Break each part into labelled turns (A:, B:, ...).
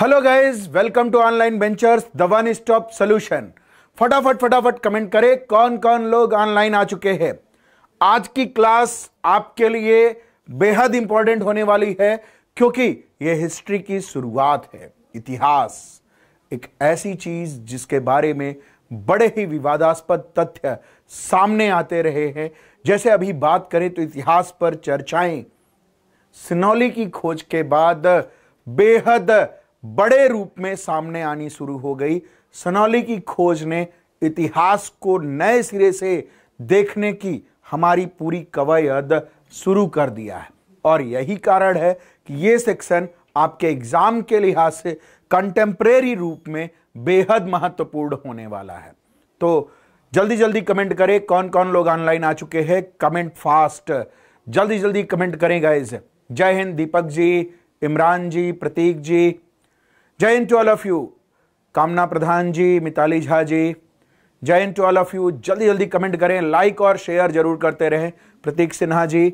A: Hello guys welcome to online ventures the one stop solution फटाफट फटाफट comment करें कौन कौन लोग ऑनलाइन आ चुके हैं आज की क्लास आपके लिए बेहद इंपॉर्टेंट होने वाली है क्योंकि यह हिस्ट्री की शुरुआत है इतिहास एक ऐसी चीज जिसके बारे में बड़े ही विवादास्पद तथ्य सामने आते रहे हैं जैसे अभी बात करें तो इतिहास पर चर्चाएं सिनौली की खोज के बाद बेहद बड़े रूप में सामने आनी शुरू हो गई सनौली की खोज ने इतिहास को नए सिरे से देखने की हमारी पूरी कवायद शुरू कर दिया है और यही कारण है कि ये सेक्शन आपके एग्जाम के लिहाज से कंटेम्प्रेरी रूप में बेहद महत्वपूर्ण होने वाला है तो जल्दी जल्दी कमेंट करें कौन कौन लोग ऑनलाइन आ चुके हैं कमेंट फास्ट जल्दी जल्दी कमेंट करें गाइज जय हिंद दीपक जी इमरान जी प्रतीक जी जय इन to all of you Kamna Pradhan ji Mitali Jha ji जय इन टू ऑल ऑफ यू जल्दी जल्दी कमेंट करें लाइक और शेयर जरूर करते रहें प्रतीक सिन्हा जी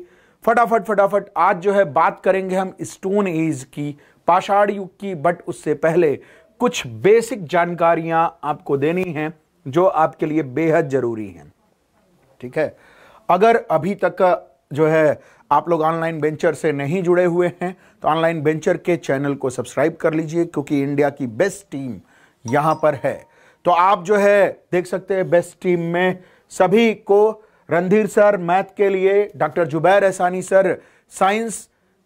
A: फटाफट फटाफट आज जो है बात करेंगे हम स्टोन एज की पाषाण युग की बट उससे पहले कुछ बेसिक जानकारियां आपको देनी हैं जो आपके लिए बेहद जरूरी हैं ठीक है अगर अभी तक जो है आप लोग ऑनलाइन वेंचर से नहीं जुड़े हुए हैं तो ऑनलाइन वेंचर के चैनल को सब्सक्राइब कर लीजिए क्योंकि इंडिया की बेस्ट टीम यहां पर है तो आप जो है देख सकते हैं बेस्ट टीम में सभी को रणधीर सर मैथ के लिए doctor Zubair Ehsani sir science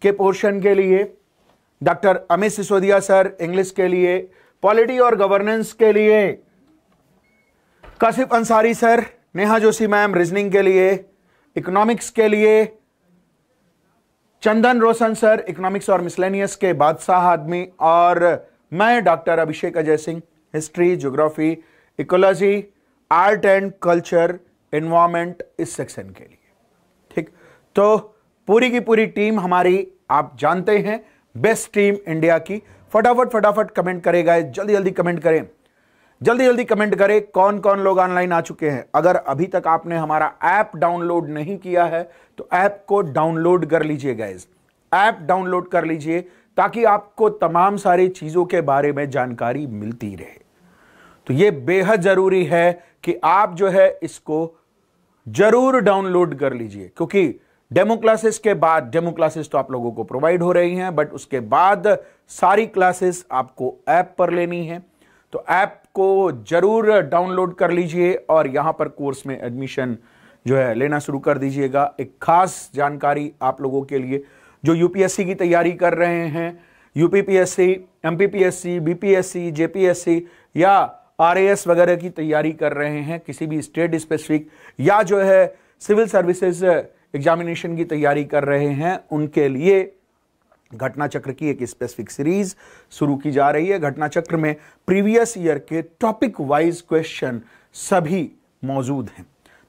A: के पोर्शन के लिए doctor Amit Sisodia sir English के लिए पॉलिटी और गवर्नेंस के लिए Kashif Ansari sir Neha Joshi ma'am reasoning के लिए इकोनॉमिक्स के लिए चंदन रोशन सर इकोनॉमिक्स और मिसलेनियस के बादशाह आदमी और मैं doctor Abhishek Ajay Singh history geography ecology art and culture environment इस सेक्शन के लिए ठीक तो पूरी की पूरी टीम हमारी आप जानते हैं बेस्ट टीम इंडिया की फटाफट फटाफट कमेंट करेगा जल्दी जल्दी कमेंट करें जल्दी जल्दी कमेंट करें कौन कौन लोग ऑनलाइन आ चुके हैं अगर अभी तक आपने हमारा ऐप डाउनलोड नहीं किया है तो ऐप को डाउनलोड कर लीजिए गाइज ऐप डाउनलोड कर लीजिए ताकि आपको तमाम सारी चीज़ों के बारे में जानकारी मिलती रहे तो यह बेहद ज़रूरी है कि आप जो है इसको ज़रूर डाउनलोड कर लीजिए क्योंकि डेमो क्लासेस के बाद डेमो क्लासेस तो आप लोगों को प्रोवाइड हो रही हैं बट उसके बाद सारी क्लासेस आपको ऐप पर लेनी है तो ऐप को जरूर डाउनलोड कर लीजिए और यहाँ पर कोर्स में एडमिशन जो है लेना शुरू कर दीजिएगा एक खास जानकारी आप लोगों के लिए जो यूपीएससी की तैयारी कर रहे हैं यूपीपीएससी एमपीपीएससी बीपीएससी जेपीएससी या आरएएस वगैरह की तैयारी कर रहे हैं किसी भी स्टेट स्पेसिफिक या जो है सिविल सर्विसेज एग्जामिनेशन की तैयारी कर रहे हैं उनके लिए घटना चक्र की एक स्पेसिफिक सीरीज शुरू की जा रही है घटना चक्र में प्रीवियस ईयर के टॉपिक वाइज क्वेश्चन सभी मौजूद हैं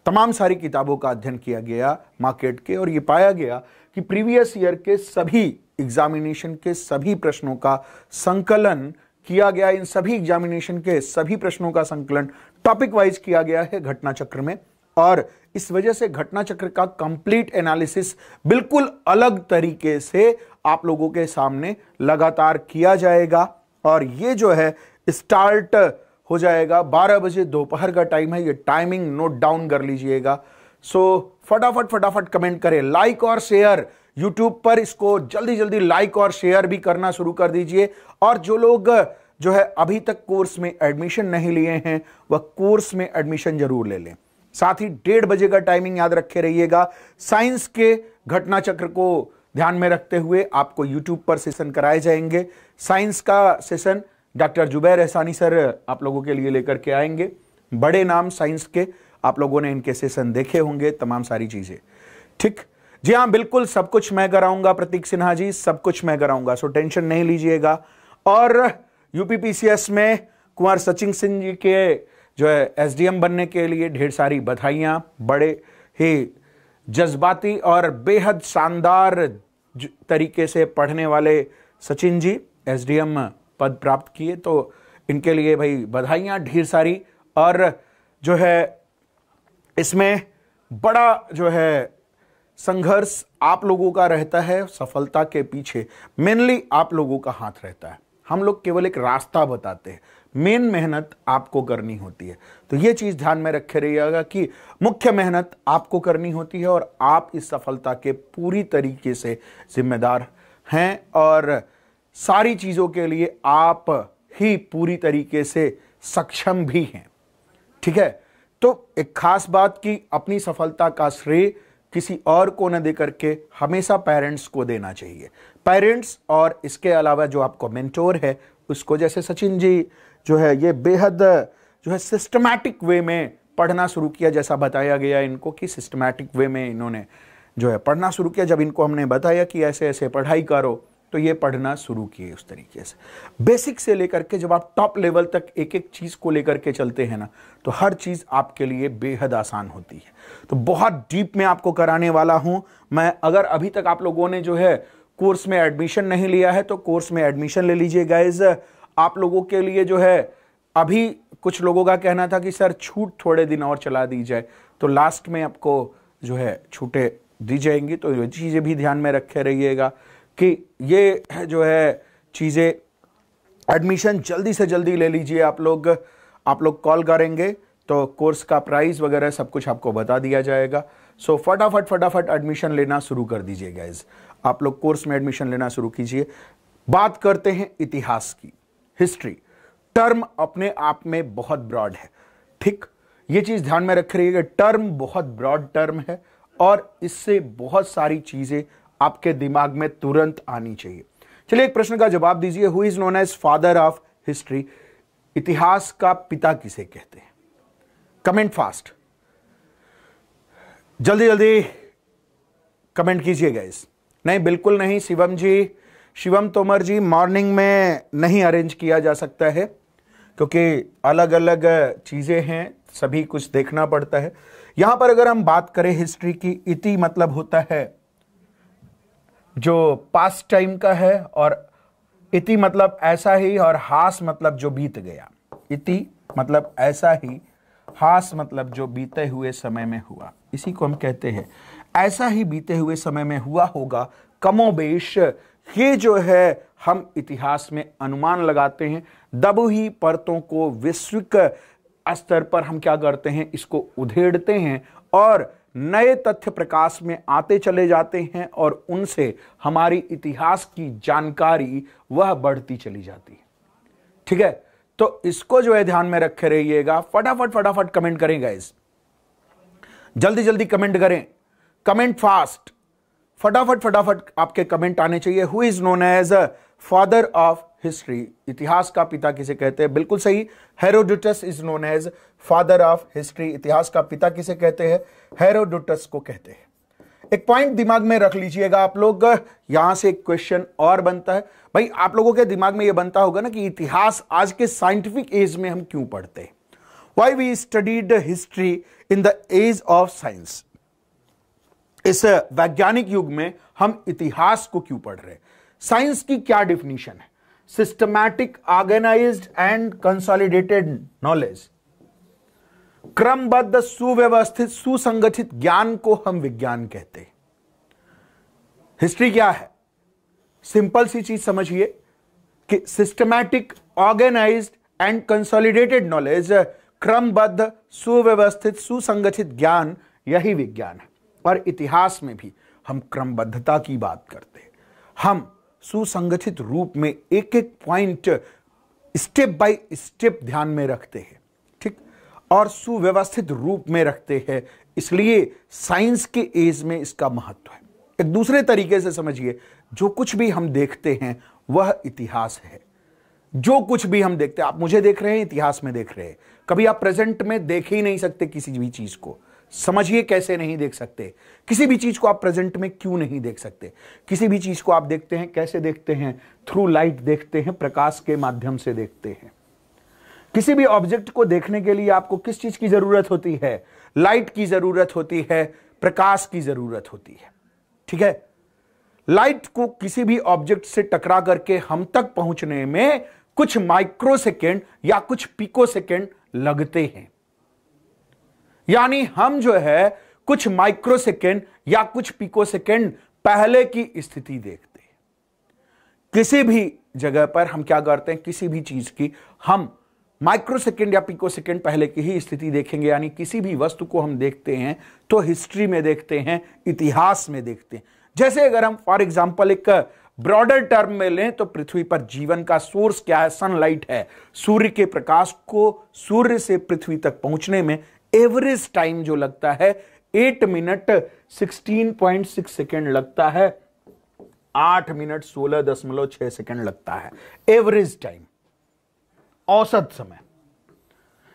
A: तमाम सारी किताबों का अध्ययन किया गया मार्केट के और ये पाया गया कि प्रीवियस ईयर के सभी एग्जामिनेशन के सभी प्रश्नों का संकलन किया गया इन सभी एग्जामिनेशन के सभी प्रश्नों का संकलन टॉपिक वाइज किया गया है घटना चक्र में और इस वजह से घटना चक्र का कंप्लीट एनालिसिस बिल्कुल अलग तरीके से आप लोगों के सामने लगातार किया जाएगा और ये जो है स्टार्ट हो जाएगा 12 बजे दोपहर का टाइम है ये टाइमिंग नोट डाउन कर लीजिएगा सो फटाफट फटाफट कमेंट करें लाइक और शेयर यूट्यूब पर इसको जल्दी जल्दी लाइक और शेयर भी करना शुरू कर दीजिए और जो लोग जो है अभी तक कोर्स में एडमिशन नहीं लिए हैं वह कोर्स में एडमिशन जरूर ले लें साथ ही डेढ़ बजे का टाइमिंग याद रखे रहिएगा साइंस के घटना चक्र को ध्यान में रखते हुए आपको यूट्यूब पर सेशन कराए जाएंगे साइंस का session doctor Zubair Ehsani sir आप लोगों के लिए लेकर के आएंगे बड़े नाम साइंस के आप लोगों ने इनके सेशन देखे होंगे तमाम सारी चीज़ें ठीक जी हाँ बिल्कुल सब कुछ मैं कराऊंगा प्रतीक सिन्हा जी सब कुछ मैं कराऊंगा सो टेंशन नहीं लीजिएगा और यूपीपीसीएस में कुंवर सचिन सिंह जी के जो है एसडीएम बनने के लिए ढेर सारी बधाइयाँ बड़े ही जज्बाती और बेहद शानदार तरीके से पढ़ने वाले सचिन जी एस पद प्राप्त किए तो इनके लिए भाई बधाइयाँ ढेर सारी और जो है इसमें बड़ा जो है संघर्ष आप लोगों का रहता है सफलता के पीछे मेनली आप लोगों का हाथ रहता है हम लोग केवल एक रास्ता बताते हैं मेन मेहनत आपको करनी होती है तो यह चीज़ ध्यान में रखे रहिएगा कि मुख्य मेहनत आपको करनी होती है और आप इस सफलता के पूरी तरीके से जिम्मेदार हैं और सारी चीज़ों के लिए आप ही पूरी तरीके से सक्षम भी हैं ठीक है तो एक खास बात कि अपनी सफलता का श्रेय किसी और को न दे करके हमेशा पेरेंट्स को देना चाहिए पेरेंट्स और इसके अलावा जो आपको मेंटोर है उसको जैसे सचिन जी जो है ये बेहद जो है सिस्टमैटिक वे में पढ़ना शुरू किया जैसा बताया गया इनको कि सिस्टमैटिक वे में इन्होंने जो है पढ़ना शुरू किया जब इनको हमने बताया कि ऐसे ऐसे पढ़ाई करो तो ये पढ़ना शुरू किए उस तरीके से बेसिक से लेकर के जब आप टॉप लेवल तक एक एक चीज़ को लेकर के चलते हैं ना तो हर चीज़ आपके लिए बेहद आसान होती है तो बहुत डीप में आपको कराने वाला हूँ मैं अगर अभी तक आप लोगों ने जो है कोर्स में एडमिशन नहीं लिया है तो कोर्स में एडमिशन ले लीजिए गाइज आप लोगों के लिए जो है अभी कुछ लोगों का कहना था कि सर छूट थोड़े दिन और चला दी जाए तो लास्ट में आपको जो है छूटें दी जाएंगी तो ये चीज़ें भी ध्यान में रखे रहिएगा कि ये जो है चीज़ें एडमिशन जल्दी से जल्दी ले लीजिए आप लोग आप लोग कॉल करेंगे तो कोर्स का प्राइस वगैरह सब कुछ आपको बता दिया जाएगा सो फटाफट फटाफट एडमिशन लेना शुरू कर दीजिए गाइज आप लोग कोर्स में एडमिशन लेना शुरू कीजिए बात करते हैं इतिहास की हिस्ट्री टर्म अपने आप में बहुत ब्रॉड है ठीक ये चीज ध्यान में रख रही है टर्म बहुत ब्रॉड टर्म है और इससे बहुत सारी चीजें आपके दिमाग में तुरंत आनी चाहिए चलिए एक प्रश्न का जवाब दीजिए who is known as father of history इतिहास का पिता किसे कहते हैं कमेंट फास्ट जल्दी जल्दी कमेंट कीजिएगा इस नहीं बिल्कुल नहीं शिवम जी शिवम तोमर जी मॉर्निंग में नहीं अरेंज किया जा सकता है क्योंकि अलग अलग चीज़ें हैं सभी कुछ देखना पड़ता है यहां पर अगर हम बात करें हिस्ट्री की इति मतलब होता है जो पास टाइम का है और इति मतलब ऐसा ही और हास मतलब जो बीत गया इति मतलब ऐसा ही हास मतलब जो बीते हुए समय में हुआ इसी को हम कहते हैं ऐसा ही बीते हुए समय में हुआ होगा कमोबेश ये जो है हम इतिहास में अनुमान लगाते हैं दब ही परतों को वैश्विक स्तर पर हम क्या करते हैं इसको उधेड़ते हैं और नए तथ्य प्रकाश में आते चले जाते हैं और उनसे हमारी इतिहास की जानकारी वह बढ़ती चली जाती है ठीक है तो इसको जो है ध्यान में रखे रहिएगा फटाफट फटाफट कमेंट करें गाइज जल्दी जल्दी कमेंट करें कमेंट फास्ट फटाफट फटाफट आपके कमेंट आने चाहिए who is known as a father of history इतिहास का पिता किसे कहते हैं बिल्कुल सही Herodotus is known as father of history इतिहास का पिता किसे कहते हैं हेरोडोटस को कहते हैं एक पॉइंट दिमाग में रख लीजिएगा आप लोग यहां से एक क्वेश्चन और बनता है भाई आप लोगों के दिमाग में यह बनता होगा ना कि इतिहास आज के साइंटिफिक एज में हम क्यों पढ़ते हैं why we studied history in the age of science इस वैज्ञानिक युग में हम इतिहास को क्यों पढ़ रहे साइंस की क्या डिफिनीशन है systematic organised and consolidated knowledge क्रमबद्ध सुव्यवस्थित सुसंगठित ज्ञान को हम विज्ञान कहते हिस्ट्री क्या है सिंपल सी चीज समझिए कि systematic organised and consolidated knowledge क्रमबद्ध सुव्यवस्थित सुसंगठित ज्ञान यही विज्ञान है पर इतिहास में भी हम क्रमबद्धता की बात करते हैं हम सुसंगठित रूप में एक एक पॉइंट स्टेप बाय स्टेप ध्यान में रखते हैं ठीक और सुव्यवस्थित रूप में रखते हैं इसलिए साइंस के एज में इसका महत्व है एक दूसरे तरीके से समझिए जो कुछ भी हम देखते हैं वह इतिहास है जो कुछ भी हम देखते हैं आप मुझे देख रहे हैं इतिहास में देख रहे हैं कभी आप प्रेजेंट में देख ही नहीं सकते किसी भी चीज को समझिए कैसे नहीं देख सकते किसी भी चीज को आप प्रेजेंट में क्यों नहीं देख सकते किसी भी चीज को आप देखते हैं कैसे देखते हैं थ्रू लाइट देखते हैं प्रकाश के माध्यम से देखते हैं किसी भी ऑब्जेक्ट को देखने के लिए आपको किस चीज की जरूरत होती है लाइट की जरूरत होती है प्रकाश की जरूरत होती है ठीक है लाइट को किसी भी ऑब्जेक्ट से टकरा करके हम तक पहुंचने में कुछ माइक्रो सेकेंड या कुछ पिको सेकेंड लगते हैं यानी हम जो है कुछ माइक्रो सेकेंड या कुछ पिको सेकेंड पहले की स्थिति देखते हैं किसी भी जगह पर हम क्या करते हैं किसी भी चीज की हम माइक्रो सेकेंड या पिको सेकेंड पहले की ही स्थिति देखेंगे यानी किसी भी वस्तु को हम देखते हैं तो हिस्ट्री में देखते हैं इतिहास में देखते हैं जैसे अगर हम फॉर एग्जाम्पल एक ब्रॉडर टर्म में लें तो पृथ्वी पर जीवन का सोर्स क्या है सनलाइट है सूर्य के प्रकाश को सूर्य से पृथ्वी तक पहुंचने में एवरेज टाइम जो लगता है eight minute sixteen point six second लगता है आठ मिनट सोलह दशमलव छह सेकेंड लगता है एवरेज टाइम औसत समय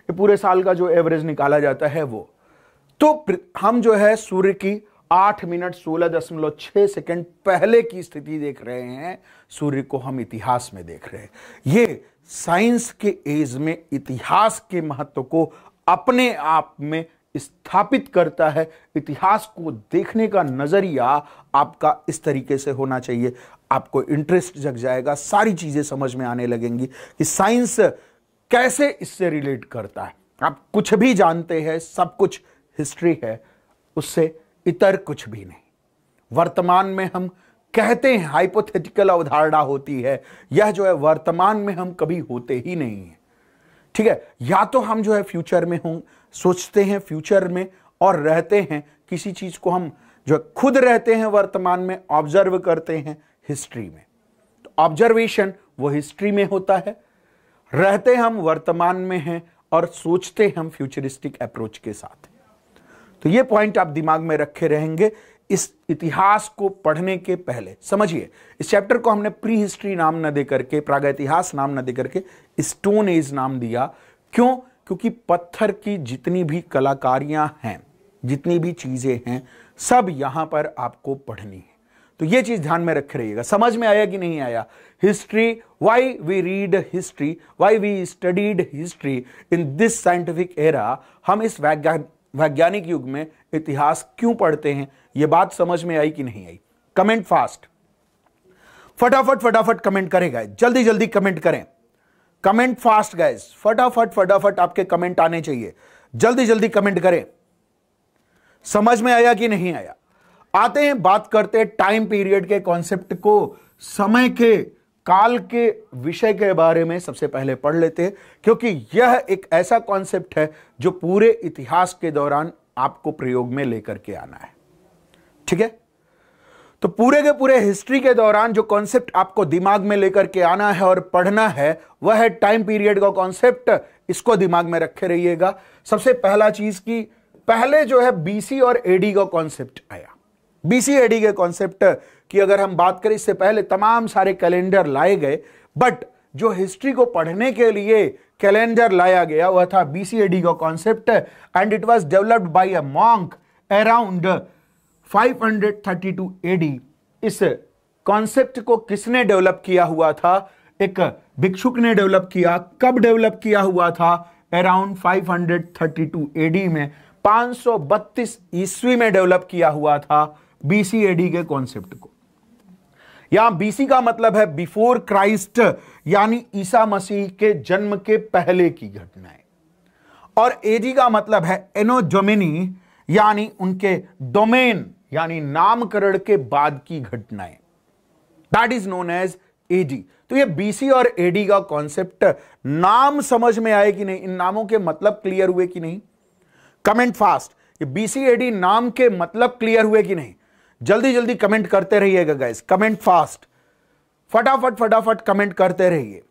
A: ये पूरे साल का जो एवरेज निकाला जाता है वो तो हम जो है सूर्य की आठ मिनट सोलह दशमलव छह सेकेंड पहले की स्थिति देख रहे हैं सूर्य को हम इतिहास में देख रहे हैं ये साइंस के एज में इतिहास के महत्व को अपने आप में स्थापित करता है इतिहास को देखने का नज़रिया आपका इस तरीके से होना चाहिए आपको इंटरेस्ट जग जाएगा सारी चीज़ें समझ में आने लगेंगी कि साइंस कैसे इससे रिलेट करता है आप कुछ भी जानते हैं सब कुछ हिस्ट्री है उससे इतर कुछ भी नहीं वर्तमान में हम कहते हैं हाइपोथेटिकल अवधारणा होती है यह जो है वर्तमान में हम कभी होते ही नहीं है ठीक है या तो हम जो है फ्यूचर में हों सोचते हैं फ्यूचर में और रहते हैं किसी चीज को हम जो है खुद रहते हैं वर्तमान में ऑब्जर्व करते हैं हिस्ट्री में तो ऑब्जर्वेशन वो हिस्ट्री में होता है रहते हम वर्तमान में हैं और सोचते हम फ्यूचरिस्टिक अप्रोच के साथ तो ये पॉइंट आप दिमाग में रखे रहेंगे इस इतिहास को पढ़ने के पहले समझिए इस चैप्टर को हमने प्री हिस्ट्री नाम न दे करके प्रागैतिहास नाम न दे करके स्टोन एज नाम दिया क्यों क्योंकि पत्थर की जितनी भी कलाकारियां हैं जितनी भी चीजें हैं सब यहां पर आपको पढ़नी है तो यह चीज ध्यान में रखे रहिएगा समझ में आया कि नहीं आया history why we read history why we studied history in this scientific era हम इस वैज्ञानिक वैज्ञानिक युग में इतिहास क्यों पढ़ते हैं ये बात समझ में आई कि नहीं आई कमेंट फास्ट फटाफट फटाफट कमेंट करें गाइज जल्दी जल्दी कमेंट करें कमेंट फास्ट गाइज फटाफट फटाफट आपके कमेंट आने चाहिए जल्दी जल्दी कमेंट करें समझ में आया कि नहीं आया आते हैं बात करते हैं टाइम पीरियड के कॉन्सेप्ट को समय के काल के विषय के बारे में सबसे पहले पढ़ लेते हैं क्योंकि यह एक ऐसा कॉन्सेप्ट है जो पूरे इतिहास के दौरान आपको प्रयोग में लेकर के आना है ठीक है तो पूरे के पूरे हिस्ट्री के दौरान जो कॉन्सेप्ट आपको दिमाग में लेकर के आना है और पढ़ना है वह है टाइम पीरियड का कॉन्सेप्ट इसको दिमाग में रखे रहिएगा सबसे पहला चीज की पहले जो है बीसी और एडी का कॉन्सेप्ट आया बीसी एडी के कॉन्सेप्ट की अगर हम बात करें इससे पहले तमाम सारे कैलेंडर लाए गए बट जो हिस्ट्री को पढ़ने के लिए कैलेंडर लाया गया वह था बीसीएडी का concept and it was developed by a monk around 532 AD इस कॉन्सेप्ट को किसने डेवलप किया हुआ था एक भिक्षुक ने डेवलप किया कब डेवलप किया हुआ था अराउंड 532 एडी में 532 ईस्वी में डेवलप किया हुआ था बीसी एडी के कॉन्सेप्ट को यहां बीसी का मतलब है बिफोर क्राइस्ट यानी ईसा मसीह के जन्म के पहले की घटनाएं और एडी का मतलब है एनोजोमिनी यानी उनके डोमेन यानी नामकरण के बाद की घटनाएं that is known as AD तो ये बीसी और एडी का कॉन्सेप्ट नाम समझ में आए कि नहीं इन नामों के मतलब क्लियर हुए कि नहीं कमेंट फास्ट ये बीसी एडी नाम के मतलब क्लियर हुए कि नहीं जल्दी जल्दी कमेंट करते रहिएगा गाइस कमेंट फास्ट फटाफट फटाफट कमेंट करते रहिए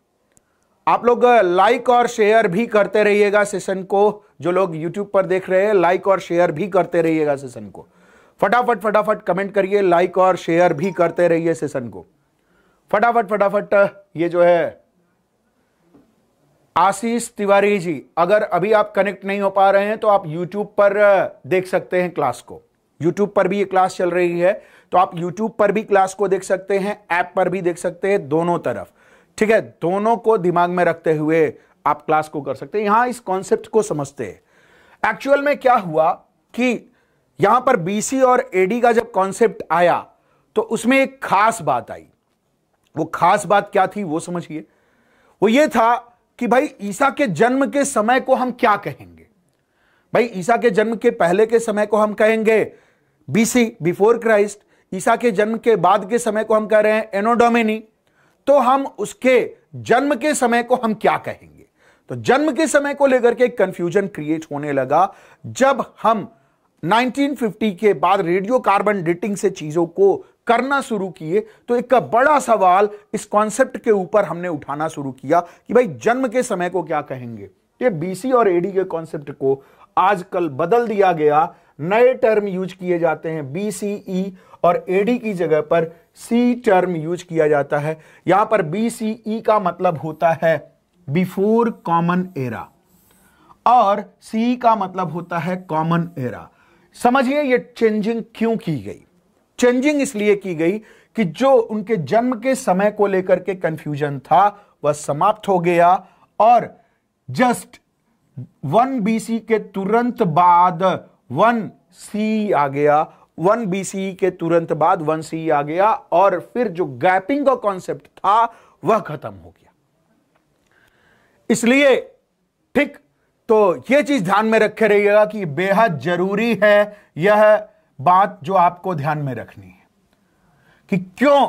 A: आप लोग लाइक uh, और शेयर भी करते रहिएगा सेशन को जो लोग यूट्यूब पर देख रहे हैं लाइक और शेयर भी करते रहिएगा सेशन को फटाफट फटाफट कमेंट करिए लाइक और शेयर भी करते रहिए सेशन को फटाफट फटाफट ये जो है आशीष तिवारी जी अगर अभी आप कनेक्ट नहीं हो पा रहे हैं तो आप यूट्यूब पर देख सकते हैं क्लास को यूट्यूब पर भी ये क्लास चल रही है तो आप यूट्यूब पर भी क्लास को देख सकते हैं ऐप पर भी देख सकते हैं दोनों तरफ ठीक है दोनों को दिमाग में रखते हुए आप क्लास को कर सकते हैं यहां इस कॉन्सेप्ट को समझते हैं एक्चुअल में क्या हुआ कि यहां पर बीसी और एडी का जब कॉन्सेप्ट आया तो उसमें एक खास बात आई वो खास बात क्या थी वो समझिए वो ये था कि भाई ईसा के जन्म के समय को हम क्या कहेंगे भाई ईसा के जन्म के पहले के समय को हम कहेंगे बीसी बिफोर क्राइस्ट ईसा के जन्म के बाद के समय को हम कह रहे हैं एनोडोमिनी तो हम उसके जन्म के समय को हम क्या कहेंगे तो जन्म के समय को लेकर के कंफ्यूजन क्रिएट होने लगा जब हम 1950 के बाद रेडियो कार्बन डेटिंग से चीज़ों को करना शुरू किए तो एक बड़ा सवाल इस कॉन्सेप्ट के ऊपर हमने उठाना शुरू किया कि भाई जन्म के समय को क्या कहेंगे ये बीसी और एडी के कॉन्सेप्ट को आजकल बदल दिया गया नए टर्म यूज किए जाते हैं बी सी ई और एडी की जगह पर सी टर्म यूज किया जाता है यहां पर बी सी ई का मतलब होता है बिफोर कॉमन एरा और सी e का मतलब होता है कॉमन एरा समझिए ये चेंजिंग क्यों की गई चेंजिंग इसलिए की गई कि जो उनके जन्म के समय को लेकर के कंफ्यूजन था वह समाप्त हो गया और जस्ट वन बीसी के तुरंत बाद वन सी आ गया वन बीसी के तुरंत बाद वन सी आ गया और फिर जो गैपिंग का कॉन्सेप्ट था वह खत्म हो गया इसलिए ठीक तो ये चीज ध्यान में रखे रहिएगा कि बेहद जरूरी है यह बात जो आपको ध्यान में रखनी है कि क्यों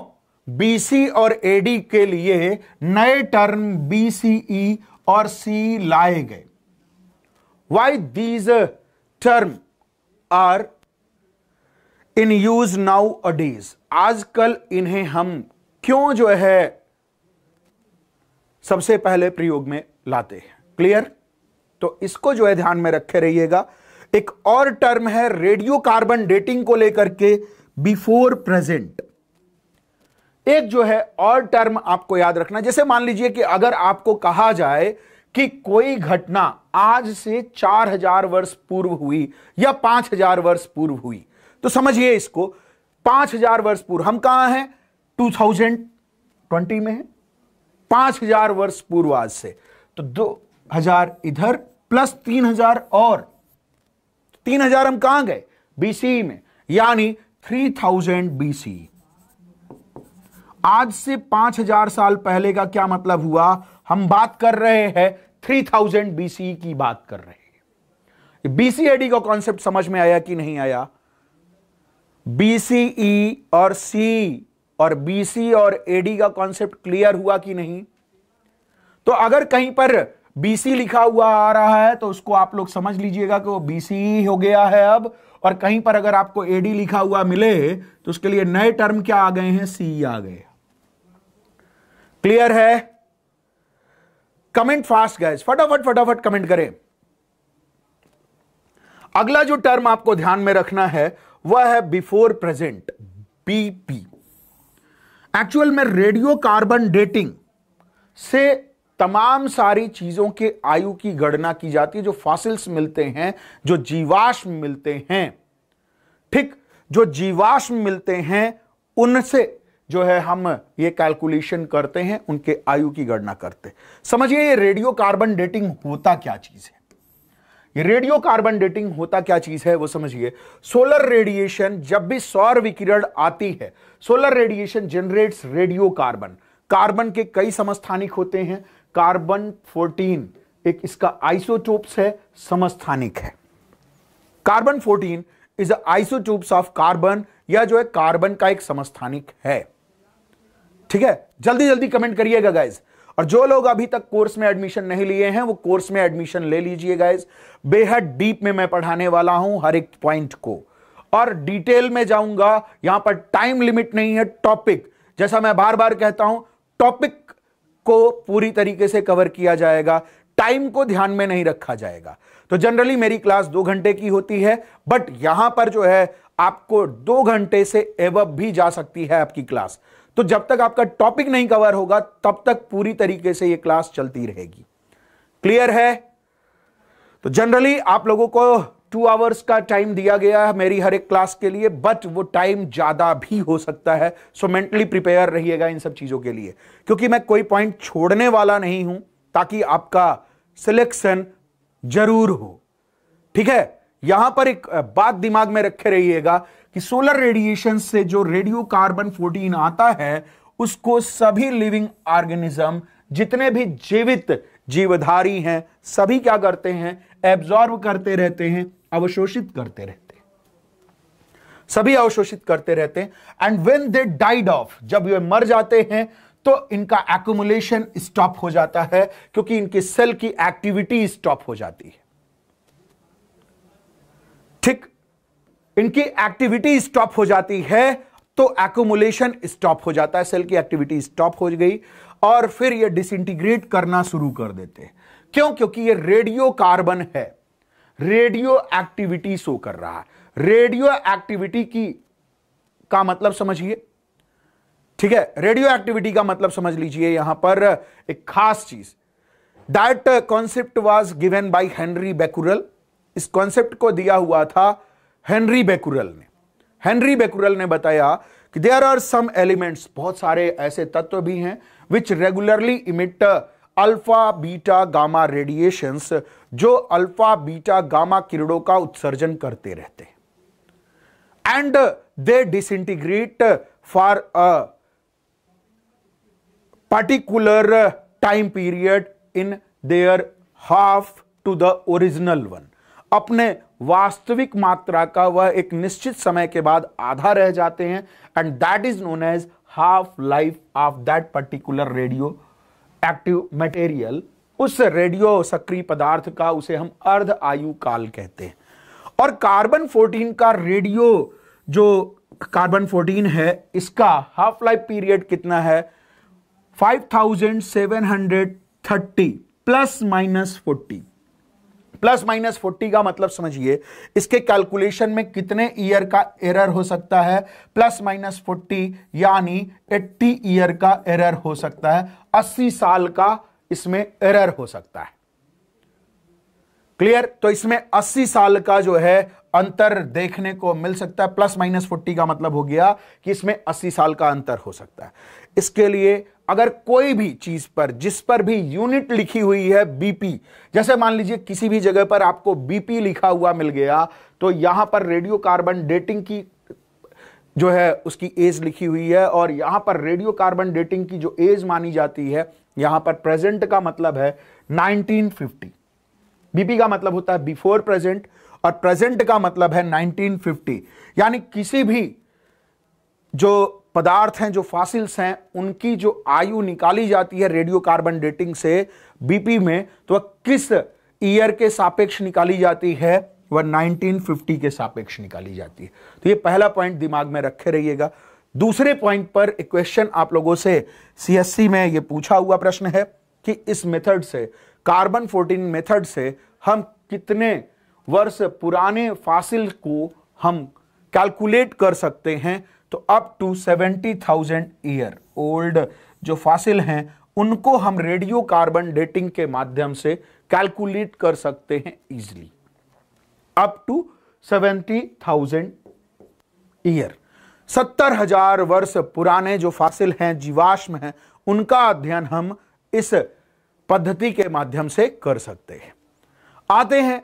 A: बीसी और एडी के लिए नए टर्म बीसीई e और सी लाए गए why these term are in use now a आजकल इन्हें हम क्यों जो है सबसे पहले प्रयोग में लाते हैं क्लियर तो इसको जो है ध्यान में रखे रहिएगा एक और टर्म है रेडियो कार्बन डेटिंग को लेकर के बिफोर प्रेजेंट एक जो है और टर्म आपको याद रखना जैसे मान लीजिए कि अगर आपको कहा जाए कि कोई घटना आज से 4000 वर्ष पूर्व हुई या 5000 वर्ष पूर्व हुई तो समझिए इसको 5000 वर्ष पूर्व हम कहां हैं 2020 में है 5000 वर्ष पूर्व आज से तो दो हजार इधर प्लस तीन हजार और तीन हजार हम कहां गए बीसी में यानी थ्री थाउजेंड बीसी आज से पांच हजार साल पहले का क्या मतलब हुआ हम बात कर रहे हैं थ्री थाउजेंड बीसी की बात कर रहे हैं एडी का कॉन्सेप्ट समझ में आया कि नहीं आया बीसी e और सी और बीसी और एडी का कॉन्सेप्ट क्लियर हुआ कि नहीं तो अगर कहीं पर बीसी लिखा हुआ आ रहा है तो उसको आप लोग समझ लीजिएगा कि वो बीसी हो गया है अब और कहीं पर अगर आपको एडी लिखा हुआ मिले तो उसके लिए नए टर्म क्या आ गए हैं सी आ गए क्लियर है कमेंट फास्ट गैस फटाफट फटाफट कमेंट करें अगला जो टर्म आपको ध्यान में रखना है वह है बिफोर प्रेजेंट बीपी एक्चुअल में रेडियो कार्बन डेटिंग से तमाम सारी चीज़ों के आयु की गणना की जाती है जो फॉसिल्स मिलते हैं जो जीवाश्म मिलते हैं ठीक जो जीवाश्म मिलते हैं उनसे जो है हम ये कैलकुलेशन करते हैं उनके आयु की गणना करते समझिए ये रेडियो कार्बन डेटिंग होता क्या चीज़ है ये रेडियो कार्बन डेटिंग होता क्या चीज़ है वो समझिए सोलर रेडिएशन जब भी सौर विकिरण आती है solar radiation generates radio carbon carbon के कई समस्थानिक होते हैं कार्बन 14 एक इसका आइसोटोप्स है समस्थानिक है carbon 14 is isotopes of carbon या जो है कार्बन का एक समस्थानिक है ठीक है जल्दी जल्दी कमेंट करिएगा गाइज और जो लोग अभी तक कोर्स में एडमिशन नहीं लिए हैं वो कोर्स में एडमिशन ले लीजिए गाइज बेहद डीप में मैं पढ़ाने वाला हूं हर एक पॉइंट को और डिटेल में जाऊंगा यहां पर टाइम लिमिट नहीं है टॉपिक जैसा मैं बार बार कहता हूं टॉपिक को पूरी तरीके से कवर किया जाएगा टाइम को ध्यान में नहीं रखा जाएगा तो जनरली मेरी क्लास दो घंटे की होती है बट यहां पर जो है आपको दो घंटे से एव भी जा सकती है आपकी क्लास तो जब तक आपका टॉपिक नहीं कवर होगा तब तक पूरी तरीके से ये क्लास चलती रहेगी क्लियर है तो जनरली आप लोगों को टू आवर्स का टाइम दिया गया है मेरी हर एक क्लास के लिए बट वो टाइम ज़्यादा भी हो सकता है सो मेंटली प्रिपेयर रहिएगा इन सब चीज़ों के लिए क्योंकि मैं कोई पॉइंट छोड़ने वाला नहीं हूं ताकि आपका सिलेक्शन जरूर हो ठीक है यहां पर एक बात दिमाग में रखे रहिएगा कि सोलर रेडिएशन से जो रेडियो कार्बन फोर्टीन आता है उसको सभी लिविंग ऑर्गेनिज्म जितने भी जीवित जीवधारी हैं सभी क्या करते हैं एब्जॉर्व करते रहते हैं अवशोषित करते रहते सभी अवशोषित करते रहते हैं and when they died off जब ये मर जाते हैं तो इनका एक्यूमुलेशन स्टॉप हो जाता है क्योंकि इनके सेल की एक्टिविटी स्टॉप हो जाती है ठीक इनकी एक्टिविटी स्टॉप हो जाती है तो एक्यूमुलेशन स्टॉप हो जाता है सेल की एक्टिविटी स्टॉप हो गई और फिर ये डिसइंटीग्रेट करना शुरू कर देते हैं क्यों क्योंकि ये रेडियो कार्बन है रेडियो एक्टिविटी शो कर रहा है रेडियो एक्टिविटी की का मतलब समझिए ठीक है रेडियो एक्टिविटी का मतलब समझ लीजिए यहां पर एक खास चीज that concept was given by Henry Becquerel इस कॉन्सेप्ट को दिया हुआ था हेनरी बेकुरल ने हेनरी बेकुरल ने बताया कि देयर आर सम एलिमेंट्स बहुत सारे ऐसे तत्व भी हैं which regularly emit alpha beta gamma radiations जो अल्फा बीटा गामा किरणों का उत्सर्जन करते रहते and they disintegrate for a particular time period in their half to the original one अपने वास्तविक मात्रा का वह एक निश्चित समय के बाद आधा रह जाते हैं and that is known as half life of that particular radio active material उस रेडियो सक्रिय पदार्थ का उसे हम अर्ध आयु काल कहते हैं और कार्बन 14 का रेडियो जो कार्बन 14 है इसका हाफ लाइफ पीरियड कितना है 5730 प्लस माइनस 40 प्लस माइनस 40 का मतलब समझिए इसके कैलकुलेशन में कितने ईयर का एरर हो सकता है प्लस माइनस 40 यानी 80 ईयर का एरर हो सकता है 80 साल का इसमें एरर हो सकता है क्लियर तो इसमें 80 साल का जो है अंतर देखने को मिल सकता है प्लस माइनस 40 का मतलब हो गया कि इसमें 80 साल का अंतर हो सकता है इसके लिए अगर कोई भी चीज पर जिस पर भी यूनिट लिखी हुई है बीपी जैसे मान लीजिए किसी भी जगह पर आपको बीपी लिखा हुआ मिल गया तो यहां पर रेडियो कार्बन डेटिंग की जो है उसकी एज लिखी हुई है और यहां पर रेडियो कार्बन डेटिंग की जो एज मानी जाती है यहां पर प्रेजेंट का मतलब है 1950 बीपी का मतलब होता है बिफोर प्रेजेंट और प्रेजेंट का मतलब है 1950 यानी किसी भी जो पदार्थ हैं जो फासिल्स हैं उनकी जो आयु निकाली जाती है रेडियो कार्बन डेटिंग से बीपी में तो वह किस ईयर के सापेक्ष निकाली जाती है वह 1950 के सापेक्ष निकाली जाती है तो ये पहला पॉइंट दिमाग में रखे रहिएगा दूसरे पॉइंट पर एक क्वेश्चन आप लोगों से सीएससी में ये पूछा हुआ प्रश्न है कि इस मेथड से कार्बन 14 मेथड से हम कितने वर्ष पुराने फासिल को हम कैलकुलेट कर सकते हैं तो अप टू 70,000 ईयर ओल्ड जो फासिल हैं उनको हम रेडियो कार्बन डेटिंग के माध्यम से कैलकुलेट कर सकते हैं इजिली अप टू 70,000 ईयर सत्तर हजार वर्ष पुराने जो फासिल हैं जीवाश्म हैं उनका अध्ययन हम इस पद्धति के माध्यम से कर सकते हैं आते हैं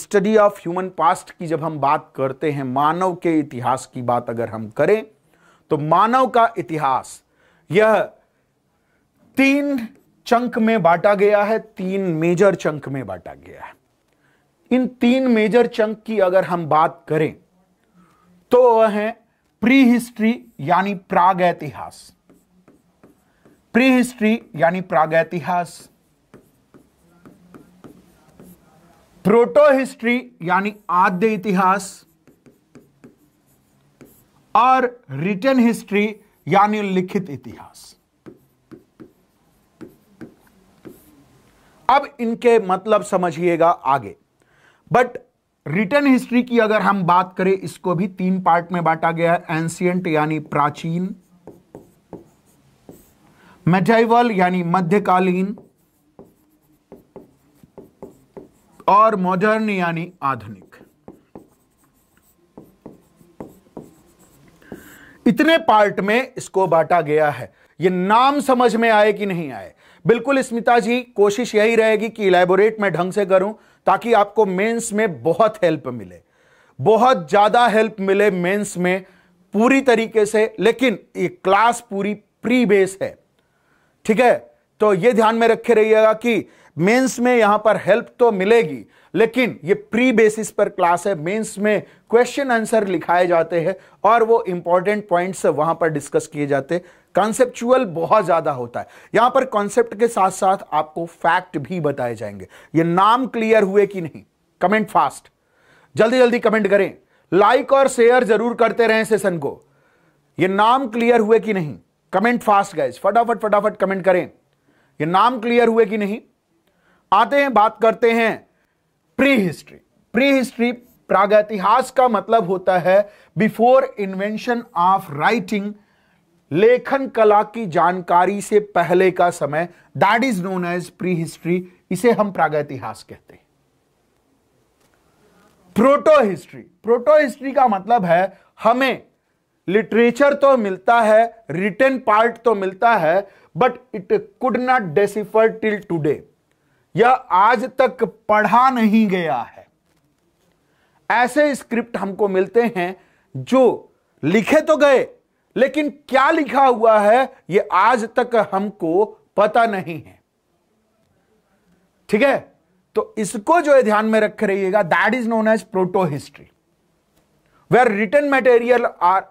A: स्टडी ऑफ ह्यूमन पास्ट की जब हम बात करते हैं मानव के इतिहास की बात अगर हम करें तो मानव का इतिहास यह तीन चंक में बांटा गया है तीन मेजर चंक में बांटा गया है इन तीन मेजर चंक की अगर हम बात करें तो वह है प्री हिस्ट्री यानी प्रागैतिहास प्री हिस्ट्री यानी प्रागैतिहास प्रोटो हिस्ट्री यानी आद्य इतिहास और रिटर्न हिस्ट्री यानी लिखित इतिहास अब इनके मतलब समझिएगा आगे बट रिटर्न हिस्ट्री की अगर हम बात करें इसको भी तीन पार्ट में बांटा गया है एंशियंट यानी प्राचीन मेटाइवल यानी मध्यकालीन और मॉडर्न यानी आधुनिक इतने पार्ट में इसको बांटा गया है ये नाम समझ में आए कि नहीं आए बिल्कुल स्मिता जी कोशिश यही रहेगी कि इलेबोरेट मैं ढंग से करूं ताकि आपको मेंस में बहुत हेल्प मिले बहुत ज़्यादा हेल्प मिले मेंस में पूरी तरीके से लेकिन ये क्लास पूरी प्री बेस है ठीक है तो ये ध्यान में रखे रहिएगा कि मेंस में यहां पर हेल्प तो मिलेगी लेकिन ये प्री बेसिस पर क्लास है मेंस में क्वेश्चन आंसर लिखाए जाते हैं और वो इंपॉर्टेंट पॉइंट्स वहां पर डिस्कस किए जाते हैं कॉन्सेप्चुअल बहुत ज़्यादा होता है यहां पर कॉन्सेप्ट के साथ साथ आपको फैक्ट भी बताए जाएंगे ये नाम क्लियर हुए कि नहीं कमेंट फास्ट जल्दी जल्दी कमेंट करें लाइक और शेयर जरूर करते रहें सेशन को ये नाम क्लियर हुए कि नहीं कमेंट फास्ट गाइज फटाफट फटाफट कमेंट करें ये नाम क्लियर हुए कि नहीं आते हैं बात करते हैं प्री हिस्ट्री प्री हिस्ट्री प्रागैतिहास का मतलब होता है बिफोर इन्वेंशन ऑफ राइटिंग लेखन कला की जानकारी से पहले का समय that is known as pre history इसे हम प्रागैतिहास कहते हैं प्रोटो हिस्ट्री प्रोटो हिस्ट्री का मतलब है हमें लिटरेचर तो मिलता है रिटर्न पार्ट तो मिलता है but it could not decipher till today यह आज तक पढ़ा नहीं गया है ऐसे स्क्रिप्ट हमको मिलते हैं जो लिखे तो गए लेकिन क्या लिखा हुआ है यह आज तक हमको पता नहीं है ठीक है तो इसको जो है ध्यान में रख रहिएगा that is known as proto history where written material are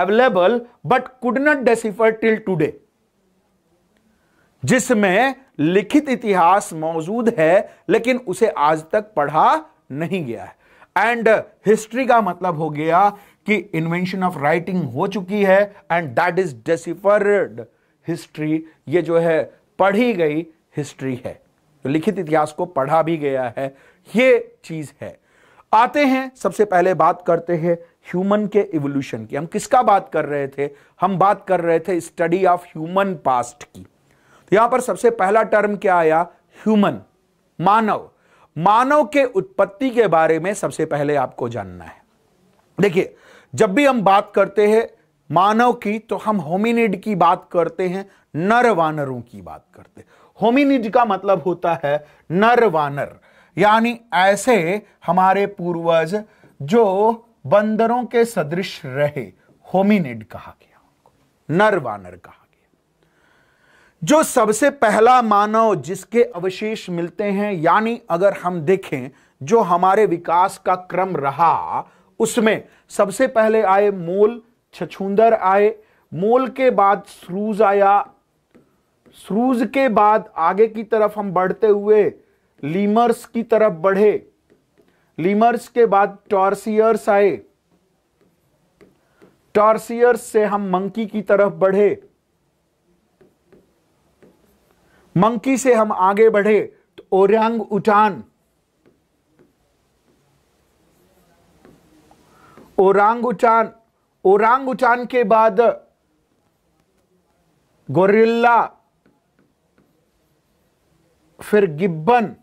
A: available but could not decipher till today जिसमें लिखित इतिहास मौजूद है लेकिन उसे आज तक पढ़ा नहीं गया है एंड हिस्ट्री uh, का मतलब हो गया कि इन्वेंशन ऑफ राइटिंग हो चुकी है and that is deciphered history ये जो है पढ़ी गई हिस्ट्री है तो लिखित इतिहास को पढ़ा भी गया है ये चीज है आते हैं सबसे पहले बात करते हैं ह्यूमन के इवोल्यूशन की हम किसका बात कर रहे थे हम बात कर रहे थे स्टडी ऑफ ह्यूमन पास्ट की तो यहां पर सबसे पहला टर्म क्या आया ह्यूमन मानव मानव के उत्पत्ति के बारे में सबसे पहले आपको जानना है देखिए जब भी हम बात करते हैं मानव की तो हम होमिनिड की बात करते हैं नर वानरों की बात करते हैं होमिनिड का मतलब होता है नर वानर यानी ऐसे हमारे पूर्वज जो बंदरों के सदृश रहे होमिनिड कहा गया नर वानर कहा जो सबसे पहला मानव जिसके अवशेष मिलते हैं यानी अगर हम देखें जो हमारे विकास का क्रम रहा उसमें सबसे पहले आए मोल छछूंदर आए मोल के बाद स्रूज आया स्रूज के बाद आगे की तरफ हम बढ़ते हुए लीमर्स की तरफ बढ़े लीमर्स के बाद टॉर्सियर्स आए टॉर्सियर्स से हम मंकी की तरफ बढ़े मंकी से हम आगे बढ़े तो ओरियांग उटान ओरांग उटान ओरांग उटान के बाद गोरिल्ला फिर गिब्बन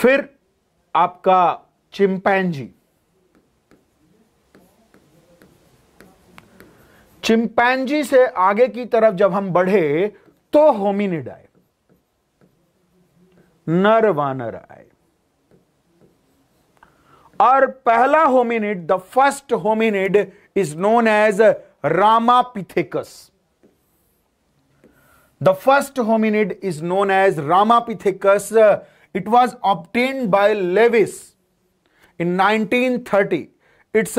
A: फिर आपका चिंपैंजी चिंपैनजी से आगे की तरफ जब हम बढ़े तो होमिनिड आए नर वानर आए और पहला hominid the first hominid is known as Ramapithecus the first hominid is known as Ramapithecus it was obtained by Lewis in 1930. Its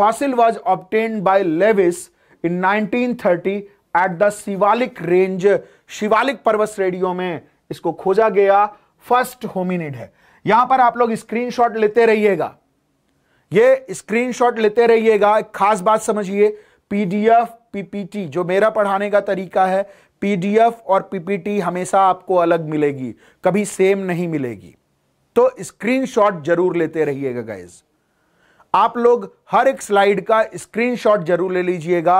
A: fossil was obtained by Lewis in 1930 at the Shivalik range Shivalik पर्वत श्रेणियों में इसको खोजा गया first hominid है यहां पर आप लोग स्क्रीनशॉट लेते रहिएगा ये स्क्रीनशॉट लेते रहिएगा एक खास बात समझिए पीडीएफ पीपीटी जो मेरा पढ़ाने का तरीका है पीडीएफ और पीपीटी हमेशा आपको अलग मिलेगी कभी सेम नहीं मिलेगी तो स्क्रीनशॉट जरूर लेते रहिएगा गाइज आप लोग हर एक स्लाइड का स्क्रीनशॉट जरूर ले लीजिएगा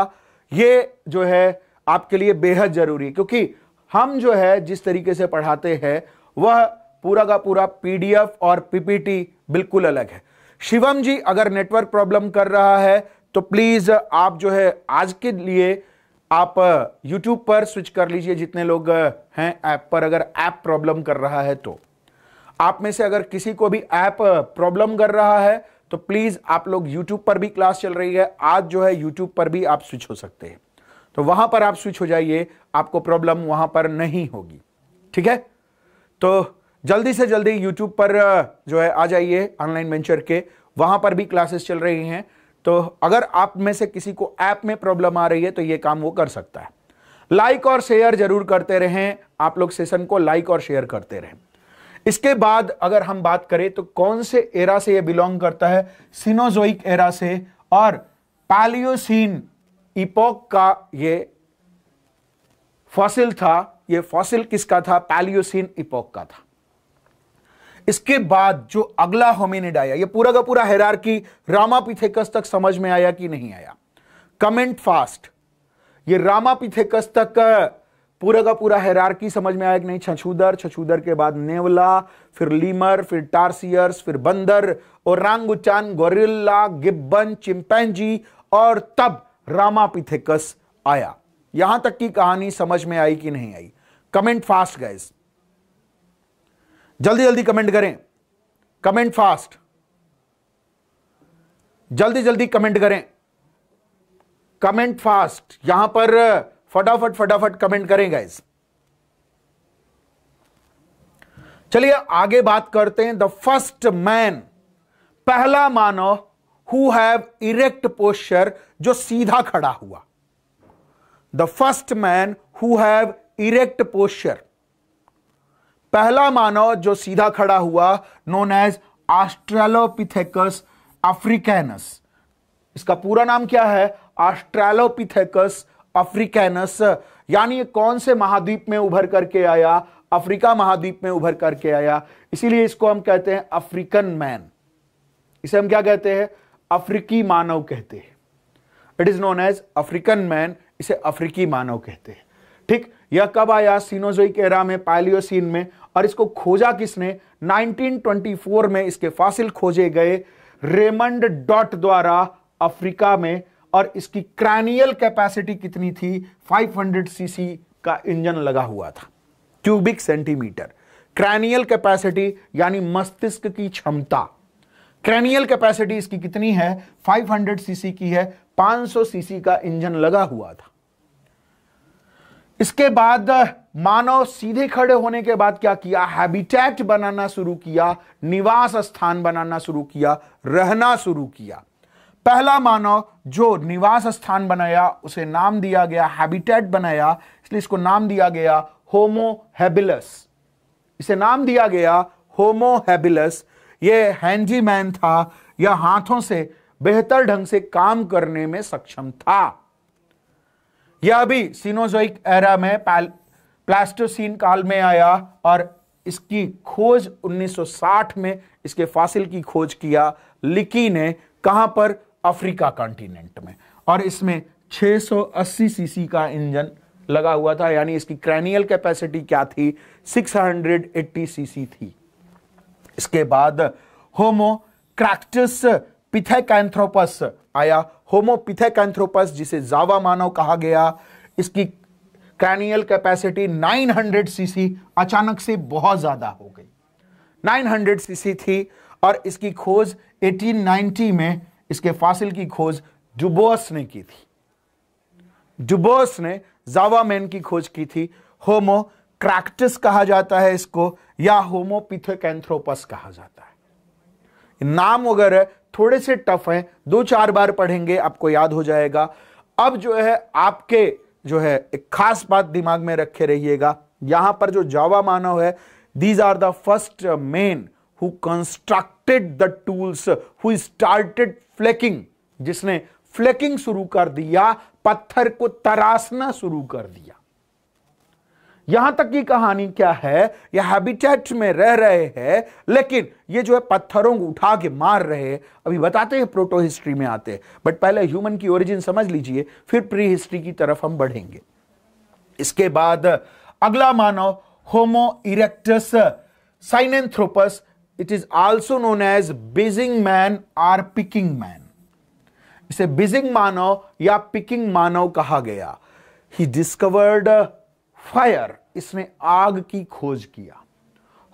A: ये जो है आपके लिए बेहद जरूरी क्योंकि हम जो है जिस तरीके से पढ़ाते हैं वह पूरा का पूरा पीडीएफ और पीपीटी बिल्कुल अलग है शिवम जी अगर नेटवर्क प्रॉब्लम कर रहा है तो प्लीज आप जो है आज के लिए आप यूट्यूब पर स्विच कर लीजिए जितने लोग हैं ऐप पर अगर ऐप प्रॉब्लम कर रहा है तो आप में से अगर किसी को भी ऐप प्रॉब्लम कर रहा है तो प्लीज़ आप लोग यूट्यूब पर भी क्लास चल रही है आज जो है यूट्यूब पर भी आप स्विच हो सकते हैं तो वहां पर आप स्विच हो जाइए आपको प्रॉब्लम वहां पर नहीं होगी ठीक है तो जल्दी से जल्दी यूट्यूब पर जो है आ जाइए ऑनलाइन वेंचर के वहां पर भी क्लासेस चल रही हैं तो अगर आप में से किसी को ऐप में प्रॉब्लम आ रही है तो ये काम वो कर सकता है लाइक और शेयर जरूर करते रहें आप लोग सेशन को लाइक और शेयर करते रहें इसके बाद अगर हम बात करें तो कौन से एरा से ये बिलोंग करता है सिनोजोइक एरा से और पैलियोसिन इपोक का ये फॉसिल था ये फॉसिल किसका था पैलियोसिन इपोक का था इसके बाद जो अगला होमिनिड आया ये पूरा का पूरा की रामापिथेकस तक समझ में आया कि नहीं आया कमेंट फास्ट ये रामापिथेकस तक पूरा का पूरा हैरारकी समझ में आया कि नहीं छछूदर छछूदर के बाद नेवला फिर लीमर फिर टारसियर्स फिर बंदर और रांगुचान गोरिल्ला गिब्बन चिंपैनजी और तब रामापिथेकस आया यहां तक की कहानी समझ में आई कि नहीं आई कमेंट फास्ट गैस जल्दी जल्दी कमेंट करें कमेंट फास्ट जल्दी जल्दी कमेंट करें कमेंट फास्ट यहां पर फटाफट फटाफट कमेंट करें गाइज चलिए आगे बात करते हैं द फर्स्ट मैन पहला मानव हु हैव इरेक्ट पोस्चर जो सीधा खड़ा हुआ the first man who have erect posture पहला मानव जो सीधा खड़ा हुआ नोन एज ऑस्ट्रेलोपिथेकस अफ्रीकैनस इसका पूरा नाम क्या है ऑस्ट्रेलोपिथेकस अफ्रीकैनस यानी कौन से महाद्वीप में उभर करके आया अफ्रीका महाद्वीप में उभर करके आया इसीलिए इसको हम कहते हैं अफ्रीकन मैन इसे हम क्या कहते हैं अफ्रीकी मानव कहते हैं it is known as African man इसे अफ्रीकी मानव कहते हैं ठीक यह कब आया सीनोजोई एरा में पायलियोसिन में और इसको खोजा किसने 1924 में इसके फासिल खोजे गए रेमंड डॉट द्वारा अफ्रीका में और इसकी क्रैनियल कैपेसिटी कितनी थी 500 सीसी का इंजन लगा हुआ था क्यूबिक सेंटीमीटर क्रैनियल कैपेसिटी यानी मस्तिष्क की क्षमता क्रैनियल कैपेसिटी इसकी कितनी है 500 सीसी की है 500 सीसी का इंजन लगा हुआ था इसके बाद मानव सीधे खड़े होने के बाद क्या किया हैबिटेट बनाना शुरू किया निवास स्थान बनाना शुरू किया रहना शुरू किया पहला मानव जो निवास स्थान बनाया उसे नाम दिया गया हैबिटेट बनाया इसलिए इसको नाम दिया गया होमो हैबिलस इसे नाम दिया गया होमो हैबिलस ये हैंजी मैन था यह हाथों से बेहतर ढंग से काम करने में सक्षम था यह भी सीनोजोइक एरा में प्लास्टोसिन काल में आया और इसकी खोज 1960 में इसके फासिल की खोज किया लिकी ने कहां पर अफ्रीका कॉन्टिनेंट में और इसमें 680 सीसी का इंजन लगा हुआ था यानी इसकी क्रैनियल कैपेसिटी क्या थी 680 सीसी थी इसके बाद होमो क्रैक्टस पिथेकैंथ्रोपस आया होमो पिथेकैंथ्रोपस जिसे जावा मानव कहा गया इसकी क्रैनियल कैपेसिटी 900 सीसी अचानक से बहुत ज़्यादा हो गई 900 सीसी थी और इसकी खोज 1890 में इसके फासिल की खोज डुबोस ने की थी डुबोस ने मैन की खोज की थी होमो क्रैक्टिस कहा जाता है इसको या होमोपिथेकैंथ्रोपस कहा जाता है नाम वगैरह थोड़े से टफ हैं दो चार बार पढ़ेंगे आपको याद हो जाएगा अब जो है आपके जो है एक खास बात दिमाग में रखे रहिएगा यहां पर जो जावा मानव है these are the first men who construct adopted the tools who started flaking जिसने फ्लैकिंग शुरू कर दिया पत्थर को तराशना शुरू कर दिया यहां तक की कहानी क्या है यह हैबिटेट में रह रहे हैं लेकिन ये जो है पत्थरों को उठा के मार रहे अभी बताते हैं प्रोटो हिस्ट्री में आते हैं बट पहले ह्यूमन की ओरिजिन समझ लीजिए फिर प्री हिस्ट्री की तरफ हम बढ़ेंगे इसके बाद अगला मानव homo erectus sinanthropus it is also known as Beijing man or Peking man इसे बिजिंग मानव या पिकिंग मानव कहा गया ही डिस्कवर्ड फायर इसने आग की खोज किया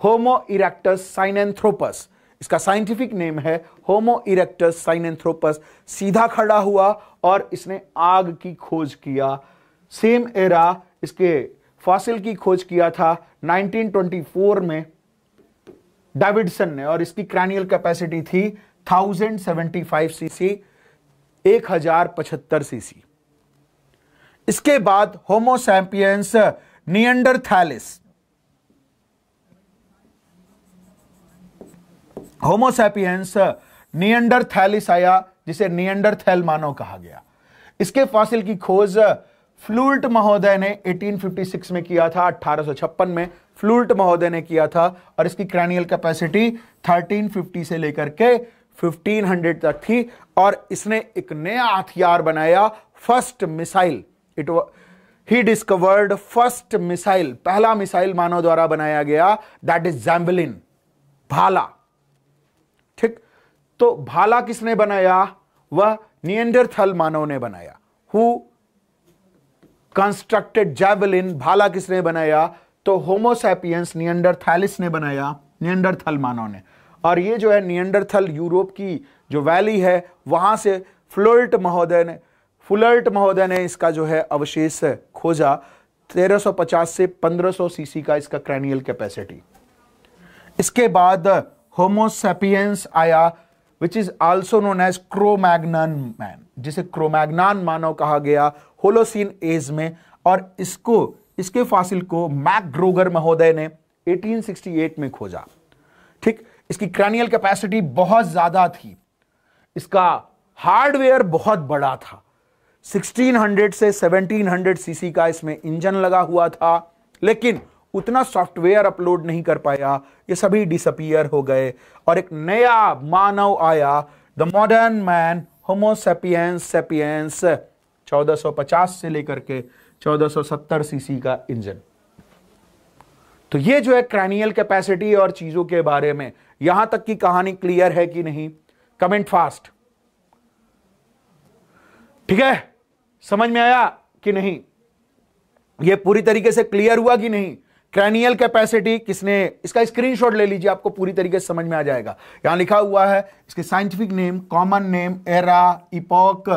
A: होमो इरेक्टस साइनेंथ्रोपस इसका साइंटिफिक नेम है होमो इरेक्टस साइनेंथ्रोपस सीधा खड़ा हुआ और इसने आग की खोज किया सेम एरा इसके फॉसिल की खोज किया था 1924 में डेविडसन ने और इसकी क्रैनियल कैपेसिटी थी थाउजेंड 1075 सीसी सी सीसी इसके बाद होमोसैम्पियंस थैलिस होमोसैपियंस थैलिस आया जिसे नियंडरथैल मानव कहा गया इसके फासिल की खोज फ्लूल्ट महोदय ने 1856 में किया था 1856 में फ्लूल्ट महोदय ने किया था और इसकी क्रैनियल कैपेसिटी 1350 से लेकर के 1500 तक थी और इसने एक नया हथियार बनाया first missile it he discovered first missile पहला मिसाइल मानव द्वारा बनाया गया दैट इज जैम्बलिन भाला ठीक तो भाला किसने बनाया वह थल मानव ने बनाया हु कंस्ट्रक्टेड जैवलिन भाला किसने बनाया तो होमोसैपियंस नियंडरथैलिस ने बनाया नियंडरथल मानव ने और ये जो है नियंडरथल यूरोप की जो वैली है वहाँ से फ्लोल्ट महोदय ने फुलर्ट महोदय ने इसका जो है अवशेष खोजा 1350 से 1500 सीसी का इसका क्रैनियल कैपेसिटी इसके बाद होमोसेपियंस आया which is also known as Cro Magnon man जिसे क्रोमैग्नान मानव कहा गया होलोसिन एज में और इसको इसके फासिल को मैक ग्रोगर महोदय ने 1868 में खोजा ठीक इसकी क्रैनियल कैपेसिटी बहुत ज़्यादा थी इसका हार्डवेयर बहुत बड़ा था 1600 से 1700 सीसी का इसमें इंजन लगा हुआ था लेकिन उतना सॉफ्टवेयर अपलोड नहीं कर पाया ये सभी डिसअपियर हो गए और एक नया मानव आया the modern man homo sapiens sapiens, sapiens 1450 से लेकर के 1470 सीसी का इंजन तो ये जो है क्रैनियल कैपेसिटी और चीजों के बारे में यहां तक की कहानी क्लियर है कि नहीं कमेंट फास्ट ठीक है समझ में आया कि नहीं ये पूरी तरीके से क्लियर हुआ कि नहीं क्रैनियल कैपेसिटी किसने इसका स्क्रीनशॉट ले लीजिए आपको पूरी तरीके से समझ में आ जाएगा यहां लिखा हुआ है इसके scientific name common name era epoch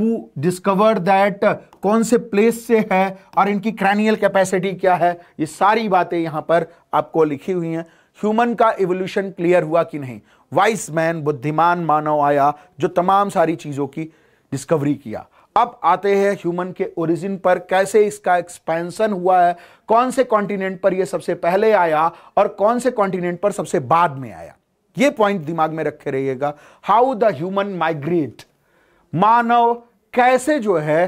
A: who discover that कौन से प्लेस से है और इनकी क्रैनियल कैपेसिटी क्या है ये सारी बातें यहां पर आपको लिखी हुई हैं ह्यूमन का एवोल्यूशन क्लियर हुआ कि नहीं वाइस मैन बुद्धिमान मानव आया जो तमाम सारी चीज़ों की डिस्कवरी किया अब आते हैं ह्यूमन के ओरिजिन पर कैसे इसका एक्सपेंशन हुआ है कौन से कॉन्टिनेंट पर यह सबसे पहले आया और कौन से कॉन्टिनेंट पर सबसे बाद में आया यह पॉइंट दिमाग में रखे रहिएगा हाउ द ह्यूमन माइग्रेट मानव कैसे जो है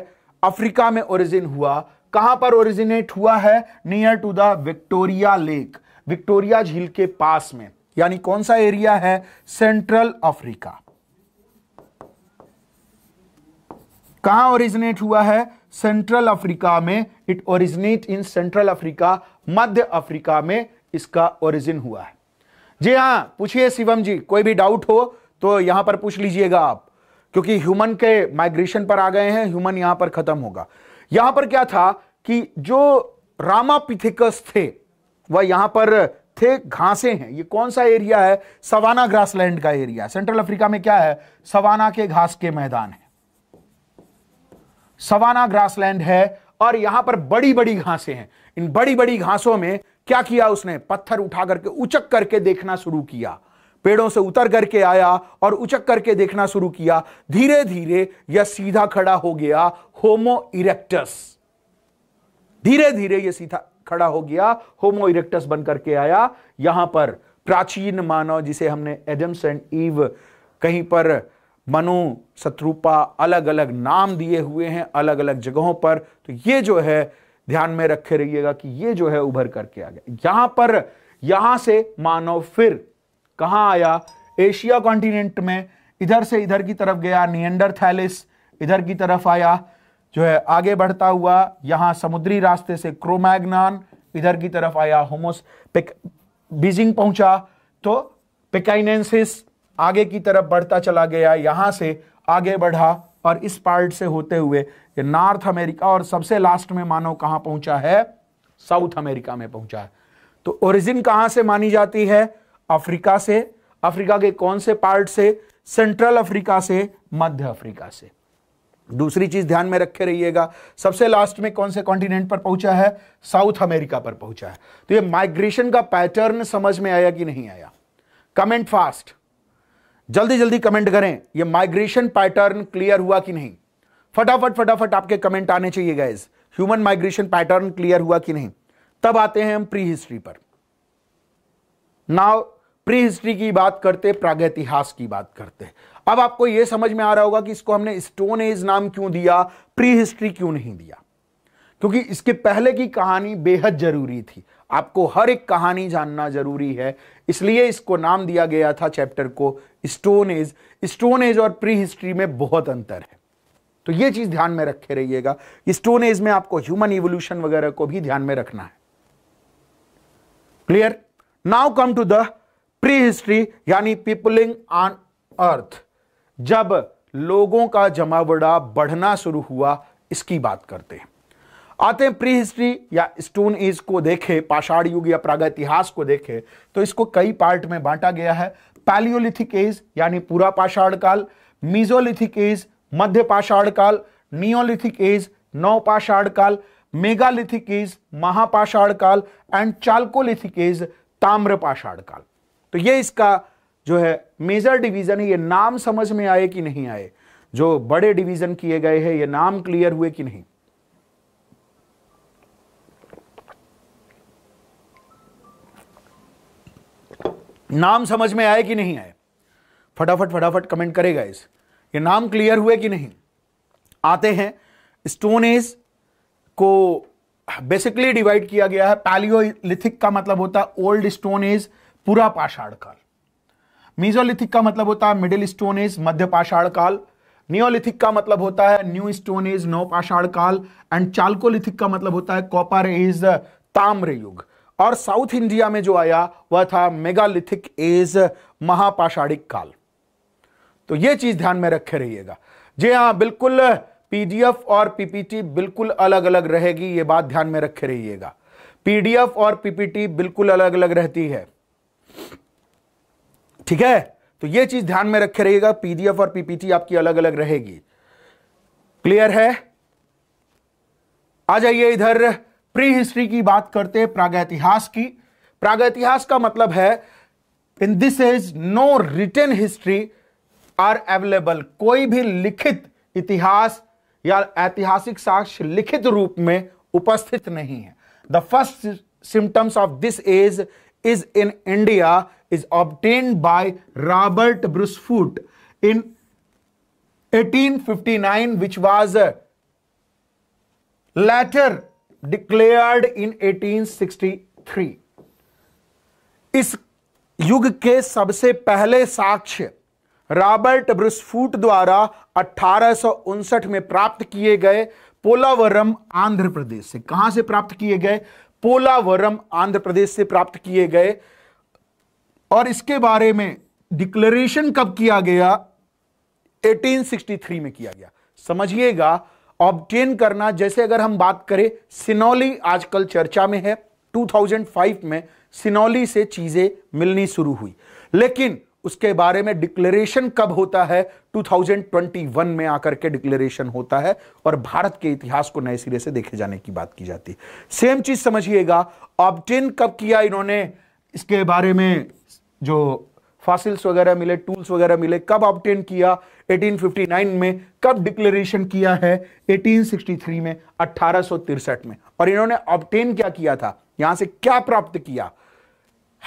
A: अफ्रीका में ओरिजिन हुआ कहां पर ओरिजिनेट हुआ है near to the Victoria lake Victoria झील के पास में यानी कौन सा एरिया है सेंट्रल अफ्रीका कहां ओरिजिनेट हुआ है सेंट्रल अफ्रीका में it originate in central Africa मध्य अफ्रीका में इसका ओरिजिन हुआ है जी हां पूछिए शिवम जी कोई भी डाउट हो तो यहां पर पूछ लीजिएगा आप क्योंकि ह्यूमन के माइग्रेशन पर आ गए हैं ह्यूमन यहां पर खत्म होगा यहां पर क्या था कि जो रामापिथिकस थे वह यहां पर थे घासे हैं ये कौन सा एरिया है सवाना ग्रासलैंड का एरिया सेंट्रल अफ्रीका में क्या है सवाना के घास के मैदान है सवाना ग्रासलैंड है और यहां पर बड़ी बड़ी घासें हैं इन बड़ी बड़ी घासों में क्या किया उसने पत्थर उठा करके उचक करके देखना शुरू किया पेड़ों से उतर करके आया और उचक करके देखना शुरू किया धीरे धीरे यह सीधा खड़ा हो गया होमो इरेक्टस धीरे धीरे यह सीधा खड़ा हो गया होमो इरेक्टस बन करके आया यहां पर प्राचीन मानव जिसे हमने एडम्स एंड ईव कहीं पर मनु शत्रुपा अलग अलग नाम दिए हुए हैं अलग अलग जगहों पर तो ये जो है ध्यान में रखे रहिएगा कि ये जो है उभर करके आ गया यहां पर यहां से मानव फिर कहाँ आया एशिया कॉन्टिनेंट में इधर से इधर की तरफ गया नियंडरथैलिस इधर की तरफ आया जो है आगे बढ़ता हुआ यहाँ समुद्री रास्ते से क्रोमैग्नान इधर की तरफ आया होमोस बीजिंग पहुंचा तो पिकाइनेंसिस आगे की तरफ बढ़ता चला गया यहाँ से आगे बढ़ा और इस पार्ट से होते हुए नॉर्थ अमेरिका और सबसे लास्ट में मानो कहाँ पहुंचा है साउथ अमेरिका में पहुंचा है तो ओरिजिन कहाँ से मानी जाती है अफ्रीका से अफ्रीका के कौन से पार्ट से सेंट्रल अफ्रीका से मध्य अफ्रीका से दूसरी चीज ध्यान में रखे रहिएगा सबसे लास्ट में कौन से कॉन्टिनेंट पर पहुंचा है साउथ अमेरिका पर पहुंचा है तो ये माइग्रेशन का पैटर्न समझ में आया कि नहीं आया कमेंट फास्ट जल्दी जल्दी कमेंट करें ये माइग्रेशन पैटर्न क्लियर हुआ कि नहीं फटाफट फटाफट आपके कमेंट आने चाहिए guys human migration pattern clear हुआ कि नहीं तब आते हैं हम प्री हिस्ट्री पर नाउ प्री हिस्ट्री की बात करते प्रागैतिहास की बात करते अब आपको यह समझ में आ रहा होगा कि इसको हमने स्टोन एज नाम क्यों दिया प्री हिस्ट्री क्यों नहीं दिया क्योंकि इसके पहले की कहानी बेहद जरूरी थी आपको हर एक कहानी जानना जरूरी है इसलिए इसको नाम दिया गया था चैप्टर को स्टोन एज स्टोन एज और प्री हिस्ट्री में बहुत अंतर है तो यह चीज ध्यान में रखे रहिएगा स्टोन एज में आपको ह्यूमन इवोल्यूशन वगैरह को भी ध्यान में रखना है clear now come to the prehistory यानी पीपलिंग ऑन अर्थ जब लोगों का जमावड़ा बढ़ना शुरू हुआ इसकी बात करते हैं आते हैं प्री हिस्ट्री या स्टोन एज को देखें पाषाण युग या प्रागैतिहास को देखें तो इसको कई पार्ट में बांटा गया है पैलियोलिथिक एज यानी पूरा पाषाण काल मीजोलिथिक एज मध्य पाषाण काल नियोलिथिक एज नवपाषाण काल मेगालिथिक एज महापाषाण काल एंड चालकोलिथिक एज ताम्र पाषाण काल तो ये इसका जो है मेजर डिवीजन है ये नाम समझ में आए कि नहीं आए जो बड़े डिवीजन किए गए हैं ये नाम क्लियर हुए कि नहीं नाम समझ में आए कि नहीं आए फटाफट फटाफट कमेंट करेगा इस ये नाम क्लियर हुए कि नहीं आते हैं स्टोन एज को बेसिकली डिवाइड किया गया है पैलियोलिथिक का मतलब होता है ओल्ड स्टोन एज पूरा पाषाण काल मीजोलिथिक का मतलब होता है मिडिल स्टोन एज मध्य पाषाण काल नियोलिथिक का मतलब होता है न्यू स्टोन एज नो पाषाण काल एंड चालकोलिथिक का मतलब होता है कॉपर एज ताम्र युग और साउथ इंडिया में जो आया वह था मेगालिथिक एज महापाषाणिक काल तो यह चीज ध्यान में रखे रहिएगा जी हाँ बिल्कुल पीडीएफ और पीपीटी बिल्कुल अलग अलग रहेगी ये बात ध्यान में रखे रहिएगा पीडीएफ और पीपीटी बिल्कुल अलग अलग रहती है ठीक है तो ये चीज ध्यान में रखे रहिएगा पीडीएफ और पीपीटी आपकी अलग अलग रहेगी क्लियर है आ जाइए इधर प्री हिस्ट्री की बात करते हैं प्रागैतिहास की प्रागैतिहास का मतलब है in this is no written history are available कोई भी लिखित इतिहास या ऐतिहासिक साक्ष्य लिखित रूप में उपस्थित नहीं है the first symptoms of this age is in India is obtained by Robert Brucefoot in 1859 which was later declared in 1863 इस युग के सबसे पहले साक्ष्य रॉबर्ट ब्रुसफूट द्वारा अठारह में प्राप्त किए गए पोलावरम आंध्र प्रदेश से कहां से प्राप्त किए गए पोलावरम आंध्र प्रदेश से प्राप्त किए गए और इसके बारे में डिक्लेरेशन कब किया गया 1863 में किया गया समझिएगा ऑब्टेन करना जैसे अगर हम बात करें सिनौली आजकल चर्चा में है 2005 में सिनौली से चीजें मिलनी शुरू हुई लेकिन उसके बारे में डिक्लेरेशन कब होता है 2021 में आकर के डिक्लेरेशन होता है और भारत के इतिहास को नए सिरे से देखे जाने की बात की जाती है सेम चीज समझिएगा ऑब्टेन कब किया इन्होंने इसके बारे में जो फासिल्स वगैरह मिले टूल्स वगैरह मिले कब ऑप्टेन किया 1859 में कब डिक्लेरेशन किया है 1863 में अट्ठारह में और इन्होंने ऑप्टेन क्या किया था यहां से क्या प्राप्त किया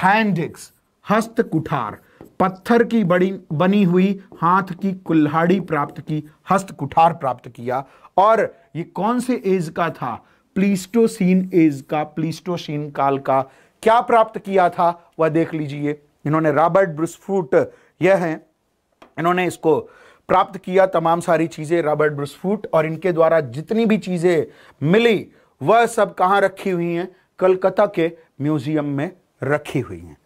A: हैंडिक्स हस्त कुठार पत्थर की बड़ी बनी हुई हाथ की कुल्हाड़ी प्राप्त की हस्त कुठार प्राप्त किया और ये कौन से एज का था प्लीस्टोसीन एज का प्लीस्टोसीन काल का क्या प्राप्त किया था वह देख लीजिए इन्होंने रॉबर्ट ब्रुसफूट यह हैं इन्होंने इसको प्राप्त किया तमाम सारी चीज़ें रॉबर्ट ब्रुसफूट और इनके द्वारा जितनी भी चीज़ें मिली वह सब कहाँ रखी हुई हैं कलकत्ता के म्यूजियम में रखी हुई हैं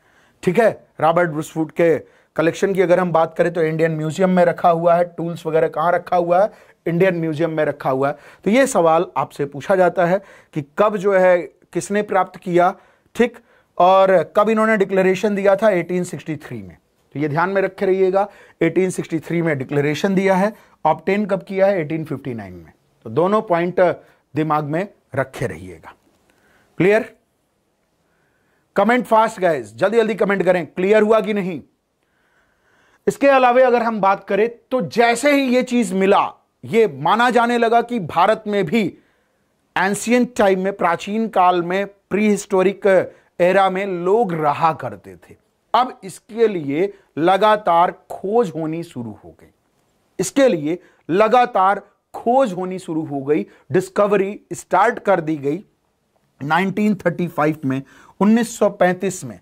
A: ठीक है रॉबर्ट ब्रुसफूट के कलेक्शन की अगर हम बात करें तो इंडियन म्यूजियम में रखा हुआ है टूल्स वगैरह कहाँ रखा हुआ है इंडियन म्यूजियम में रखा हुआ है तो ये सवाल आपसे पूछा जाता है कि कब जो है किसने प्राप्त किया ठीक और कब इन्होंने डिक्लेरेशन दिया था 1863 में तो ये ध्यान में रखे रहिएगा 1863 में डिक्लेरेशन दिया है ऑप्टेन कब किया है 1859 में तो दोनों पॉइंट दिमाग में रखे रहिएगा क्लियर कमेंट फास्ट गाइस जल्दी जल्दी कमेंट करें क्लियर हुआ कि नहीं इसके अलावा अगर हम बात करें तो जैसे ही ये चीज मिला ये माना जाने लगा कि भारत में भी एंशियंट टाइम में प्राचीन काल में प्री हिस्टोरिक एरा में लोग रहा करते थे अब इसके लिए लगातार खोज होनी शुरू हो गई इसके लिए लगातार खोज होनी शुरू हो गई डिस्कवरी स्टार्ट कर दी गई 1935 में 1935 में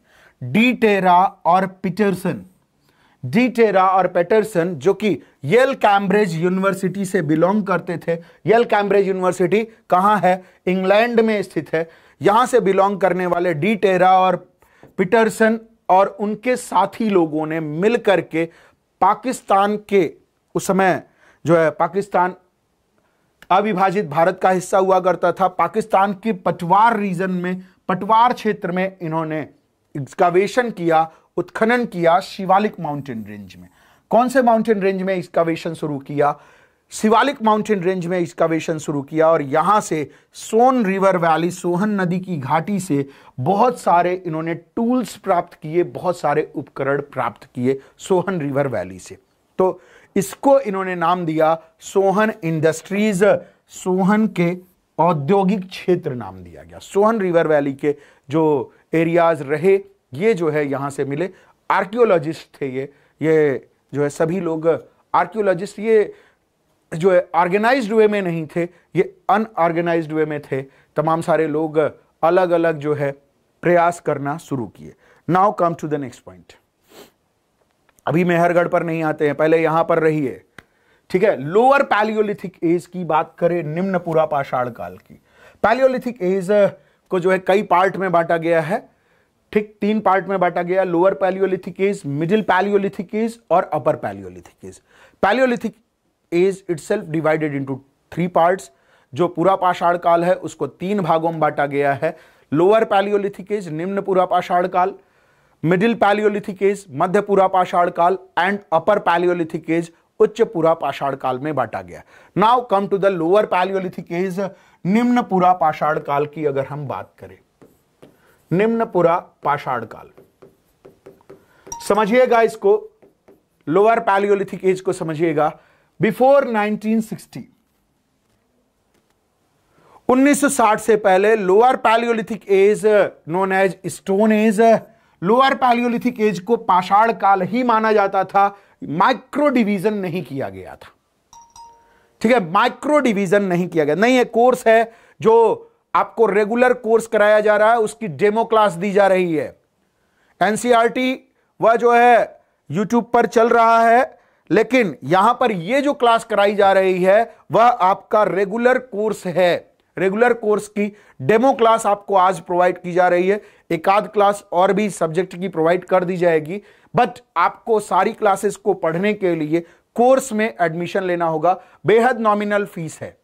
A: डी टेरा और पीटरसन डी टेरा और पेटरसन जो कि येल कैम्ब्रिज यूनिवर्सिटी से बिलोंग करते थे येल कैम्ब्रिज यूनिवर्सिटी कहाँ है इंग्लैंड में स्थित है यहां से बिलोंग करने वाले डी टेरा और पीटरसन और उनके साथी लोगों ने मिलकर के पाकिस्तान के उस समय जो है पाकिस्तान अविभाजित भारत का हिस्सा हुआ करता था पाकिस्तान के पटवार रीजन में पटवार क्षेत्र में इन्होंने एक्सकावेशन किया उत्खनन किया शिवालिक माउंटेन रेंज में कौन से माउंटेन रेंज में एक्सकावेशन शुरू किया शिवालिक माउंटेन रेंज में एक्सकावेशन शुरू किया और यहाँ से सोन रिवर वैली सोहन नदी की घाटी से बहुत सारे इन्होंने टूल्स प्राप्त किए बहुत सारे उपकरण प्राप्त किए सोहन रिवर वैली से तो इसको इन्होंने नाम दिया सोहन इंडस्ट्रीज सोहन के औद्योगिक क्षेत्र नाम दिया गया सोहन रिवर वैली के जो एरियाज रहे ये जो है यहाँ से मिले आर्कियोलॉजिस्ट थे ये ये जो है सभी लोग आर्कियोलॉजिस्ट ये जो है ऑर्गेनाइज वे में नहीं थे ये अनऑर्गेनाइज वे में थे तमाम सारे लोग अलग अलग जो है प्रयास करना शुरू किए now come to the next point अभी मेहरगढ़ पर नहीं आते हैं पहले यहां पर रहिए ठीक है लोअर पैलियोलिथिक एज की बात करें निम्न पूरा पाषाण काल की पैलियोलिथिक एज को जो है कई पार्ट में बांटा गया है ठीक तीन पार्ट में बांटा गया lower palaeolithic age middle palaeolithic age और upper palaeolithic age palaeolithic is itself divided into three parts जो पूरा पाषाण काल है उसको तीन भागों में बांटा गया है लोअर पैलियोलिथिक एज निम्न पूरा पाषाण काल मिडिल पैलियोलिथिक एज मध्य पूरा पाषाण काल एंड अपर पैलियोलिथिक एज उच्च पूरा पाषाण काल में बांटा गया now come to the lower palaeolithic age निम्न पूरा पाषाण काल की अगर हम बात करें निम्न पूरा पाषाण काल समझिएगा इसको लोअर पैलियोलिथिक एज को समझिएगा बिफोर 1960 1960 से पहले lower palaeolithic age known as stone age lower palaeolithic age को पाषाण काल ही माना जाता था माइक्रो डिवीजन नहीं किया गया था ठीक है माइक्रो डिवीजन नहीं किया गया नहीं है कोर्स है जो आपको रेगुलर कोर्स कराया जा रहा है उसकी डेमो क्लास दी जा रही है एनसीआरटी वह जो है यूट्यूब पर चल रहा है लेकिन यहां पर यह जो क्लास कराई जा रही है वह आपका रेगुलर कोर्स है रेगुलर कोर्स की डेमो क्लास आपको आज प्रोवाइड की जा रही है एक आध क्लास और भी सब्जेक्ट की प्रोवाइड कर दी जाएगी बट आपको सारी क्लासेस को पढ़ने के लिए कोर्स में एडमिशन लेना होगा बेहद नॉमिनल फीस है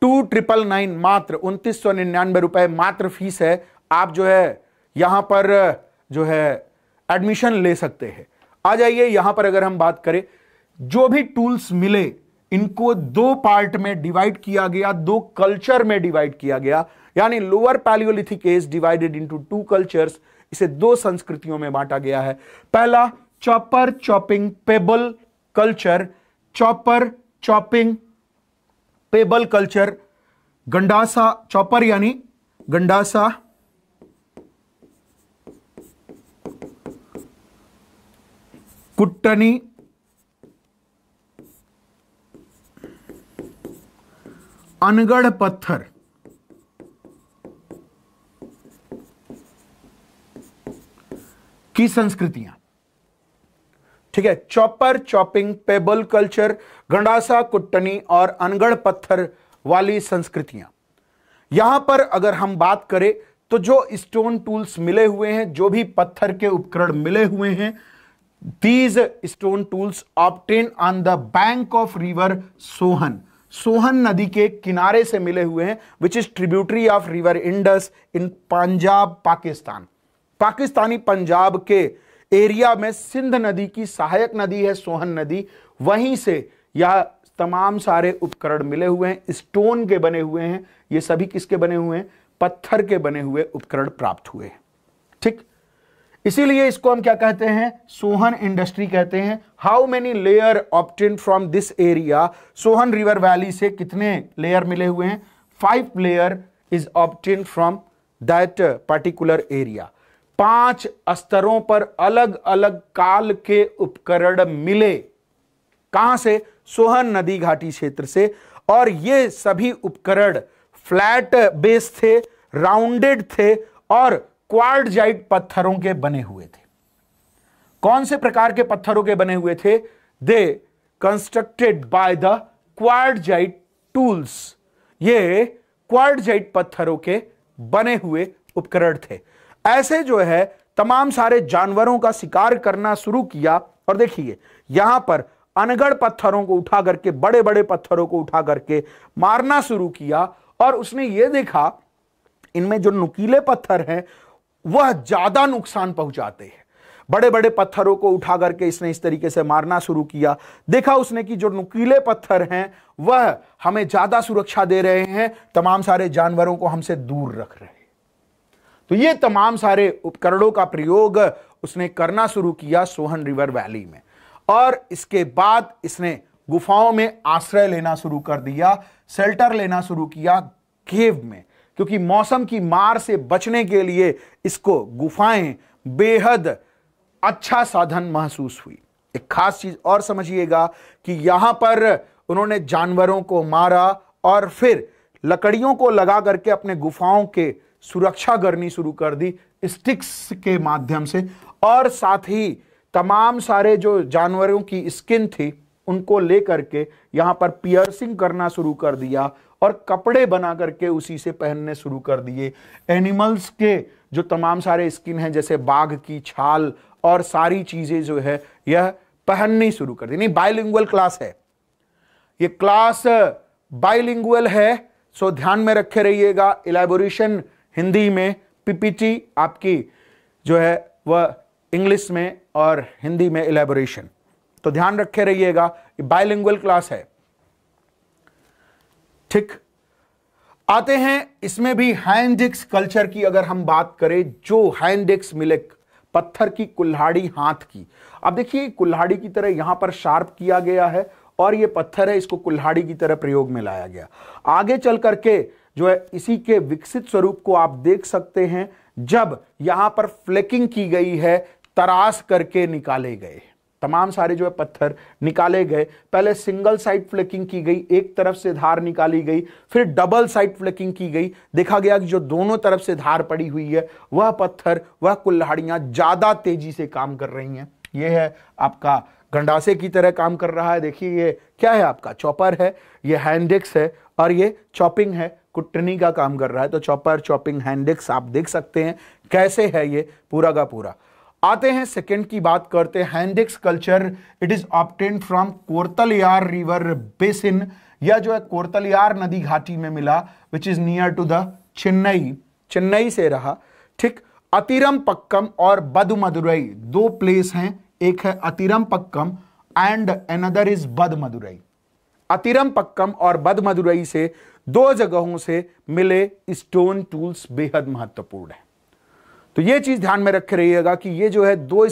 A: टू ट्रिपल नाइन मात्र उनतीस सौ निन्यानवे रुपए मात्र फीस है आप जो है यहां पर जो है एडमिशन ले सकते हैं आ जाइए यहां पर अगर हम बात करें जो भी टूल्स मिले इनको दो पार्ट में डिवाइड किया गया दो कल्चर में डिवाइड किया गया यानी lower palaeolithic age divided into two cultures इसे दो संस्कृतियों में बांटा गया है पहला chopper chopping pebble culture chopper chopping pebble culture गंडासा चॉपर यानी गंडासा कुट्टनी अनगढ़ पत्थर की संस्कृतियां ठीक है चॉपर चॉपिंग पेबल कल्चर गंडासा कुट्टनी और अनगढ़ पत्थर वाली संस्कृतियां यहां पर अगर हम बात करें तो जो स्टोन टूल्स मिले हुए हैं जो भी पत्थर के उपकरण मिले हुए हैं these stone tools obtained on the bank of river Soan Soan नदी के किनारे से मिले हुए हैं which is tributary of river Indus in Punjab Pakistan Pakistani Punjab के एरिया में सिंध नदी की सहायक नदी है सोहन नदी वहीं से यह तमाम सारे उपकरण मिले हुए हैं स्टोन के बने हुए हैं ये सभी किसके बने हुए हैं पत्थर के बने हुए उपकरण प्राप्त हुए हैं ठीक इसीलिए इसको हम क्या कहते हैं सोहन इंडस्ट्री कहते हैं how many layer obtained from this area Soan river valley से कितने लेयर मिले हुए हैं five layer is obtain from that particular area पांच स्तरों पर अलग अलग काल के उपकरण मिले कहां से सोहन नदी घाटी क्षेत्र से और ये सभी उपकरण फ्लैट बेस थे राउंडेड थे और क्वार्टजाइट पत्थरों के बने हुए थे कौन से प्रकार के पत्थरों के बने हुए थे they constructed by the quartzite tools ये क्वार्टजाइट पत्थरों के बने हुए उपकरण थे ऐसे जो है तमाम सारे जानवरों का शिकार करना शुरू किया और देखिए यहां पर अनगढ़ पत्थरों को उठा करके बड़े बड़े पत्थरों को उठा करके मारना शुरू किया और उसने ये देखा इनमें जो नुकीले पत्थर हैं वह ज्यादा नुकसान पहुंचाते हैं बड़े बड़े पत्थरों को उठा करके इसने इस तरीके से मारना शुरू किया देखा उसने कि जो नुकीले पत्थर हैं वह हमें ज्यादा सुरक्षा दे रहे हैं तमाम सारे जानवरों को हमसे दूर रख रहे हैं तो ये तमाम सारे उपकरणों का प्रयोग उसने करना शुरू किया सोहन रिवर वैली में और इसके बाद इसने गुफाओं में आश्रय लेना शुरू कर दिया शेल्टर लेना शुरू किया केव में क्योंकि मौसम की मार से बचने के लिए इसको गुफाएं बेहद अच्छा साधन महसूस हुई एक खास चीज और समझिएगा कि यहां पर उन्होंने जानवरों को मारा और फिर लकड़ियों को लगा करके अपने गुफाओं के सुरक्षा करनी शुरू कर दी स्टिक्स के माध्यम से और साथ ही तमाम सारे जो जानवरों की स्किन थी उनको लेकर के यहाँ पर पियर्सिंग करना शुरू कर दिया और कपड़े बना करके उसी से पहनने शुरू कर दिए एनिमल्स के जो तमाम सारे स्किन हैं जैसे बाघ की छाल और सारी चीज़ें जो है यह पहननी शुरू कर दी नहीं बायलिंगुअल क्लास है ये क्लास बायलिंगुअल है सो ध्यान में रखे रहिएगा इलेबोरेशन हिंदी में पीपीटी आपकी जो है वह इंग्लिश में और हिंदी में इलेबोरेशन तो ध्यान रखे रहिएगा बायलिंगुअल क्लास है ठीक आते हैं इसमें भी हैंडिक्स कल्चर की अगर हम बात करें जो हैंडिक्स मिले पत्थर की कुल्हाड़ी हाथ की अब देखिए कुल्हाड़ी की तरह यहां पर शार्प किया गया है और ये पत्थर है इसको कुल्हाड़ी की तरह प्रयोग में लाया गया आगे चल करके जो है इसी के विकसित स्वरूप को आप देख सकते हैं जब यहां पर फ्लेकिंग की गई है तराश करके निकाले गए तमाम सारे जो है पत्थर निकाले गए पहले सिंगल साइड फ्लेकिंग की गई एक तरफ से धार निकाली गई फिर डबल साइड फ्लेकिंग की गई देखा गया कि जो दोनों तरफ से धार पड़ी हुई है वह पत्थर वह कुल्हाड़ियां ज़्यादा तेजी से काम कर रही हैं यह है आपका गंडासे की तरह काम कर रहा है देखिए ये क्या है आपका चॉपर है ये हैंडिक्स है और ये चॉपिंग है कुटनी का काम कर रहा है तो चॉपर चॉपिंग हैंडिक्स आप देख सकते हैं कैसे है ये पूरा का पूरा आते हैं सेकंड की बात करते हैं handaxe culture it is obtain from Kortallayar river basin या जो है कोर्तलियार नदी घाटी में मिला which is near to the Chennai Chennai से रहा ठीक अतिरम पक्कम और बद मदुरई दो प्लेस हैं एक है Attirampakkam and another is Vadamadurai अतिरम पक्कम और बद मदुरई से दो जगहों से मिले स्टोन टूल्स बेहद महत्वपूर्ण है तो ये चीज़ ध्यान में रखे रहिएगा कि ये जो है दो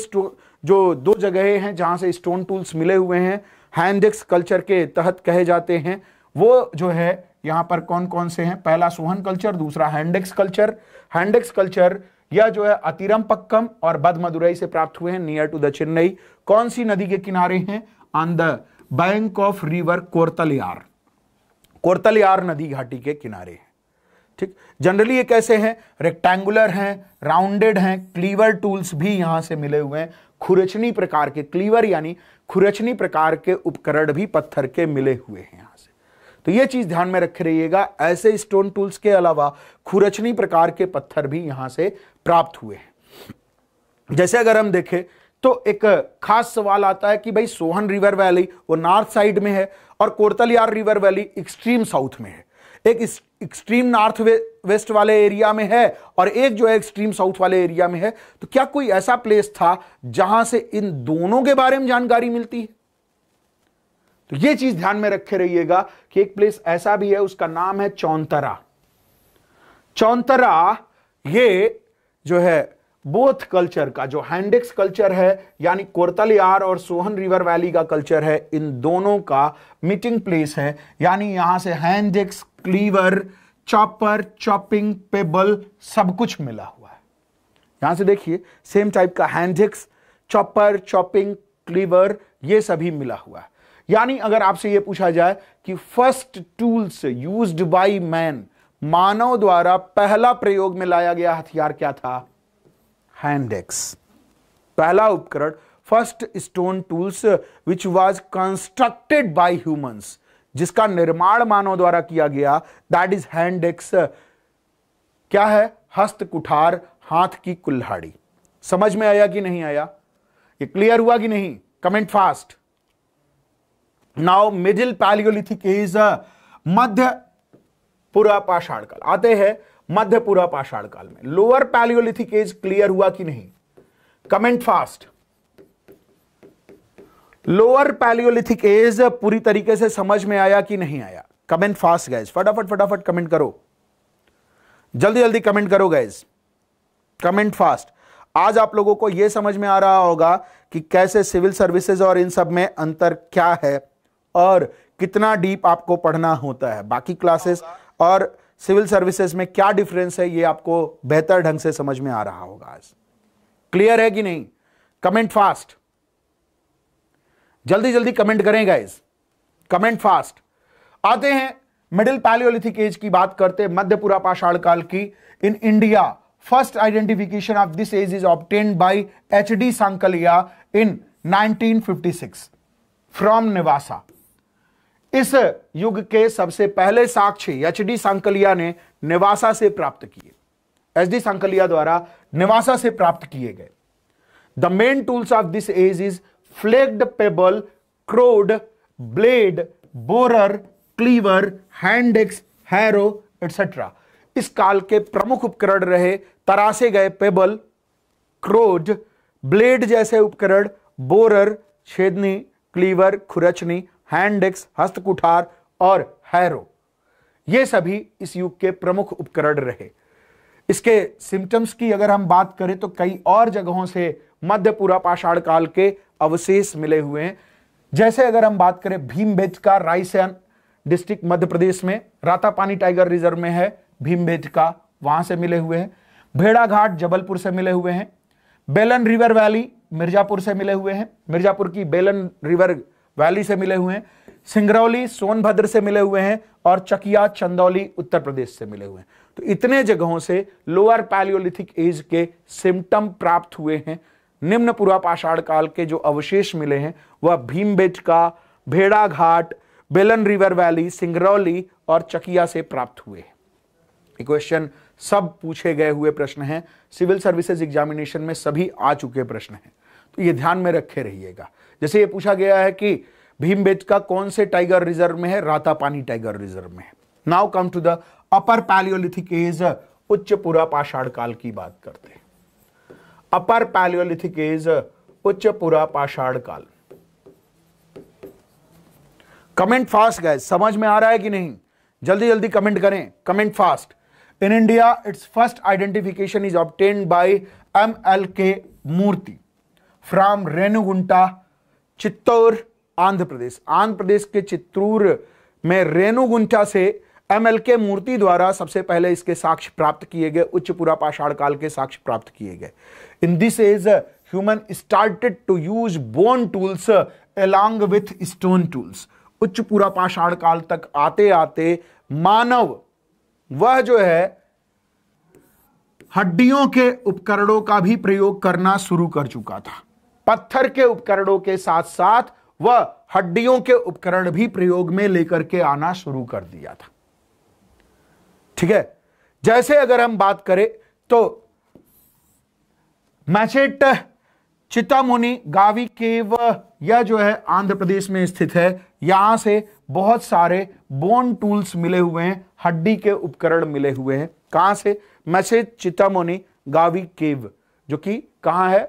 A: जो दो जगह हैं जहां से स्टोन टूल्स मिले हुए हैं हैंडिक्स कल्चर के तहत कहे जाते हैं वो जो है यहां पर कौन कौन से हैं पहला सोहन कल्चर दूसरा हैंडेक्स कल्चर हैंडेक्स कल्चर यह जो है अतिरम पक्कम और बदमदुरई से प्राप्त हुए हैं नियर टू द चेन्नई कौन सी नदी के किनारे हैं on the bank of river Kortallayar Kortallayar नदी घाटी के किनारे ठीक जनरली ये कैसे हैं रेक्टेंगुलर हैं राउंडेड हैं क्लीवर टूल्स भी यहाँ से मिले हुए हैं खुरचनी प्रकार के क्लीवर यानी खुरचनी प्रकार के उपकरण भी पत्थर के मिले हुए हैं यहाँ से तो ये चीज़ ध्यान में रखे रहिएगा ऐसे स्टोन टूल्स के अलावा खुरचनी प्रकार के पत्थर भी यहाँ से प्राप्त हुए हैं जैसे अगर हम देखें तो एक खास सवाल आता है कि भाई सोहन रिवर वैली वो नॉर्थ साइड में है और Kortallayar river valley extreme south में है एक एक्सट्रीम नॉर्थ वे, वेस्ट वाले एरिया में है और एक जो है एक्सट्रीम साउथ वाले एरिया में है तो क्या कोई ऐसा प्लेस था जहां से इन दोनों के बारे में जानकारी मिलती है तो यह चीज ध्यान में रखे रहिएगा कि एक प्लेस ऐसा भी है उसका नाम है चौंतरा चौंतरा ये जो है बोथ कल्चर का जो हैंडेक्स कल्चर है यानी कोरतलियार और सोहन रिवर वैली का कल्चर है इन दोनों का मीटिंग प्लेस है यानी यहां से handaxe cleaver chopper chopping pebble सब कुछ मिला हुआ है यहां से देखिए सेम टाइप का हैंडिक्स चॉपर चॉपिंग क्लीवर ये सभी मिला हुआ है यानी अगर आपसे यह पूछा जाए कि first tools used by man मानव द्वारा पहला प्रयोग में लाया गया हथियार क्या था हैंडेक्स पहला उपकरण first stone tools which was constructed by humans जिसका निर्माण मानव द्वारा किया गया दैट इज हैंड एक्स क्या है हस्त कुठार हाथ की कुल्हाड़ी समझ में आया कि नहीं आया ये क्लियर हुआ कि नहीं comment fast now middle palaeolithic is मध्य पूरा पाषाण काल आते हैं मध्य पूरा पाषाण काल में लोअर पैलियोलिथिक एज क्लियर हुआ कि नहीं comment fast lower palaeolithic age पूरी तरीके से समझ में आया कि नहीं आया कमेंट फास्ट गैस फटाफट फटाफट कमेंट करो जल्दी जल्दी कमेंट करो गैस कमेंट फास्ट आज आप लोगों को यह समझ में आ रहा होगा कि कैसे सिविल सर्विसेज और इन सब में अंतर क्या है और कितना डीप आपको पढ़ना होता है बाकी क्लासेस और सिविल सर्विसेज में क्या डिफरेंस है ये आपको बेहतर ढंग से समझ में आ रहा होगा आज क्लियर है कि नहीं कमेंट फास्ट जल्दी जल्दी कमेंट करें गाइज कमेंट फास्ट आते हैं मिडिल पैलियोलिथिक एज की बात करते मध्य पूरा पाषाण काल की in India first identification of this age is obtained by H D Sankalia in 1956 from Nevasa इस युग के सबसे पहले साक्ष्य एच डी सांकलिया ने निवासा से प्राप्त किए एच डी सांकलिया द्वारा निवासा से प्राप्त किए गए the main tools of this age is flaked pebble core blade borer cleaver hand axe harrow etcetera इस काल के प्रमुख उपकरण रहे तरासे गए पेबल क्रोज ब्लेड जैसे उपकरण बोरर छेदनी क्लीवर खुरचनी एक्स हस्तकुठार और हैरो ये सभी इस युग के प्रमुख उपकरण रहे इसके सिम्टम्स की अगर हम बात करें तो कई और जगहों से मध्य पूरा पाषाण काल के अवशेष मिले हुए हैं जैसे अगर हम बात करें भीम का रायसेन डिस्ट्रिक्ट मध्य प्रदेश में रातापानी टाइगर रिजर्व में है भीम का वहां से मिले हुए हैं भेड़ाघाट जबलपुर से मिले हुए हैं बेलन रिवर वैली मिर्जापुर से मिले हुए हैं मिर्जापुर की बेलन रिवर वैली से मिले हुए हैं सिंगरौली सोनभद्र से मिले हुए हैं और चकिया चंदौली उत्तर प्रदेश से मिले हुए हैं तो इतने जगहों से लोअर पैलियोलिथिक एज के सिम्टम प्राप्त हुए हैं निम्न पूर्वा पाषाण काल के जो अवशेष मिले हैं वह भीमबेट का भेड़ा घाट बेलन रिवर वैली सिंगरौली और चकिया से प्राप्त हुए क्वेश्चन सब पूछे गए हुए प्रश्न हैं सिविल सर्विसेज एग्जामिनेशन में सभी आ चुके प्रश्न हैं तो ये ध्यान में रखे रहिएगा जैसे ये पूछा गया है कि भीम का कौन से टाइगर रिजर्व में है रातापानी टाइगर रिजर्व में है now come to the upper palaeolithic age उच्च पुरा पाषाण काल की बात करते हैं अपर पैलियोलिथिक एज उच्च पुरा पाषाण काल कमेंट फास्ट गए समझ में आ रहा है कि नहीं जल्दी जल्दी कमेंट करें comment fast in India its first identification is obtained by M L K Murthy from Renigunta Chittoor Andhra Pradesh Andhra Pradesh के चित्तूर में रेणुगुंटा से एम एल के मूर्ति द्वारा सबसे पहले इसके साक्ष्य प्राप्त किए गए उच्च पुरा पाषाण काल के साक्ष्य प्राप्त किए गए In this age, uh, human started to use bone tools uh, along with stone tools. उच्च पूरा पाषाण काल तक आते आते मानव वह जो है हड्डियों के उपकरणों का भी प्रयोग करना शुरू कर चुका था पत्थर के उपकरणों के साथ साथ वह हड्डियों के उपकरण भी प्रयोग में लेकर के आना शुरू कर दिया था ठीक है जैसे अगर हम बात करें तो मैचेट चितामुनि गावी केव यह जो है आंध्र प्रदेश में स्थित है यहां से बहुत सारे बोन टूल्स मिले हुए हैं हड्डी के उपकरण मिले हुए हैं कहां से मैसेज चितामुनि गावी केव जो कि कहां है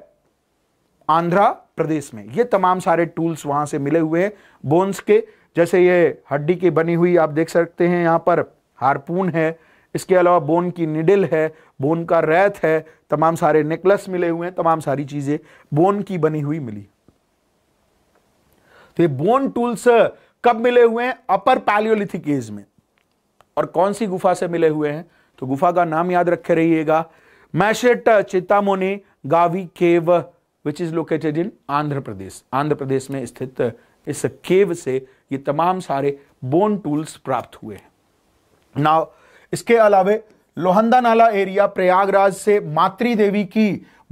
A: आंध्र प्रदेश में ये तमाम सारे टूल्स वहां से मिले हुए हैं बोन्स के जैसे ये हड्डी की बनी हुई आप देख सकते हैं यहां पर हारपून है इसके अलावा बोन की निडिल है बोन का रैत है तमाम सारे नेकलेस मिले हुए हैं तमाम सारी चीज़ें बोन की बनी हुई मिली तो ये बोन टूल्स कब मिले हुए हैं अपर पैलियोलिथिक एज में और कौन सी गुफा से मिले हुए हैं तो गुफा का नाम याद रखे रहिएगा मैशेट Chintamani Gavi cave which is located in Andhra Pradesh Andhra Pradesh में स्थित इस केव से ये तमाम सारे बोन टूल्स प्राप्त हुए हैं नाउ इसके अलावे लोहंदा नाला एरिया प्रयागराज से मातृ देवी की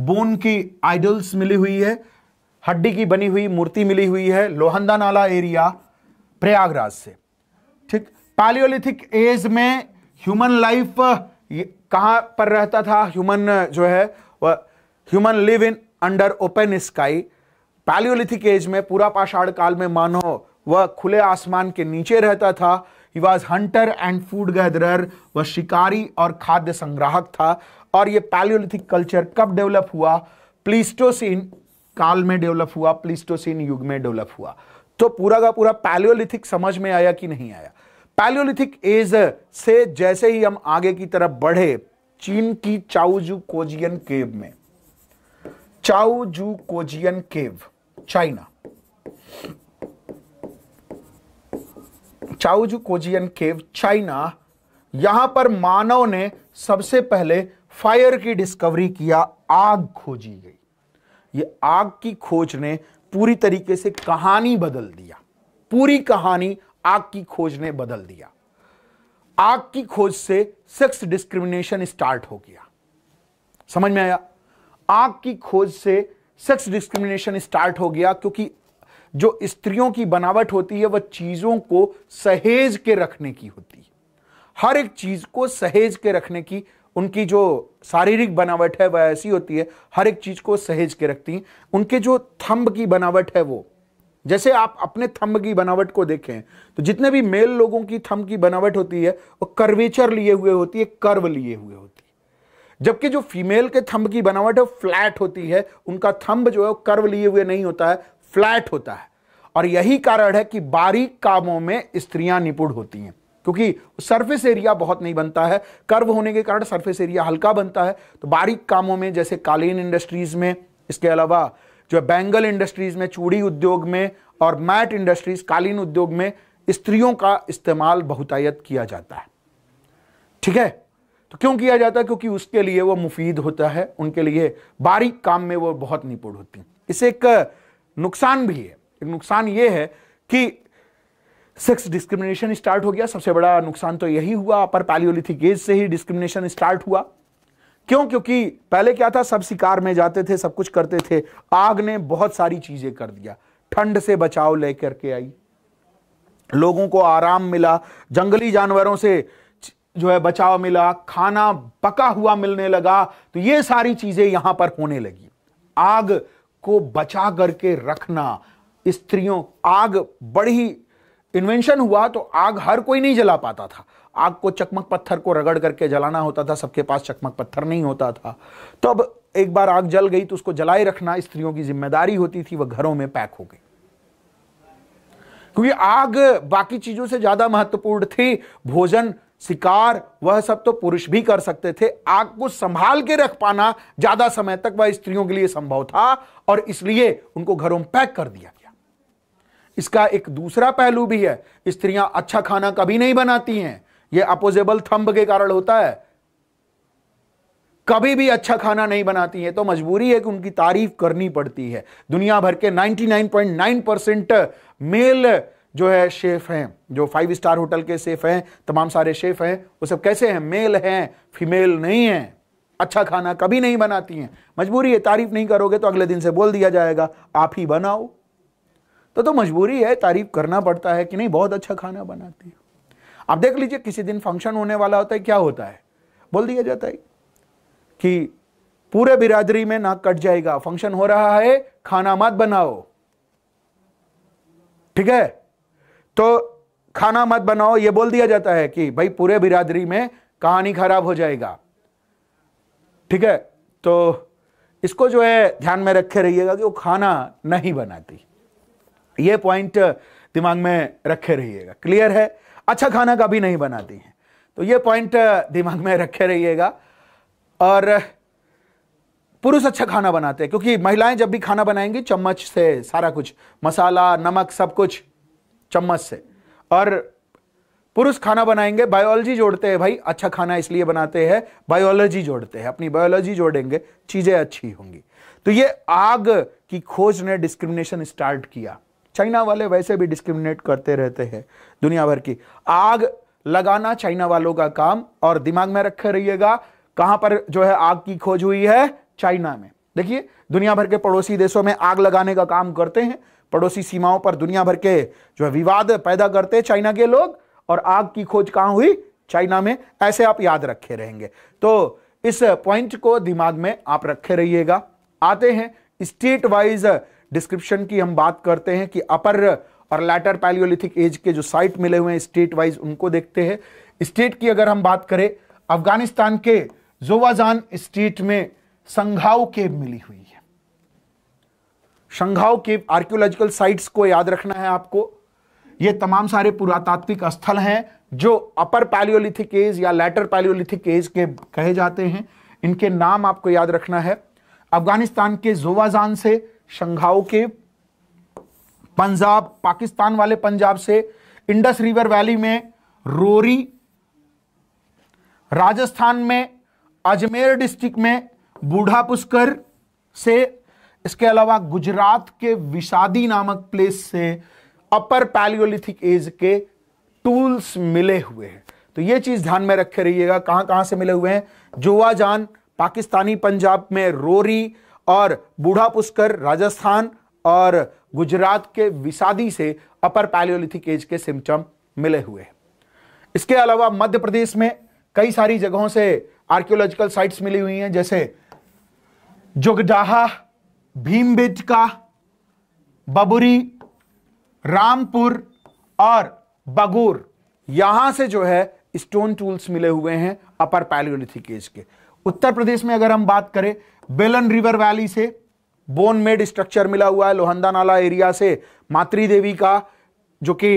A: बोन की आइडल्स मिली हुई है हड्डी की बनी हुई मूर्ति मिली हुई है लोहंदा नाला एरिया प्रयागराज से ठीक पैलियोलिथिक एज में ह्यूमन लाइफ कहां पर रहता था ह्यूमन जो है वह human live in under open sky palaeolithic age में पूरा पाषाण काल में मानो वह खुले आसमान के नीचे रहता था he was hunter and food gatherer वह शिकारी और खाद्य संग्राहक था और ये पैलियोलिथिक कल्चर कब डेवलप हुआ प्लीस्टोसिन काल में डेवलप हुआ प्लीस्टोसिन युग में डेवलप हुआ तो पूरा का पूरा पैलियोलिथिक समझ में आया कि नहीं आया पैलियोलिथिक एज से जैसे ही हम आगे की तरफ बढ़े चीन की चाउजू कोजियन केव में चाउजू कोजियन केव चाइना चाउजू कोजियन केव चाइना यहां पर मानव ने सबसे पहले फायर की डिस्कवरी किया आग खोजी गई ये आग की खोज ने पूरी तरीके से कहानी बदल दिया पूरी कहानी आग की खोज ने बदल दिया आग की खोज से सेक्स डिस्क्रिमिनेशन स्टार्ट हो गया समझ में आया आग की खोज से सेक्स डिस्क्रिमिनेशन स्टार्ट हो गया क्योंकि जो स्त्रियों की बनावट होती है वह चीज़ों को सहेज के रखने की होती है हर एक चीज़ को सहेज के रखने की उनकी जो शारीरिक बनावट है वह ऐसी होती है हर एक चीज़ को सहेज के रखती हैं उनके जो थंब की बनावट है वो जैसे आप अपने थंब की बनावट को देखें तो जितने भी मेल लोगों की थंब की बनावट होती है वो कर्वेचर लिए हुए होती है कर्व लिए हुए होती है जबकि जो फीमेल के थंब की बनावट है फ्लैट होती है उनका थंब जो है वो कर्व लिए हुए नहीं होता है फ्लैट होता है और यही कारण है कि बारीक कामों में स्त्रियां निपुण होती हैं क्योंकि सरफेस एरिया बहुत नहीं बनता है कर्व होने के कारण सरफेस एरिया हल्का बनता है तो बारीक कामों में जैसे कालीन इंडस्ट्रीज में इसके अलावा जो बैंगल इंडस्ट्रीज में चूड़ी उद्योग में और मैट इंडस्ट्रीज कालीन उद्योग में स्त्रियों का इस्तेमाल बहुतायत किया जाता है ठीक है तो क्यों किया जाता है क्योंकि उसके लिए वो मुफीद होता है उनके लिए बारीक काम में वो बहुत निपुण होती हैं इसे एक नुकसान भी है एक नुकसान ये है कि सेक्स डिस्क्रिमिनेशन स्टार्ट हो गया सबसे बड़ा नुकसान तो यही हुआ अपर पैलियोलिथिक एज से ही डिस्क्रिमिनेशन स्टार्ट हुआ क्यों क्योंकि पहले क्या था सब शिकार में जाते थे सब कुछ करते थे आग ने बहुत सारी चीजें कर दिया ठंड से बचाव लेकर के आई लोगों को आराम मिला जंगली जानवरों से जो है बचाव मिला खाना पका हुआ मिलने लगा तो ये सारी चीजें यहां पर होने लगी आग को बचा करके रखना स्त्रियों आग बड़ी इन्वेंशन हुआ तो आग हर कोई नहीं जला पाता था आग को चकमक पत्थर को रगड़ करके जलाना होता था सबके पास चकमक पत्थर नहीं होता था तो एक बार आग जल गई तो उसको जलाए रखना स्त्रियों की जिम्मेदारी होती थी वह घरों में पैक हो गई क्योंकि आग बाकी चीजों से ज्यादा महत्वपूर्ण थी भोजन शिकार वह सब तो पुरुष भी कर सकते थे आग को संभाल के रख पाना ज्यादा समय तक वह स्त्रियों के लिए संभव था और इसलिए उनको घरों में पैक कर दिया गया इसका एक दूसरा पहलू भी है स्त्रियां अच्छा खाना कभी नहीं बनाती हैं यह अपोजेबल थंब के कारण होता है कभी भी अच्छा खाना नहीं बनाती है तो मजबूरी है कि उनकी तारीफ करनी पड़ती है दुनिया भर के 99.9 परसेंट मेल जो है शेफ़ हैं जो फाइव स्टार होटल के शेफ़ हैं तमाम सारे शेफ़ हैं वो सब कैसे हैं मेल हैं फीमेल नहीं हैं अच्छा खाना कभी नहीं बनाती हैं मजबूरी है तारीफ़ नहीं करोगे तो अगले दिन से बोल दिया जाएगा आप ही बनाओ तो तो मजबूरी है तारीफ़ करना पड़ता है कि नहीं बहुत अच्छा खाना बनाती है आप देख लीजिए किसी दिन फंक्शन होने वाला होता है क्या होता है बोल दिया जाता है कि पूरे बिरादरी में नाक कट जाएगा फंक्शन हो रहा है खाना मत बनाओ ठीक है तो खाना मत बनाओ ये बोल दिया जाता है कि भाई पूरे बिरादरी में कहानी खराब हो जाएगा ठीक है तो इसको जो है ध्यान में रखे रहिएगा कि वो खाना नहीं बनाती ये पॉइंट दिमाग में रखे रहिएगा क्लियर है अच्छा खाना कभी नहीं बनाती है तो ये पॉइंट दिमाग में रखे रहिएगा और पुरुष अच्छा खाना बनाते हैं क्योंकि महिलाएं जब भी खाना बनाएंगी चम्मच से सारा कुछ मसाला नमक सब कुछ चम्मच से और पुरुष खाना बनाएंगे बायोलॉजी जोड़ते हैं भाई अच्छा खाना इसलिए बनाते हैं बायोलॉजी जोड़ते हैं अपनी बायोलॉजी जोड़ेंगे चीजें अच्छी होंगी तो ये आग की खोज ने डिस्क्रिमिनेशन स्टार्ट किया चाइना वाले वैसे भी डिस्क्रिमिनेट करते रहते हैं दुनिया भर की आग लगाना चाइना वालों का काम और दिमाग में रखे रहिएगा कहां पर जो है आग की खोज हुई है चाइना में देखिए दुनिया भर के पड़ोसी देशों में आग लगाने का काम करते हैं पड़ोसी सीमाओं पर दुनिया भर के जो है विवाद पैदा करते चाइना के लोग और आग की खोज कहां हुई चाइना में ऐसे आप याद रखे रहेंगे तो इस पॉइंट को दिमाग में आप रखे रहिएगा आते हैं स्टेट वाइज डिस्क्रिप्शन की हम बात करते हैं कि अपर और लैटर पैलियोलिथिक एज के जो साइट मिले हुए हैं स्टेट वाइज उनको देखते हैं स्टेट की अगर हम बात करें अफगानिस्तान के जोवाजान स्टेट में संघाव केव मिली हुई है शंघाओ के आर्कियोलॉजिकल साइट्स को याद रखना है आपको ये तमाम सारे पुरातात्विक स्थल हैं जो अपर पैलियोलिथिक एज या लेटर पैलियोलिथिक एज के कहे जाते हैं इनके नाम आपको याद रखना है अफगानिस्तान के जोवाजान से शंघाओ के पंजाब पाकिस्तान वाले पंजाब से इंडस रिवर वैली में रोरी राजस्थान में अजमेर डिस्ट्रिक्ट में बूढ़ा पुष्कर से इसके अलावा गुजरात के विषादी नामक प्लेस से अपर पैलियोलिथिक एज के टूल्स मिले हुए हैं तो ये चीज ध्यान में रखे रहिएगा कहां कहां से मिले हुए हैं जोआजान पाकिस्तानी पंजाब में रोरी और बूढ़ा पुष्कर राजस्थान और गुजरात के विषादी से अपर पैलियोलिथिक एज के सिमटम मिले हुए हैं इसके अलावा मध्य प्रदेश में कई सारी जगहों से आर्कियोलॉजिकल साइट्स मिली हुई हैं जैसे जोगडाहा भीमबेटका बबुरी रामपुर और बगोर यहां से जो है स्टोन टूल्स मिले हुए हैं अपर पैलियोलिथिक एज के उत्तर प्रदेश में अगर हम बात करें बेलन रिवर वैली से बोन मेड स्ट्रक्चर मिला हुआ है लोहंदा नाला एरिया से मातरी देवी का जो कि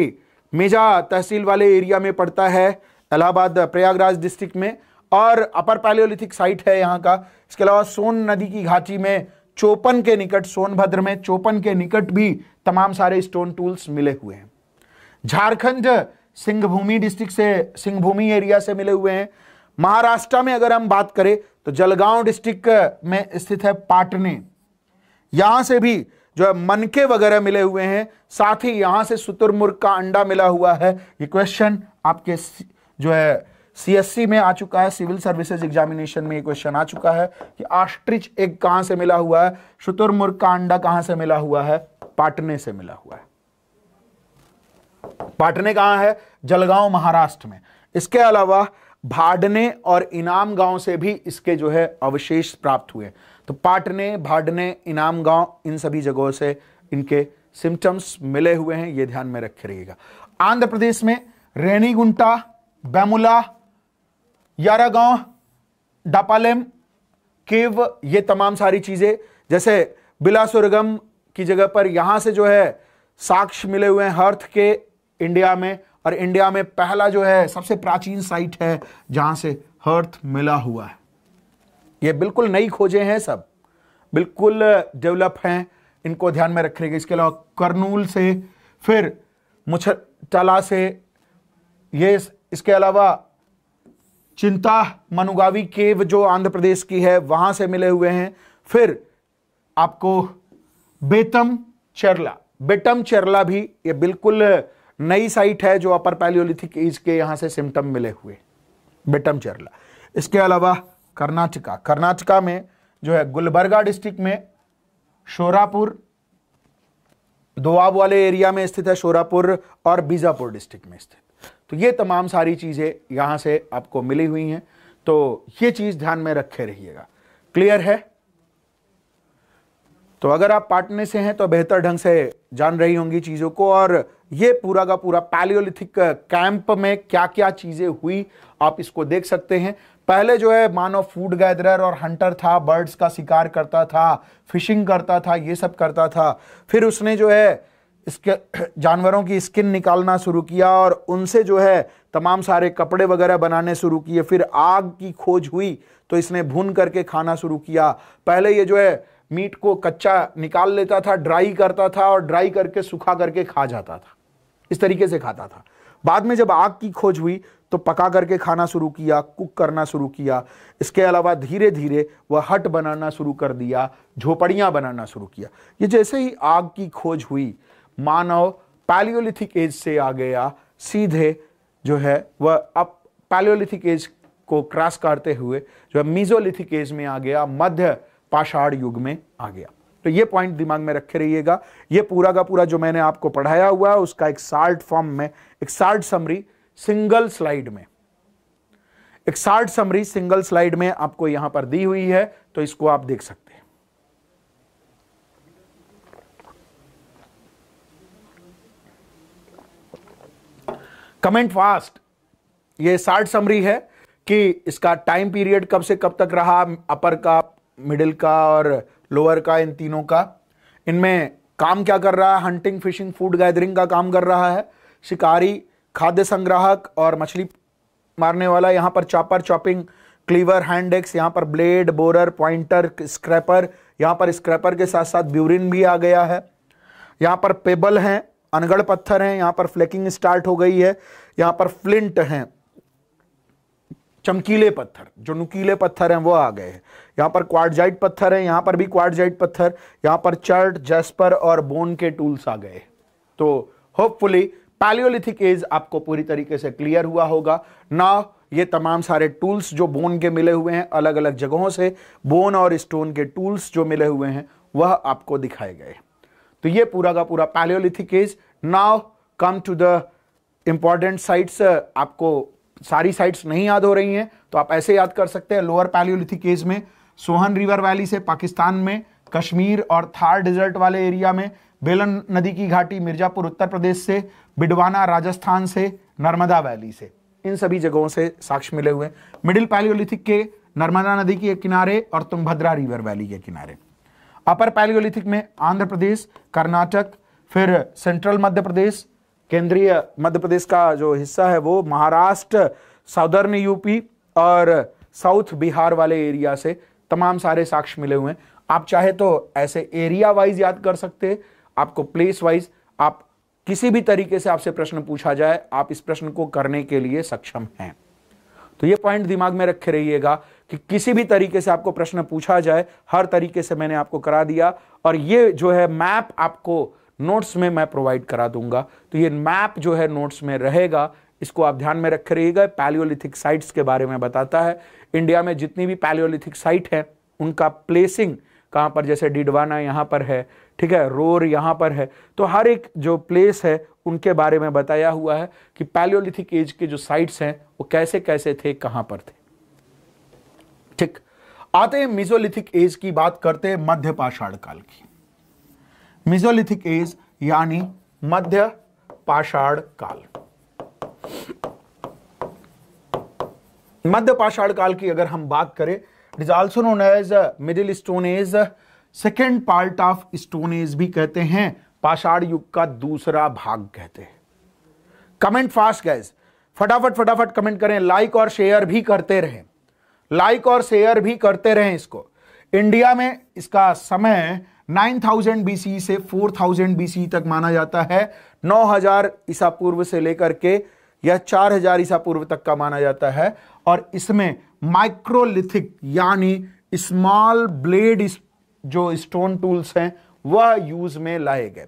A: मेजा तहसील वाले एरिया में पड़ता है इलाहाबाद प्रयागराज डिस्ट्रिक्ट में और अपर पैलियोलिथिक साइट है यहाँ का इसके अलावा सोन नदी की घाटी में चौपन के निकट सोनभद्र में चौपन के निकट भी तमाम सारे स्टोन टूल्स मिले हुए हैं झारखंड सिंहभूमि डिस्ट्रिक्ट से सिंहभूमि एरिया से मिले हुए हैं महाराष्ट्र में अगर हम बात करें तो जलगांव डिस्ट्रिक्ट में स्थित है पाटने यहां से भी जो है मनके वगैरह मिले हुए हैं साथ ही यहां से सुतुरमुर्ग का अंडा मिला हुआ है ये क्वेश्चन आपके जो है सीएससी में आ चुका है सिविल सर्विसेज एग्जामिनेशन में क्वेश्चन आ चुका है कि आस्ट्रिच एक कहां से मिला हुआ है शुतुरमुर्ग का अंडा कहां से मिला हुआ है पाटने से मिला हुआ है पाटने कहां है जलगांव महाराष्ट्र में इसके अलावा भाडने और इनाम गांव से भी इसके जो है अवशेष प्राप्त हुए तो पाटने भाडने इनाम गांव इन सभी जगहों से इनके सिम्टम्स मिले हुए हैं ये ध्यान में रखे रहिएगा आंध्र प्रदेश में रेनीगुंटा बैमुला यारागांव डापालेम केव ये तमाम सारी चीज़ें जैसे बिलासुरगम की जगह पर यहाँ से जो है साक्ष मिले हुए हैं हर्थ के इंडिया में और इंडिया में पहला जो है सबसे प्राचीन साइट है जहाँ से हर्थ मिला हुआ है ये बिल्कुल नई खोजें हैं सब बिल्कुल डेवलप हैं इनको ध्यान में रखेंगे इसके अलावा करनूल से फिर मुछटला से ये इसके अलावा चिंता मनुगावी केव जो आंध्र प्रदेश की है वहां से मिले हुए हैं फिर आपको बेतम चरला बेटम चरला भी ये बिल्कुल नई साइट है जो अपर पैलियोलिथिक एज के यहाँ से सिम्टम मिले हुए बेटम चरला इसके अलावा कर्नाटका कर्नाटका में जो है गुलबर्गा डिस्ट्रिक्ट में शोरापुर दोआब वाले एरिया में स्थित है शोरापुर और बीजापुर डिस्ट्रिक्ट में स्थित तो ये तमाम सारी चीज़ें यहाँ से आपको मिली हुई हैं तो ये चीज़ ध्यान में रखे रहिएगा क्लियर है तो अगर आप पाटने से हैं तो बेहतर ढंग से जान रही होंगी चीज़ों को और ये पूरा का पूरा पैलियोलिथिक कैंप में क्या क्या चीज़ें हुई आप इसको देख सकते हैं पहले जो है मानव फूड गैदरर और हंटर था बर्ड्स का शिकार करता था फिशिंग करता था ये सब करता था फिर उसने जो है इसके जानवरों की स्किन निकालना शुरू किया और उनसे जो है तमाम सारे कपड़े वगैरह बनाने शुरू किए फिर आग की खोज हुई तो इसने भून करके खाना शुरू किया पहले ये जो है मीट को कच्चा निकाल लेता था ड्राई करता था और ड्राई करके सूखा करके खा जाता था इस तरीके से खाता था बाद में जब आग की खोज हुई तो पका करके खाना शुरू किया कुक करना शुरू किया इसके अलावा धीरे धीरे वह हट बनाना शुरू कर दिया झोपड़ियाँ बनाना शुरू किया ये जैसे ही आग की खोज हुई मानव पैलियोलिथिक एज से आ गया सीधे जो है वह अब पैलियोलिथिक एज को क्रॉस करते हुए जो है मीजोलिथिक एज में आ गया मध्य पाषाण युग में आ गया तो ये पॉइंट दिमाग में रखे रहिएगा ये पूरा का पूरा जो मैंने आपको पढ़ाया हुआ है उसका एक सार्ट फॉर्म में एक सार्ट समरी सिंगल स्लाइड में एक सार्ट समरी सिंगल स्लाइड में आपको यहां पर दी हुई है तो इसको आप देख सकते कमेंट फास्ट ये शार्ट समरी है कि इसका टाइम पीरियड कब से कब तक रहा अपर का मिडिल का और लोअर का इन तीनों का इनमें काम क्या कर रहा है हंटिंग फिशिंग फूड गैदरिंग का काम कर रहा है शिकारी खाद्य संग्राहक और मछली मारने वाला यहाँ पर chopper chopping cleaver hand axe यहाँ पर ब्लेड बोरर पॉइंटर स्क्रैपर यहाँ पर स्क्रैपर के साथ साथ ब्यूरिन भी आ गया है यहाँ पर पेबल हैं अनगढ़ पत्थर हैं यहां पर फ्लेकिंग स्टार्ट हो गई है यहाँ पर फ्लिंट हैं चमकीले पत्थर जो नुकीले पत्थर हैं वो आ गए हैं यहाँ पर क्वार्जाइट पत्थर हैं यहाँ पर भी क्वार्जाइट पत्थर यहाँ पर चर्ट जैस्पर और बोन के टूल्स आ गए तो होपफुली पैलियोलिथिक एज आपको पूरी तरीके से क्लियर हुआ होगा ना ये तमाम सारे टूल्स जो बोन के मिले हुए हैं अलग अलग जगहों से बोन और स्टोन के टूल्स जो मिले हुए हैं वह आपको दिखाए गए हैं तो ये पूरा का पूरा palaeolithic age now come to the important sites आपको सारी साइट्स नहीं याद हो रही हैं तो आप ऐसे याद कर सकते हैं लोअर पैलियोलिथिक एज में सोहन रिवर वैली से पाकिस्तान में कश्मीर और थार डिजर्ट वाले एरिया में बेलन नदी की घाटी मिर्जापुर उत्तर प्रदेश से बिडवाना राजस्थान से नर्मदा वैली से इन सभी जगहों से साक्ष्य मिले हुए मिडिल पैलियोलिथिक के नर्मदा नदी के किनारे और तुम्भद्रा रिवर वैली के किनारे अपर पैलियोलिथिक में आंध्र प्रदेश कर्नाटक फिर सेंट्रल मध्य प्रदेश केंद्रीय मध्य प्रदेश का जो हिस्सा है वो महाराष्ट्र साउदर्न यूपी और साउथ बिहार वाले एरिया से तमाम सारे साक्ष्य मिले हुए हैं आप चाहे तो ऐसे एरिया वाइज याद कर सकते आपको प्लेस वाइज आप किसी भी तरीके से आपसे प्रश्न पूछा जाए आप इस प्रश्न को करने के लिए सक्षम हैं तो ये पॉइंट दिमाग में रखे रहिएगा कि किसी भी तरीके से आपको प्रश्न पूछा जाए हर तरीके से मैंने आपको करा दिया और ये जो है मैप आपको नोट्स में मैं प्रोवाइड करा दूंगा तो ये मैप जो है नोट्स में रहेगा इसको आप ध्यान में रखे रहिएगा पैलियोलिथिक साइट्स के बारे में बताता है इंडिया में जितनी भी पैलियोलिथिक साइट है उनका प्लेसिंग कहाँ पर जैसे डिडवाना यहाँ पर है ठीक है रोर यहाँ पर है तो हर एक जो प्लेस है उनके बारे में बताया हुआ है कि पैलियोलिथिक एज के जो साइट्स हैं वो कैसे कैसे थे कहाँ पर थे ठीक आते हैं मिजोलिथिक एज की बात करते हैं मध्य पाषाण काल की मिजोलिथिक एज यानी मध्य पाषाण काल मध्य पाषाण काल की अगर हम बात करें it is also known as middle stone age second part of stone age भी कहते हैं पाषाण युग का दूसरा भाग कहते हैं कमेंट फास्ट गैस फटाफट फटाफट कमेंट करें लाइक और शेयर भी करते रहें लाइक और शेयर भी करते रहें इसको इंडिया में इसका समय 9000 बीसी e से 4000 बीसी e तक माना जाता है 9000 ईसा पूर्व से लेकर के या 4000 ईसा पूर्व तक का माना जाता है और इसमें माइक्रोलिथिक यानी स्मॉल ब्लेड जो स्टोन टूल्स हैं वह यूज में लाए गए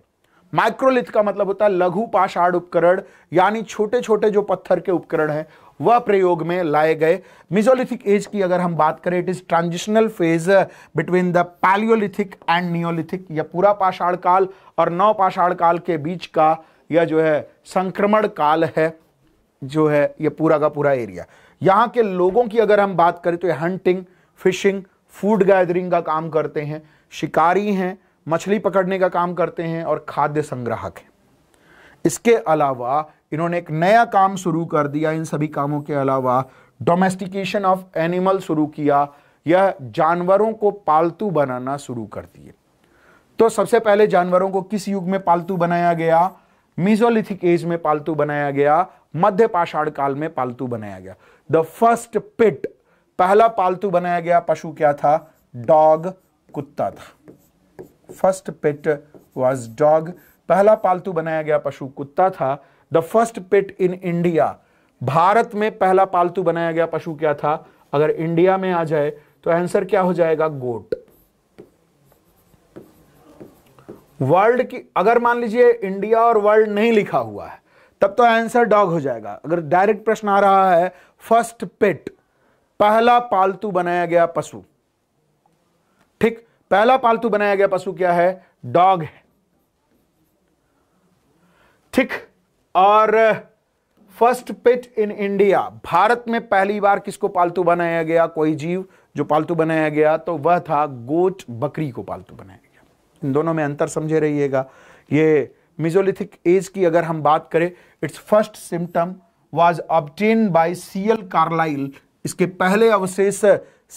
A: माइक्रोलिथ का मतलब होता है लघु पाषाण उपकरण यानी छोटे छोटे जो पत्थर के उपकरण हैं वह प्रयोग में लाए गए मिजोलिथिक एज की अगर हम बात करें it is transitional phase between the palaeolithic and neolithic यह पूरा पाषाण काल और नौ पाषाण काल के बीच का यह जो है संक्रमण काल है जो है यह पूरा का पूरा एरिया यहाँ के लोगों की अगर हम बात करें तो ये हंटिंग फिशिंग फूड गैदरिंग का काम करते हैं शिकारी हैं मछली पकड़ने का काम करते हैं और खाद्य संग्राहक हैं इसके अलावा इन्होंने एक नया काम शुरू कर दिया इन सभी कामों के अलावा डोमेस्टिकेशन ऑफ एनिमल शुरू किया यह जानवरों को पालतू बनाना शुरू कर दिए तो सबसे पहले जानवरों को किस युग में पालतू बनाया गया मिजोलिथिक एज में पालतू बनाया गया मध्य पाषाण काल में पालतू बनाया गया द फर्स्ट पिट पहला पालतू बनाया गया पशु क्या था डॉग कुत्ता था फर्स्ट पिट वॉज डॉग पहला पालतू बनाया गया पशु कुत्ता था the first pet in India Bharat में पहला पालतू बनाया गया पशु क्या था अगर इंडिया में आ जाए तो आंसर क्या हो जाएगा गोट वर्ल्ड की अगर मान लीजिए इंडिया और वर्ल्ड नहीं लिखा हुआ है तब तो आंसर डॉग हो जाएगा अगर डायरेक्ट प्रश्न आ रहा है फर्स्ट पेट पहला पालतू बनाया गया पशु ठीक पहला पालतू बनाया गया पशु क्या है डॉग है ठीक और first pet in India Bharat में पहली बार किसको पालतू बनाया गया कोई जीव जो पालतू बनाया गया तो वह था गोट बकरी को पालतू बनाया गया इन दोनों में अंतर समझे रहिएगा ये मिजोलिथिक एज की अगर हम बात करें its first symptom was obtain by C L Carlleyle इसके पहले अवशेष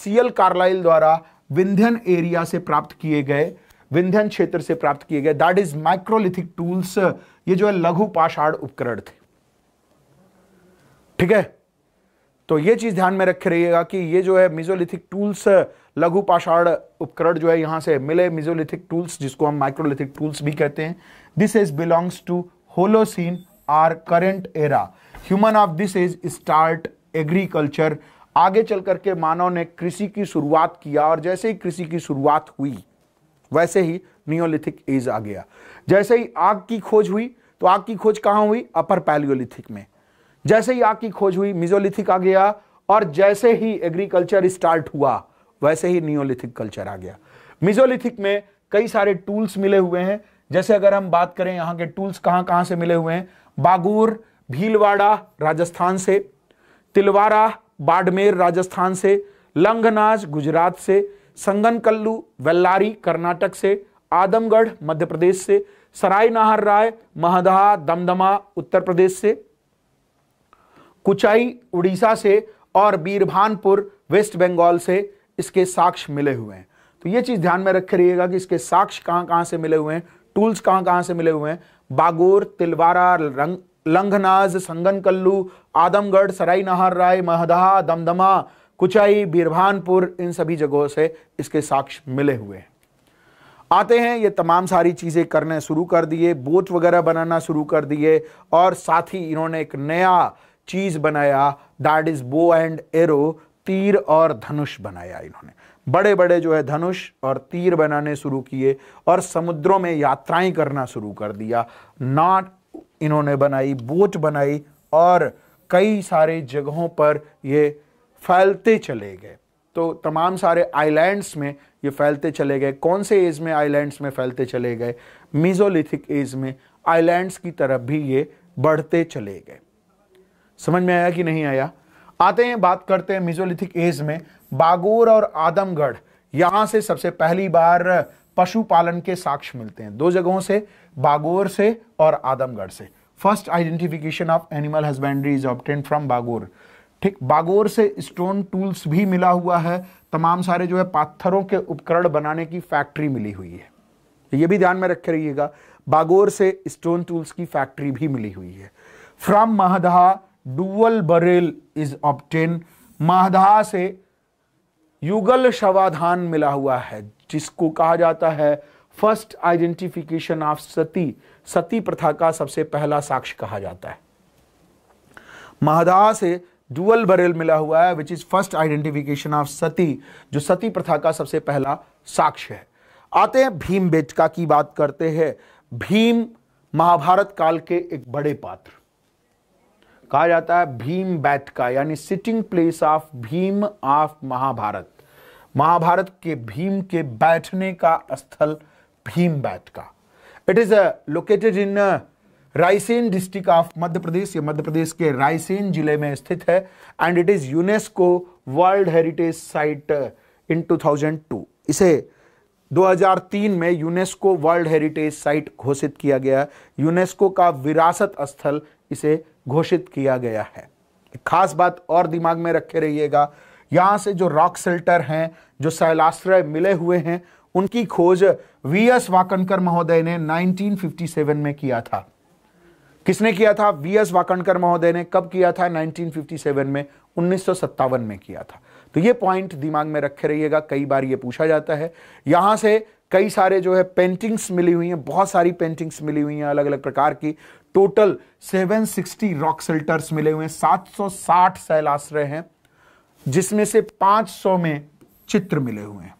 A: सीएल कार्लाइल द्वारा विंध्यन एरिया से प्राप्त किए गए विंध्यन क्षेत्र से प्राप्त किए गए दैट इज माइक्रोलिथिक टूल्स ये जो है लघु पाषाण उपकरण थे ठीक है तो ये चीज ध्यान में रखे रहिएगा कि ये जो है मिजोलिथिक टूल्स लघु पाषाण उपकरण जो है यहां से मिले मिजोलिथिक टूल्स जिसको हम माइक्रोलिथिक टूल्स भी कहते हैं this is belongs to Holocene or current era human of this is start agriculture आगे चल करके मानव ने कृषि की शुरुआत किया और जैसे ही कृषि की शुरुआत हुई वैसे ही नियोलिथिक एज आ गया जैसे ही आग की खोज हुई तो आग की खोज कहां हुई अपर पैलियोलिथिक में जैसे ही आग की खोज हुई मिजोलिथिक आ गया और जैसे ही एग्रीकल्चर स्टार्ट हुआ वैसे ही नियोलिथिक कल्चर आ गया मिजोलिथिक में कई सारे टूल्स मिले हुए हैं जैसे अगर हम बात करें यहां के टूल्स कहां कहां से मिले हुए हैं बागूर भीलवाड़ा राजस्थान से तिलवारा बाड़मेर राजस्थान से लंगनाज गुजरात से संगन कल्लू वेल्लारी कर्नाटक से आदमगढ़ मध्य प्रदेश से सराय नाहर राय महदहा दमदमा उत्तर प्रदेश से कुचाई उड़ीसा से और बीरभानपुर वेस्ट बंगाल से इसके साक्ष मिले हुए हैं तो ये चीज़ ध्यान में रखे रहिएगा कि इसके साक्ष कहाँ कहाँ से मिले हुए हैं टूल्स कहाँ कहाँ से मिले हुए हैं बागोर तिलवारा लंगनाज लंघनाज संगनकल्लू आदमगढ़ सराई नाहर राय महदहा दमदमा कुचाई बीरभानपुर इन सभी जगहों से इसके साक्ष्य मिले हुए हैं आते हैं ये तमाम सारी चीज़ें करने शुरू कर दिए बोट वगैरह बनाना शुरू कर दिए और साथ ही इन्होंने एक नया चीज़ बनाया that is bow and arrow तीर और धनुष बनाया इन्होंने बड़े बड़े जो है धनुष और तीर बनाने शुरू किए और समुद्रों में यात्राएं करना शुरू कर दिया नाट इन्होंने बनाई बोट बनाई और कई सारे जगहों पर ये फैलते चले गए तो तमाम सारे आइलैंड्स में ये फैलते चले गए कौन से एज में आइलैंड्स में फैलते चले गए मिजोलिथिक एज में आइलैंड्स की तरफ भी ये बढ़ते चले गए समझ में आया कि नहीं आया आते हैं बात करते हैं मिजोलिथिक एज में बागोर और आदमगढ़ यहां से सबसे पहली बार पशुपालन के साक्ष मिलते हैं दो जगहों से बागोर से और आदमगढ़ से first identification of animal husbandry is obtain from Bagor ठीक बागोर से स्टोन टूल्स भी मिला हुआ है तमाम सारे जो है पाथरों के उपकरण बनाने की फैक्ट्री मिली हुई है ये भी ध्यान में रखे रहिएगा बागोर से स्टोन टूल्स की फैक्ट्री भी मिली हुई है from Mahadaha dual burial is obtain Mahadaha से युगल शवाधान मिला हुआ है जिसको कहा जाता है first identification of sati sati प्रथा का सबसे पहला साक्ष्य कहा जाता है महदहा से डुअल बरेल मिला हुआ है which is first identification of sati जो सती प्रथा का सबसे पहला साक्ष्य है आते हैं भीम बेचका की बात करते हैं भीम महाभारत काल के एक बड़े पात्र कहा जाता है भीम बैठका यानी sitting place of Bhim of Mahabharata Mahabharata के भीम के बैठने का स्थल Bhimbetka it is located in Raisen district of Madhya Pradesh ये मध्य प्रदेश के रायसेन जिले में स्थित है and it is UNESCO world heritage site in 2002 इसे 2003 में यूनेस्को वर्ल्ड हेरिटेज साइट घोषित किया गया यूनेस्को का विरासत स्थल इसे घोषित किया गया है खास बात और दिमाग में रखे रहिएगा यहाँ से जो रॉक सेल्टर हैं जो शैलाश्रय मिले हुए हैं उनकी खोज वी एस वाकनकर महोदय ने 1957 में किया था किसने किया था वी एस वाकणकर महोदय ने कब किया था 1957 में उन्नीस में किया था तो ये पॉइंट दिमाग में रखे रहिएगा कई बार ये पूछा जाता है यहां से कई सारे जो है पेंटिंग्स मिली हुई हैं बहुत सारी पेंटिंग्स मिली हुई हैं अलग अलग प्रकार की टोटल 760 रॉक सेल्टर्स मिले हुए हैं 760 सैलाश्रय हैं जिसमें से 500 में चित्र मिले हुए हैं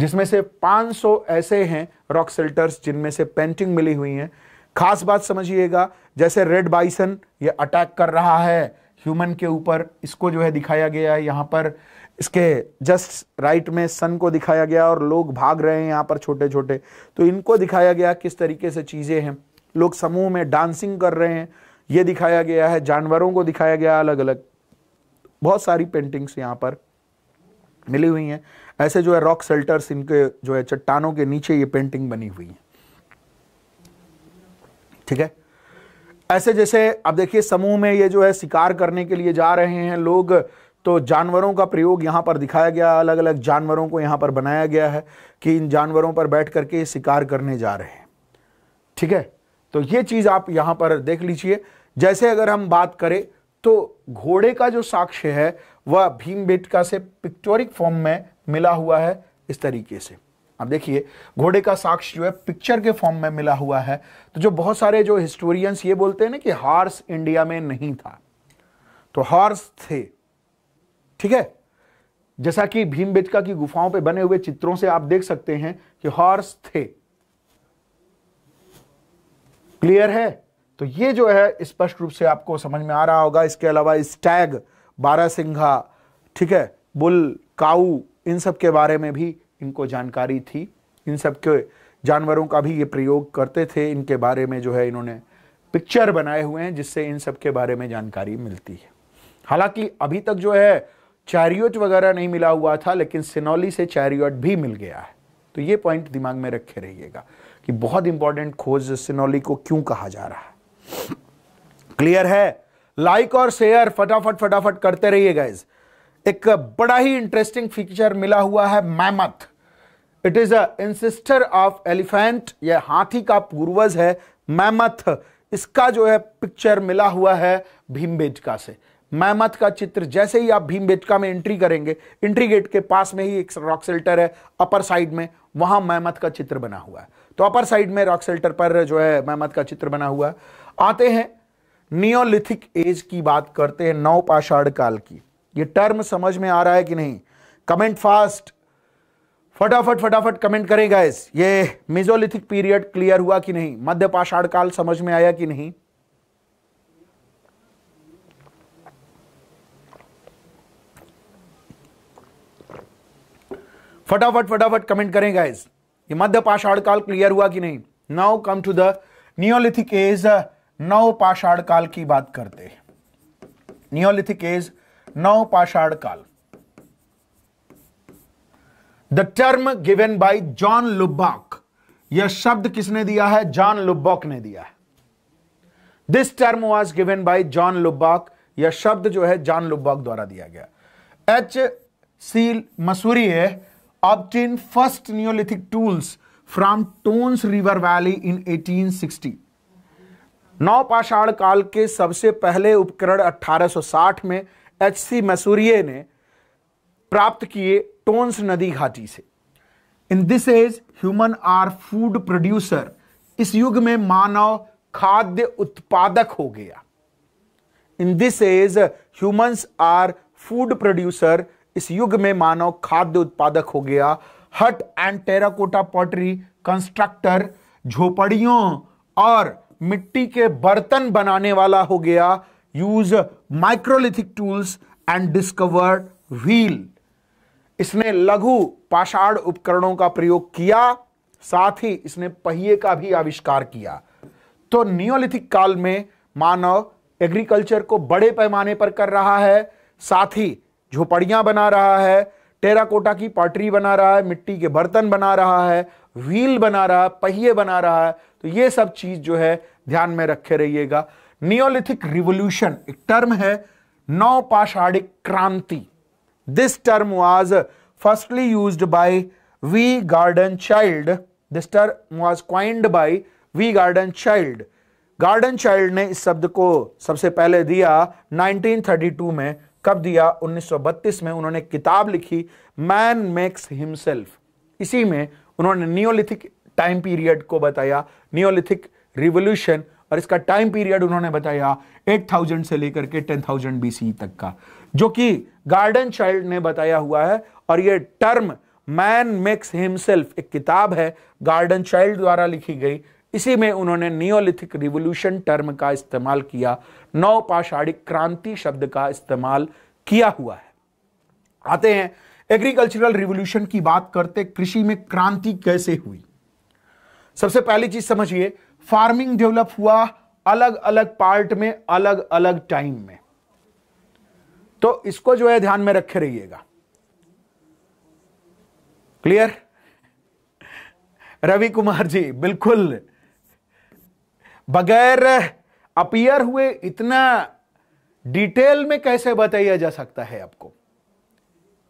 A: जिसमें से 500 ऐसे हैं रॉक सेल्टर्स जिनमें से पेंटिंग मिली हुई हैं खास बात समझिएगा जैसे रेड बाइसन ये अटैक कर रहा है ह्यूमन के ऊपर इसको जो है दिखाया गया है यहाँ पर इसके जस्ट राइट में सन को दिखाया गया और लोग भाग रहे हैं यहाँ पर छोटे छोटे तो इनको दिखाया गया किस तरीके से चीज़ें हैं लोग समूह में डांसिंग कर रहे हैं ये दिखाया गया है जानवरों को दिखाया गया अलग अलग बहुत सारी पेंटिंग्स यहाँ पर मिली हुई हैं ऐसे जो है रॉक सेल्टर्स इनके जो है चट्टानों के नीचे ये पेंटिंग बनी हुई है ठीक है ऐसे जैसे अब देखिए समूह में ये जो है शिकार करने के लिए जा रहे हैं लोग तो जानवरों का प्रयोग यहाँ पर दिखाया गया अलग अलग जानवरों को यहाँ पर बनाया गया है कि इन जानवरों पर बैठ करके शिकार करने जा रहे हैं ठीक है तो ये चीज़ आप यहाँ पर देख लीजिए जैसे अगर हम बात करें तो घोड़े का जो साक्ष्य है वह भीम बेटका से पिक्टोरिक फॉर्म में मिला हुआ है इस तरीके से अब देखिए घोड़े का साक्ष जो है पिक्चर के फॉर्म में मिला हुआ है तो जो बहुत सारे जो हिस्टोरियंस ये बोलते हैं ना कि हार्स इंडिया में नहीं था तो हॉर्स थे ठीक है जैसा कि भीम बेटका की गुफाओं पे बने हुए चित्रों से आप देख सकते हैं कि हॉर्स थे क्लियर है तो ये जो है स्पष्ट रूप से आपको समझ में आ रहा होगा इसके अलावा स्टैग बारा सिंघा ठीक है बुल काऊ इन सब के बारे में भी इनको जानकारी थी इन सब के जानवरों का भी ये प्रयोग करते थे इनके बारे में जो है इन्होंने पिक्चर बनाए हुए हैं जिससे इन सब के बारे में जानकारी मिलती है हालांकि अभी तक जो है चैरियोट वगैरह नहीं मिला हुआ था लेकिन सिनौली से चैरियोट भी मिल गया है तो ये पॉइंट दिमाग में रखे रहिएगा कि बहुत इंपॉर्टेंट खोज सिनौली को क्यों कहा जा रहा है क्लियर है लाइक और शेयर फटाफट फटाफट करते रहिए गाइज एक बड़ा ही इंटरेस्टिंग फीचर मिला हुआ है mammoth it is ancestor of elephant यह हाथी का पूर्वज है मैमथ इसका जो है पिक्चर मिला हुआ है भीमबेटका से मैमथ का चित्र जैसे ही आप भीमबेटका में एंट्री करेंगे एंट्री गेट के पास में ही एक रॉक सेल्टर है अपर साइड में वहां मैमथ का चित्र बना हुआ है तो अपर साइड में रॉक सेल्टर पर जो है मैमथ का चित्र बना हुआ है आते हैं नियोलिथिक एज की बात करते हैं नौ काल की ये टर्म समझ में आ रहा है कि नहीं कमेंट फास्ट फटाफट फटाफट कमेंट करें गाइस ये मिजोलिथिक पीरियड क्लियर हुआ कि नहीं मध्य पाषाण काल समझ में आया कि नहीं फटाफट फटाफट कमेंट करें गाइस ये मध्य पाषाण काल क्लियर हुआ कि नहीं now come to the neolithic age नव पाषाण काल की बात करते नियोलिथिक एज नव पाषाण काल the term given by John Lubbock यह शब्द किसने दिया है जॉन लुब्बॉक ने दिया है this term was given by John Lubbock यह शब्द जो है जॉन लुब्बॉक द्वारा दिया गया एच सी मसूरी है obtain first neolithic tools from Tons river valley in 1860 नौपाषाण काल के सबसे पहले उपकरण 1860 में एच सी मसूरिये ने प्राप्त किए टोन्स नदी घाटी से in this age human are food producer इस युग में मानव खाद्य उत्पादक हो गया in this age humans are food producer इस युग में मानव खाद्य उत्पादक हो गया हट एंड टेराकोटा पॉटरी कंस्ट्रक्टर झोपड़ियों और मिट्टी के बर्तन बनाने वाला हो गया use microlithic tools and discover wheel इसने लघु पाषाण उपकरणों का प्रयोग किया साथ ही इसने पहिए का भी आविष्कार किया तो नियोलिथिक काल में मानव एग्रीकल्चर को बड़े पैमाने पर कर रहा है साथ ही झोपड़ियां बना रहा है टेराकोटा की पॉटरी बना रहा है मिट्टी के बर्तन बना रहा है व्हील बना रहा है पहिए बना रहा है तो ये सब चीज़ जो है ध्यान में रखे रहिएगा नियोलिथिक रिवोल्यूशन एक टर्म है नौपाषाणिक क्रांति this term was firstly use by V Gordon Childe This term was coined by V. Garden Child. Gordon Childe ने इस शब्द को सबसे पहले दिया 1932 में कब दिया 1932 में उन्होंने किताब लिखी मैन मेक्स हिमसेल्फ इसी में उन्होंने नियोलिथिक टाइम पीरियड को बताया नियोलिथिक रिवोल्यूशन और इसका टाइम पीरियड उन्होंने बताया 8000 से लेकर के 10000 बीसी e तक का जो कि गार्डन चाइल्ड ने बताया हुआ है और ये टर्म मैन मेक्स हिमसेल्फ एक किताब है गार्डन चाइल्ड द्वारा लिखी गई इसी में उन्होंने नियोलिथिक रिवोल्यूशन टर्म का इस्तेमाल किया पाषाणिक क्रांति शब्द का इस्तेमाल किया हुआ है आते हैं एग्रीकल्चरल रिवोल्यूशन की बात करते कृषि में क्रांति कैसे हुई सबसे पहली चीज समझिए फार्मिंग डेवलप हुआ अलग अलग पार्ट में अलग अलग टाइम में तो इसको जो है ध्यान में रखे रहिएगा क्लियर रवि कुमार जी बिल्कुल बगैर अपियर हुए इतना डिटेल में कैसे बताया जा सकता है आपको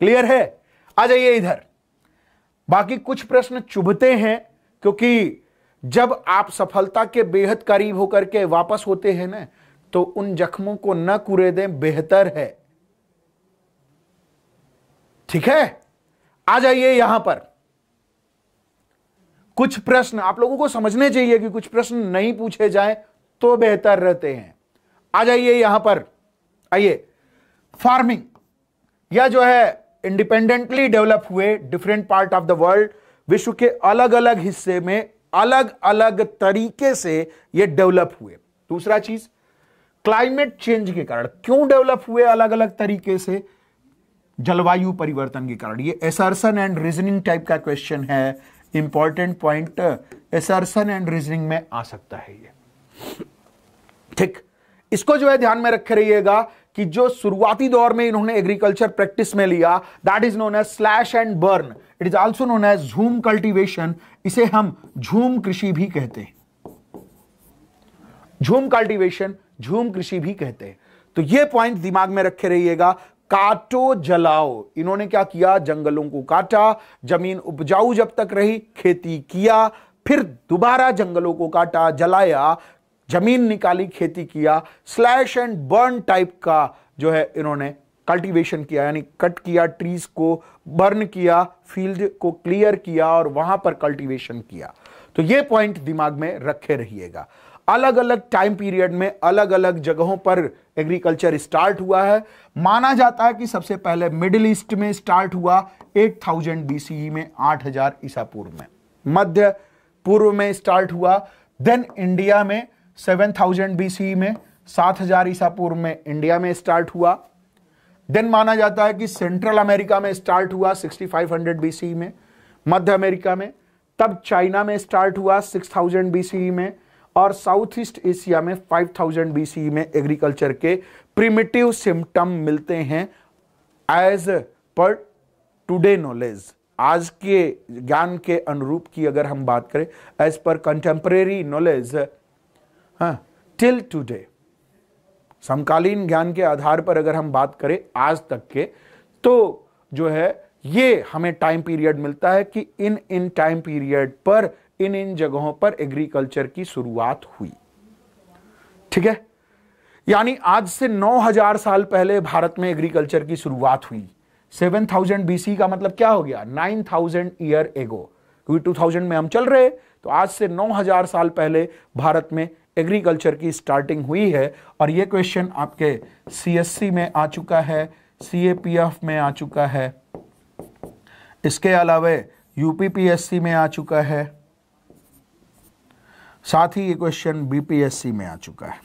A: क्लियर है आ जाइए इधर बाकी कुछ प्रश्न चुभते हैं क्योंकि जब आप सफलता के बेहद करीब होकर के वापस होते हैं ना तो उन जख्मों को न कुरे दें बेहतर है ठीक है आ जाइए यहां पर कुछ प्रश्न आप लोगों को समझने चाहिए कि कुछ प्रश्न नहीं पूछे जाए तो बेहतर रहते हैं आ जाइए यहां पर आइए फार्मिंग या जो है इंडिपेंडेंटली डेवलप हुए different part of the world विश्व के अलग अलग हिस्से में अलग अलग तरीके से ये डेवलप हुए दूसरा चीज क्लाइमेट चेंज के कारण क्यों डेवलप हुए अलग अलग तरीके से जलवायु परिवर्तन के कारण ये एसर्सन एंड रीजनिंग टाइप का क्वेश्चन है important point assertion and reasoning में आ सकता है ये ठीक इसको जो है ध्यान में रखे रहिएगा कि जो शुरुआती दौर में इन्होंने एग्रीकल्चर प्रैक्टिस में लिया that is known as slash and burn it is also known as jhum cultivation इसे हम झूम कृषि भी कहते हैं झूम कल्टीवेशन झूम कृषि भी कहते हैं तो ये पॉइंट दिमाग में रखे रहिएगा काटो जलाओ इन्होंने क्या किया जंगलों को काटा जमीन उपजाऊ जब तक रही खेती किया फिर दोबारा जंगलों को काटा जलाया जमीन निकाली खेती किया स्लैश एंड बर्न टाइप का जो है इन्होंने कल्टीवेशन किया यानी कट किया ट्रीज को बर्न किया फील्ड को क्लियर किया और वहां पर कल्टीवेशन किया तो ये पॉइंट दिमाग में रखे रहिएगा अलग अलग टाइम पीरियड में अलग अलग जगहों पर एग्रीकल्चर स्टार्ट हुआ है माना जाता है कि सबसे पहले मिडिल ईस्ट में स्टार्ट हुआ 8000 थाउजेंड बी में 8000 हजार ईसा पूर्व में मध्य पूर्व में स्टार्ट हुआ देन इंडिया में 7000 थाउजेंड बी में 7000 हजार ईसा पूर्व में इंडिया में स्टार्ट हुआ देन माना जाता है कि सेंट्रल अमेरिका में स्टार्ट हुआ 6500 फाइव बीसी में मध्य अमेरिका में तब चाइना में स्टार्ट हुआ 6000 बीसी e में और साउथ ईस्ट एशिया में 5000 बीसी e में एग्रीकल्चर के प्रिमिटिव सिम्टम मिलते हैं एज पर टुडे नॉलेज आज के ज्ञान के अनुरूप की अगर हम बात करें as per कंटेम्परे knowledge till today समकालीन ज्ञान के आधार पर अगर हम बात करें आज तक के तो जो है ये हमें टाइम पीरियड मिलता है कि इन इन टाइम पीरियड पर इन इन जगहों पर एग्रीकल्चर की शुरुआत हुई ठीक है यानी आज से 9000 साल पहले भारत में एग्रीकल्चर की शुरुआत हुई 7000 बीसी का मतलब क्या हो गया 9000 ईयर एगो क्योंकि 2000 में हम चल रहे तो आज से 9000 साल पहले भारत में एग्रीकल्चर की स्टार्टिंग हुई है और यह क्वेश्चन आपके सीएससी में आ चुका है सीएपीएफ में आ चुका है इसके अलावा यूपीपीएससी में आ चुका है साथ ही ये क्वेश्चन बीपीएससी में आ चुका है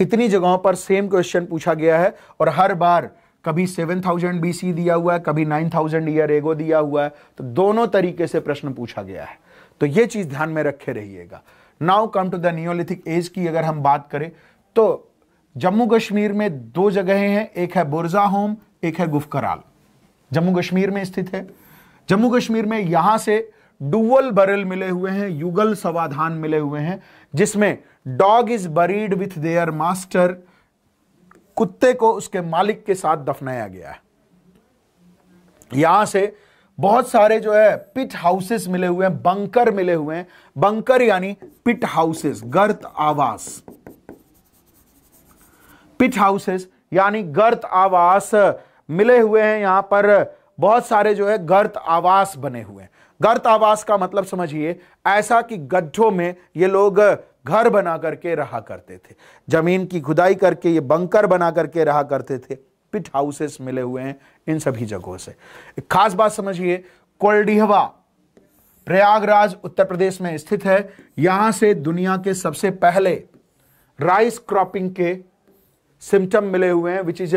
A: इतनी जगहों पर सेम क्वेश्चन पूछा गया है और हर बार कभी 7000 बीसी दिया हुआ है कभी 9000 ईयर एगो दिया हुआ है तो दोनों तरीके से प्रश्न पूछा गया है तो यह चीज ध्यान में रखे रहिएगा now come to the neolithic age की अगर हम बात करें तो जम्मू कश्मीर में दो जगहें हैं एक है बुरजा होम एक है गुफकराल जम्मू कश्मीर में स्थित है जम्मू कश्मीर में यहां से डुअल बरेल मिले हुए हैं युगल समाधान मिले हुए हैं जिसमें dog is buried with their master कुत्ते को उसके मालिक के साथ दफनाया गया है यहां से बहुत सारे जो है पिट हाउसेस मिले हुए हैं बंकर मिले हुए हैं बंकर यानी पिट हाउसेस गर्त आवास पिट हाउसेस यानी गर्त आवास मिले हुए हैं यहां पर बहुत सारे जो है गर्त आवास बने हुए हैं गर्त आवास का मतलब समझिए ऐसा कि गड्ढों में ये लोग घर बना करके रहा करते थे जमीन की खुदाई करके ये बंकर बना करके रहा करते थे पिट हाउसेस मिले हुए हैं इन सभी जगहों से एक खास बात समझिए कोलडीहवा प्रयागराज उत्तर प्रदेश में स्थित है यहां से दुनिया के सबसे पहले राइस क्रॉपिंग के सिम्टम मिले हुए हैं which is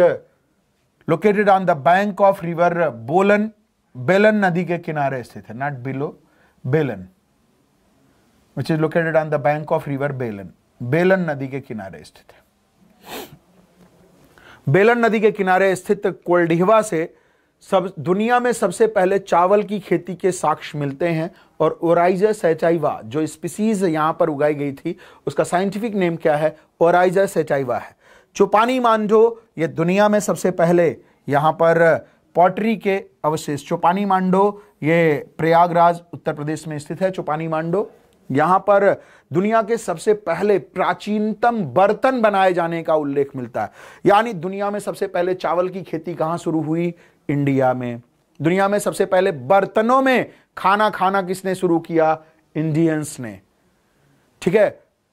A: located on the bank of river Bolan Belan नदी के किनारे स्थित है नॉट बिलो Belan which is located on the bank of river Belan Belan नदी के किनारे स्थित है बेलन नदी के किनारे स्थित कोल्डिहवा से सब दुनिया में सबसे पहले चावल की खेती के साक्ष्य मिलते हैं और ओराइजा सेचाइवा जो स्पीसीज यहां पर उगाई गई थी उसका साइंटिफिक नेम क्या है ओराइजा सेचाइवा है चुपानी मांझो ये दुनिया में सबसे पहले यहां पर पॉटरी के अवशेष चौपानी मांडो ये प्रयागराज उत्तर प्रदेश में स्थित है चौपानी मांडो यहाँ पर दुनिया के सबसे पहले प्राचीनतम बर्तन बनाए जाने का उल्लेख मिलता है यानी दुनिया में सबसे पहले चावल की खेती कहाँ शुरू हुई इंडिया में दुनिया में सबसे पहले बर्तनों में खाना खाना किसने शुरू किया इंडियंस ने ठीक है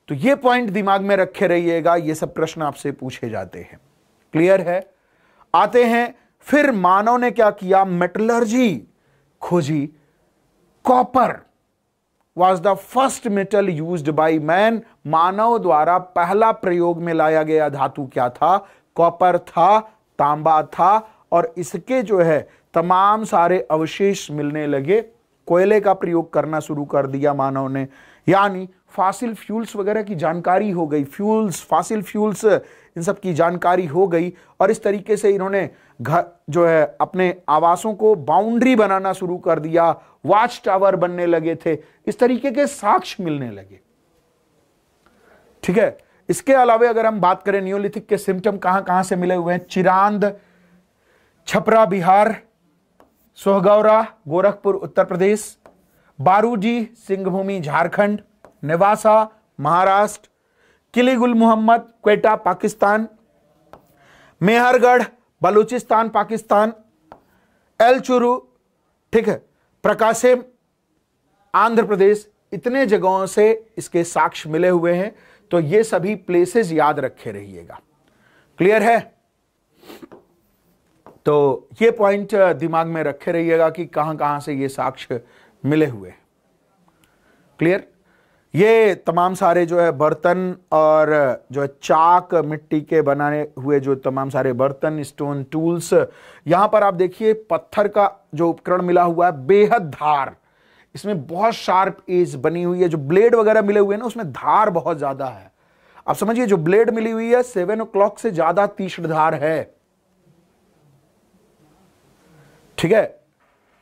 A: तो ये पॉइंट दिमाग में रखे रहिएगा ये सब प्रश्न आपसे पूछे जाते हैं क्लियर है आते हैं फिर मानव ने क्या किया मेटलर्जी खोजी copper was the first metal use by man मानव द्वारा पहला प्रयोग में लाया गया धातु क्या था कॉपर था तांबा था और इसके जो है तमाम सारे अवशेष मिलने लगे कोयले का प्रयोग करना शुरू कर दिया मानव ने यानी फासिल फ्यूल्स वगैरह की जानकारी हो गई फ्यूल्स फासिल फ्यूल्स इन सब की जानकारी हो गई और इस तरीके से इन्होंने घर जो है अपने आवासों को बाउंड्री बनाना शुरू कर दिया वॉच टावर बनने लगे थे इस तरीके के साक्ष्य मिलने लगे ठीक है इसके अलावा अगर हम बात करें न्योलिथिक के सिम्टम कहां कहां से मिले हुए हैं चिरांद छपरा बिहार सोहगौरा गोरखपुर उत्तर प्रदेश बारूजी सिंहभूमि झारखंड नेवासा महाराष्ट्र किलीगुल मोहम्मद क्वेटा पाकिस्तान मेहरगढ़ बलूचिस्तान पाकिस्तान एल चुरू ठीक है प्रकाशिम आंध्र प्रदेश इतने जगहों से इसके साक्ष्य मिले हुए हैं तो ये सभी प्लेसेस याद रखे रहिएगा क्लियर है तो ये पॉइंट दिमाग में रखे रहिएगा कि कहां कहां से ये साक्ष्य मिले हुए क्लियर ये तमाम सारे जो है बर्तन और जो है चाक मिट्टी के बनाए हुए जो तमाम सारे बर्तन स्टोन टूल्स यहां पर आप देखिए पत्थर का जो उपकरण मिला हुआ है बेहद धार इसमें बहुत शार्प एज बनी हुई है जो ब्लेड वगैरह मिले हुए हैं ना उसमें धार बहुत ज़्यादा है आप समझिए जो ब्लेड मिली हुई है सेवन ओ से ज़्यादा तीक्ष्ण धार है ठीक है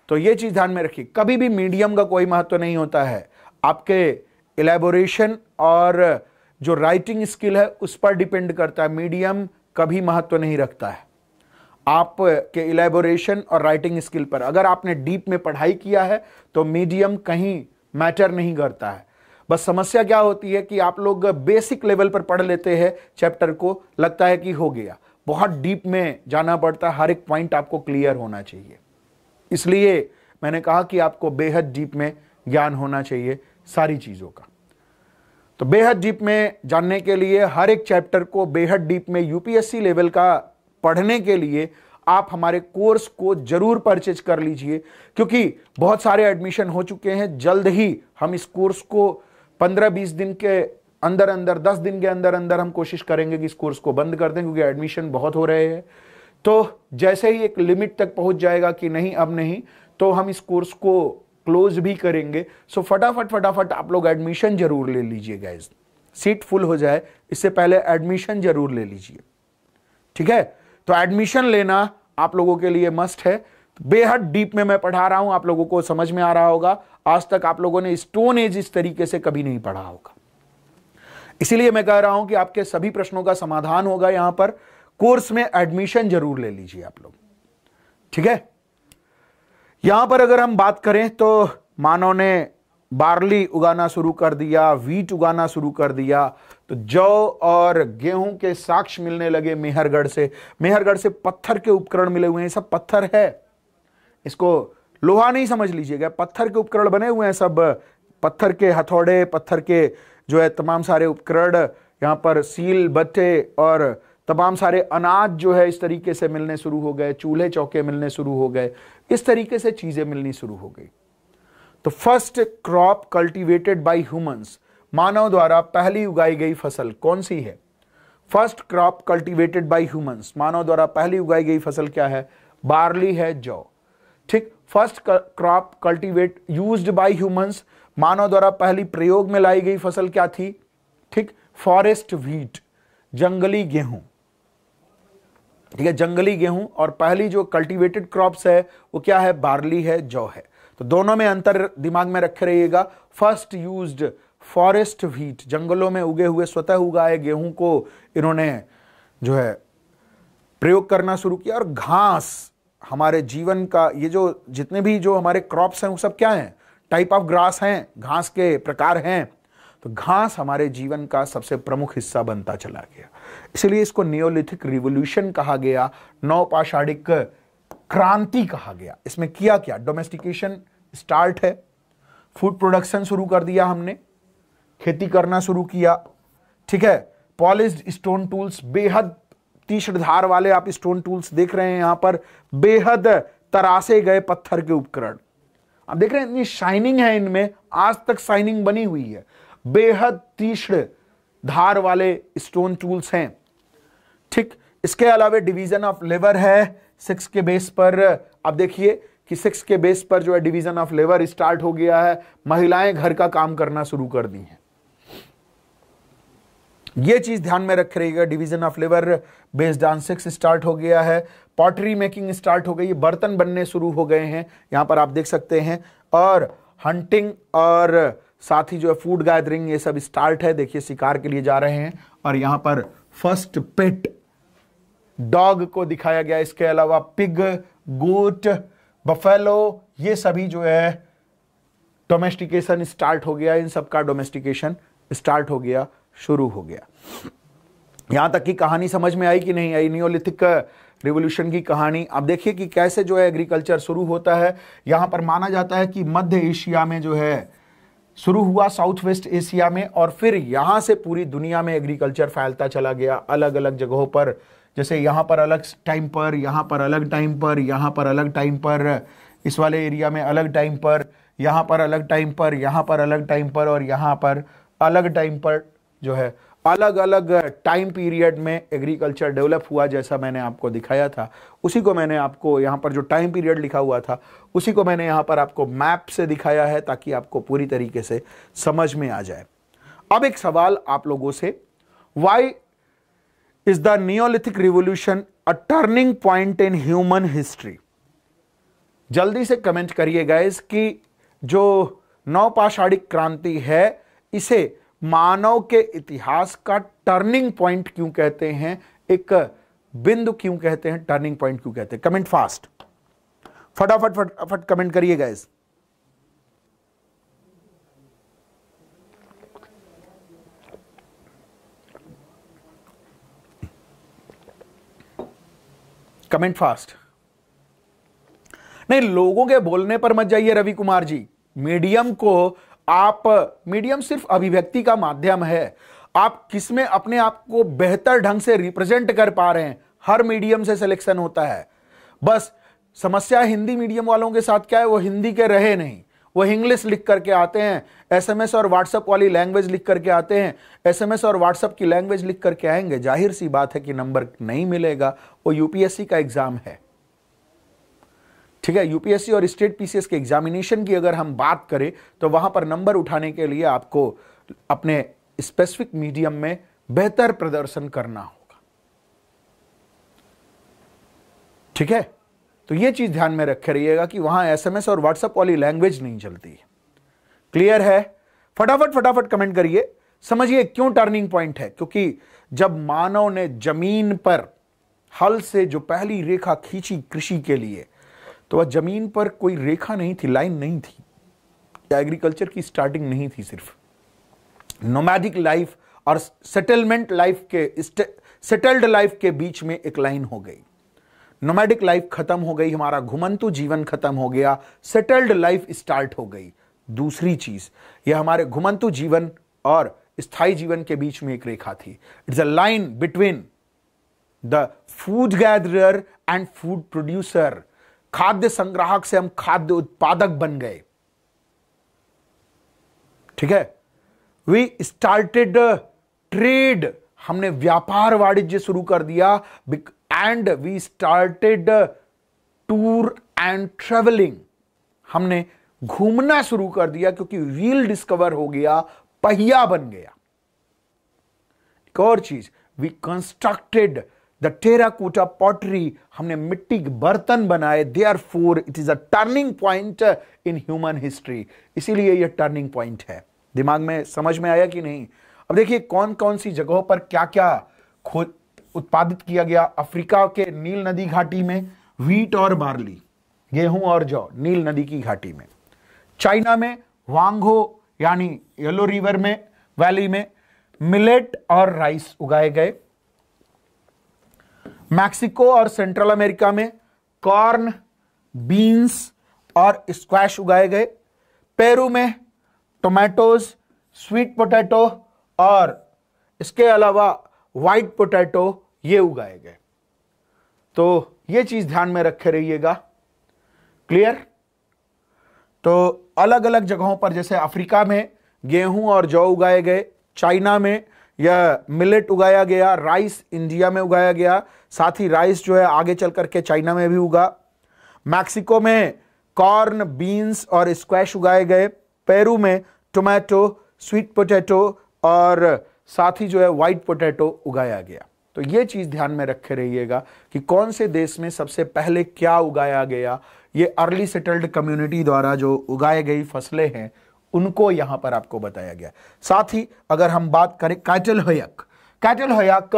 A: तो ये चीज़ ध्यान में रखिए कभी भी मीडियम का कोई महत्व नहीं होता है आपके एलेबोरेशन और uh, जो राइटिंग स्किल है उस पर डिपेंड करता है मीडियम कभी महत्व तो नहीं रखता है आप uh, के इलेबोरेशन और राइटिंग स्किल पर अगर आपने डीप में पढ़ाई किया है तो मीडियम कहीं मैटर नहीं करता है बस समस्या क्या होती है कि आप लोग बेसिक लेवल पर पढ़ लेते हैं चैप्टर को लगता है कि हो गया बहुत डीप में जाना पड़ता है हर एक पॉइंट आपको क्लियर होना चाहिए इसलिए मैंने कहा कि आपको बेहद डीप में ज्ञान होना चाहिए सारी चीज़ों का तो बेहद डीप में जानने के लिए हर एक चैप्टर को बेहद डीप में यूपीएससी लेवल का पढ़ने के लिए आप हमारे कोर्स को जरूर परचेज कर लीजिए क्योंकि बहुत सारे एडमिशन हो चुके हैं जल्द ही हम इस कोर्स को 15-20 दिन के अंदर अंदर 10 दिन के अंदर अंदर हम कोशिश करेंगे कि इस कोर्स को बंद कर दें क्योंकि एडमिशन बहुत हो रहे हैं तो जैसे ही एक लिमिट तक पहुंच जाएगा कि नहीं अब नहीं तो हम इस कोर्स को क्लोज भी करेंगे सो फटाफट फटाफट आप लोग एडमिशन जरूर ले लीजिए गाइज सीट फुल हो जाए इससे पहले एडमिशन जरूर ले लीजिए ठीक है तो एडमिशन लेना आप लोगों के लिए मस्ट है बेहद डीप में मैं पढ़ा रहा हूं आप लोगों को समझ में आ रहा होगा आज तक आप लोगों ने स्टोन एज इस तरीके से कभी नहीं पढ़ा होगा इसीलिए मैं कह रहा हूं कि आपके सभी प्रश्नों का समाधान होगा यहां पर कोर्स में एडमिशन जरूर ले लीजिए आप लोग ठीक है यहाँ पर अगर हम बात करें तो मानव ने बार्ली उगाना शुरू कर दिया वीट उगाना शुरू कर दिया तो जौ और गेहूं के साक्ष मिलने लगे मेहरगढ़ से मेहरगढ़ से पत्थर के उपकरण मिले हुए हैं सब पत्थर है इसको लोहा नहीं समझ लीजिएगा पत्थर के उपकरण बने हुए हैं सब पत्थर के हथौड़े पत्थर के जो है तमाम सारे उपकरण यहाँ पर सील बत्ते और तमाम सारे अनाज जो है इस तरीके से मिलने शुरू हो गए चूल्हे चौके मिलने शुरू हो गए इस तरीके से चीजें मिलनी शुरू हो गई तो first crop cultivated by humans मानव द्वारा पहली उगाई गई फसल कौन सी है first crop cultivated by humans मानव द्वारा पहली उगाई गई फसल क्या है बार्ली है जौ ठीक first crop cultivate use by humans मानव द्वारा पहली प्रयोग में लाई गई फसल क्या थी ठीक फॉरेस्ट व्हीट जंगली गेहूं ठीक है जंगली गेहूं और पहली जो कल्टीवेटेड क्रॉप्स है वो क्या है बार्ली है जौ है तो दोनों में अंतर दिमाग में रखे रहिएगा फर्स्ट यूज्ड फॉरेस्ट व्हीट जंगलों में उगे हुए स्वतः उगाए गेहूं को इन्होंने जो है प्रयोग करना शुरू किया और घास हमारे जीवन का ये जो जितने भी जो हमारे क्रॉप्स हैं वो सब क्या हैं टाइप ऑफ ग्रास हैं घास के प्रकार हैं तो घास हमारे जीवन का सबसे प्रमुख हिस्सा बनता चला गया इसलिए इसको नियोलिथिक रिवोल्यूशन कहा गया नौपाषाणिक क्रांति कहा गया इसमें किया क्या डोमेस्टिकेशन स्टार्ट है फूड प्रोडक्शन शुरू कर दिया हमने खेती करना शुरू किया ठीक है पॉलिस्ड स्टोन टूल्स बेहद तीक्ष्ण धार वाले आप स्टोन टूल्स देख रहे हैं यहां पर बेहद तरासे गए पत्थर के उपकरण आप देख रहे हैं इतनी शाइनिंग है इनमें आज तक शाइनिंग बनी हुई है बेहद तीक्ष्ण धार वाले स्टोन टूल्स हैं ठीक इसके अलावा डिवीजन ऑफ लेबर है सिक्स के बेस पर आप देखिए कि सिक्स के बेस पर जो है डिवीजन ऑफ लेबर स्टार्ट हो गया है महिलाएं घर का काम करना शुरू कर दी हैं ये चीज ध्यान में रख रहेगा division of labour based on sex start हो गया है पॉटरी मेकिंग स्टार्ट हो गई बर्तन बनने शुरू हो गए हैं यहां पर आप देख सकते हैं और हंटिंग और साथ ही जो है फूड गैदरिंग ये सब स्टार्ट है देखिए शिकार के लिए जा रहे हैं और यहां पर फर्स्ट पेट डॉग को दिखाया गया इसके अलावा पिग गोट बफेलो ये सभी जो है डोमेस्टिकेशन स्टार्ट हो गया इन सबका डोमेस्टिकेशन स्टार्ट हो गया शुरू हो गया यहाँ तक की कहानी समझ में आई कि नहीं आई नियोलिथिक रिवोल्यूशन की कहानी अब देखिए कि कैसे जो है एग्रीकल्चर शुरू होता है यहाँ पर माना जाता है कि मध्य एशिया में जो है शुरू हुआ साउथ वेस्ट एशिया में और फिर यहाँ से पूरी दुनिया में एग्रीकल्चर फैलता चला गया अलग अलग जगहों पर जैसे यहाँ पर अलग टाइम पर यहाँ पर अलग टाइम पर यहाँ पर अलग टाइम पर इस वाले एरिया में अलग टाइम पर यहाँ पर अलग टाइम पर यहाँ पर अलग टाइम पर और यहाँ पर अलग टाइम पर जो है अलग अलग टाइम पीरियड में एग्रीकल्चर डेवलप हुआ जैसा मैंने आपको दिखाया था उसी को मैंने आपको यहाँ पर जो टाइम पीरियड लिखा हुआ था उसी को मैंने यहाँ पर आपको मैप से दिखाया है ताकि आपको पूरी तरीके से समझ में आ जाए अब एक सवाल आप लोगों से why is the Neolithic revolution a turning point in human history? जल्दी से कमेंट करिए गाइस कि जो नौपाषाणिक क्रांति है इसे मानव के इतिहास का टर्निंग पॉइंट क्यों कहते हैं एक बिंदु क्यों कहते हैं टर्निंग पॉइंट क्यों कहते हैं कमेंट फास्ट फटाफट फटाफट कमेंट करिए गाइस कमेंट फास्ट नहीं लोगों के बोलने पर मत जाइए रवि कुमार जी मीडियम को आप मीडियम सिर्फ अभिव्यक्ति का माध्यम है आप किसमें अपने आप को बेहतर ढंग से रिप्रेजेंट कर पा रहे हैं हर मीडियम से सिलेक्शन होता है बस समस्या हिंदी मीडियम वालों के साथ क्या है वो हिंदी के रहे नहीं वो इंग्लिश लिख करके आते हैं एसएमएस और व्हाट्सएप वाली लैंग्वेज लिख करके आते हैं एसएमएस और व्हाट्सएप की लैंग्वेज लिख करके आएंगे जाहिर सी बात है कि नंबर नहीं मिलेगा वो यूपीएससी का एग्ज़ाम है ठीक है यूपीएससी और स्टेट पीसीएस के एग्जामिनेशन की अगर हम बात करें तो वहां पर नंबर उठाने के लिए आपको अपने स्पेसिफिक मीडियम में बेहतर प्रदर्शन करना होगा ठीक है तो ये चीज़ ध्यान में रखे रहिएगा कि वहां एसएमएस और व्हाट्सएप वाली लैंग्वेज नहीं चलती क्लियर है फटाफट फटाफट कमेंट करिए समझिए क्यों टर्निंग पॉइंट है क्योंकि जब मानव ने जमीन पर हल से जो पहली रेखा खींची कृषि के लिए तो वह जमीन पर कोई रेखा नहीं थी लाइन नहीं थी या एग्रीकल्चर की स्टार्टिंग नहीं थी सिर्फ नोमैडिक लाइफ और सेटलमेंट लाइफ के सेटल्ड लाइफ के बीच में एक लाइन हो गई नोमैडिक लाइफ खत्म हो गई हमारा घुमंतु जीवन खत्म हो गया सेटल्ड लाइफ स्टार्ट हो गई दूसरी चीज यह हमारे घुमंतु जीवन और स्थायी जीवन के बीच में एक रेखा थी it's a line between the food gather and food producer खाद्य संग्राहक से हम खाद्य उत्पादक बन गए ठीक है वी स्टार्टेड ट्रेड हमने व्यापार वाणिज्य शुरू कर दिया and we started tour and travelling हमने घूमना शुरू कर दिया क्योंकि व्हील डिस्कवर हो गया पहिया बन गया एक और चीज we constructed the cotta pottery हमने मिट्टी के बर्तन बनाए are for it is a turning point in human history इसीलिए यह टर्निंग पॉइंट है दिमाग में समझ में आया कि नहीं अब देखिए कौन कौन सी जगहों पर क्या क्या खोज उत्पादित किया गया अफ्रीका के नील नदी घाटी में वीट और बार्ली गेहूं और जौ नील नदी की घाटी में चाइना में वांगो यानी येलो रिवर में वैली में मिलेट और राइस उगाए गए मैक्सिको और सेंट्रल अमेरिका में कॉर्न बीन्स और स्क्वैश उगाए गए पेरू में टोमेटोज स्वीट पोटैटो और इसके अलावा व्हाइट पोटैटो ये उगाए गए तो ये चीज़ ध्यान में रखे रहिएगा क्लियर तो अलग अलग जगहों पर जैसे अफ्रीका में गेहूं और जौ उगाए गए चाइना में यह मिलेट उगाया गया राइस इंडिया में उगाया गया साथ ही राइस जो है आगे चल करके चाइना में भी उगा मैक्सिको में कॉर्न बीन्स और स्क्वैश उगाए गए पेरू में टोमेटो स्वीट पोटैटो और साथ ही जो है व्हाइट पोटैटो उगाया गया तो ये चीज़ ध्यान में रखे रहिएगा कि कौन से देश में सबसे पहले क्या उगाया गया ये अर्ली सेटल्ड कम्युनिटी द्वारा जो उगाई गई फसलें हैं उनको यहां पर आपको बताया गया साथ ही अगर हम बात करें कैटल हयक कैटल हयक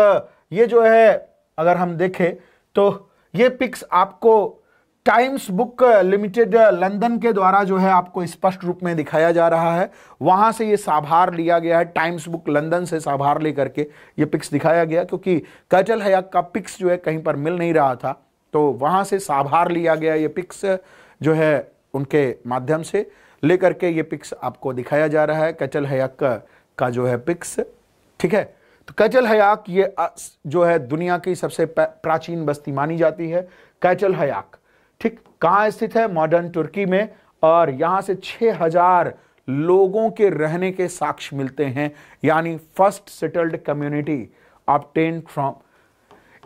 A: ये जो है अगर हम देखें तो ये पिक्स आपको टाइम्स बुक लिमिटेड लंदन के द्वारा जो है आपको स्पष्ट रूप में दिखाया जा रहा है वहां से ये साभार लिया गया है टाइम्स बुक लंदन से साभार लेकर के ये पिक्स दिखाया गया क्योंकि कैटल हयाक का पिक्स जो है कहीं पर मिल नहीं रहा था तो वहां से साभार लिया गया ये पिक्स जो है उनके माध्यम से लेकर के ये पिक्स आपको दिखाया जा रहा है कैटल हयाक का, का जो है पिक्स ठीक है तो कैचल हयाक ये जो है दुनिया की सबसे प्राचीन बस्ती मानी जाती है कैचल हयाक ठीक कहाँ स्थित है मॉडर्न तुर्की में और यहाँ से 6000 लोगों के रहने के साक्ष्य मिलते हैं यानी first settled community obtain from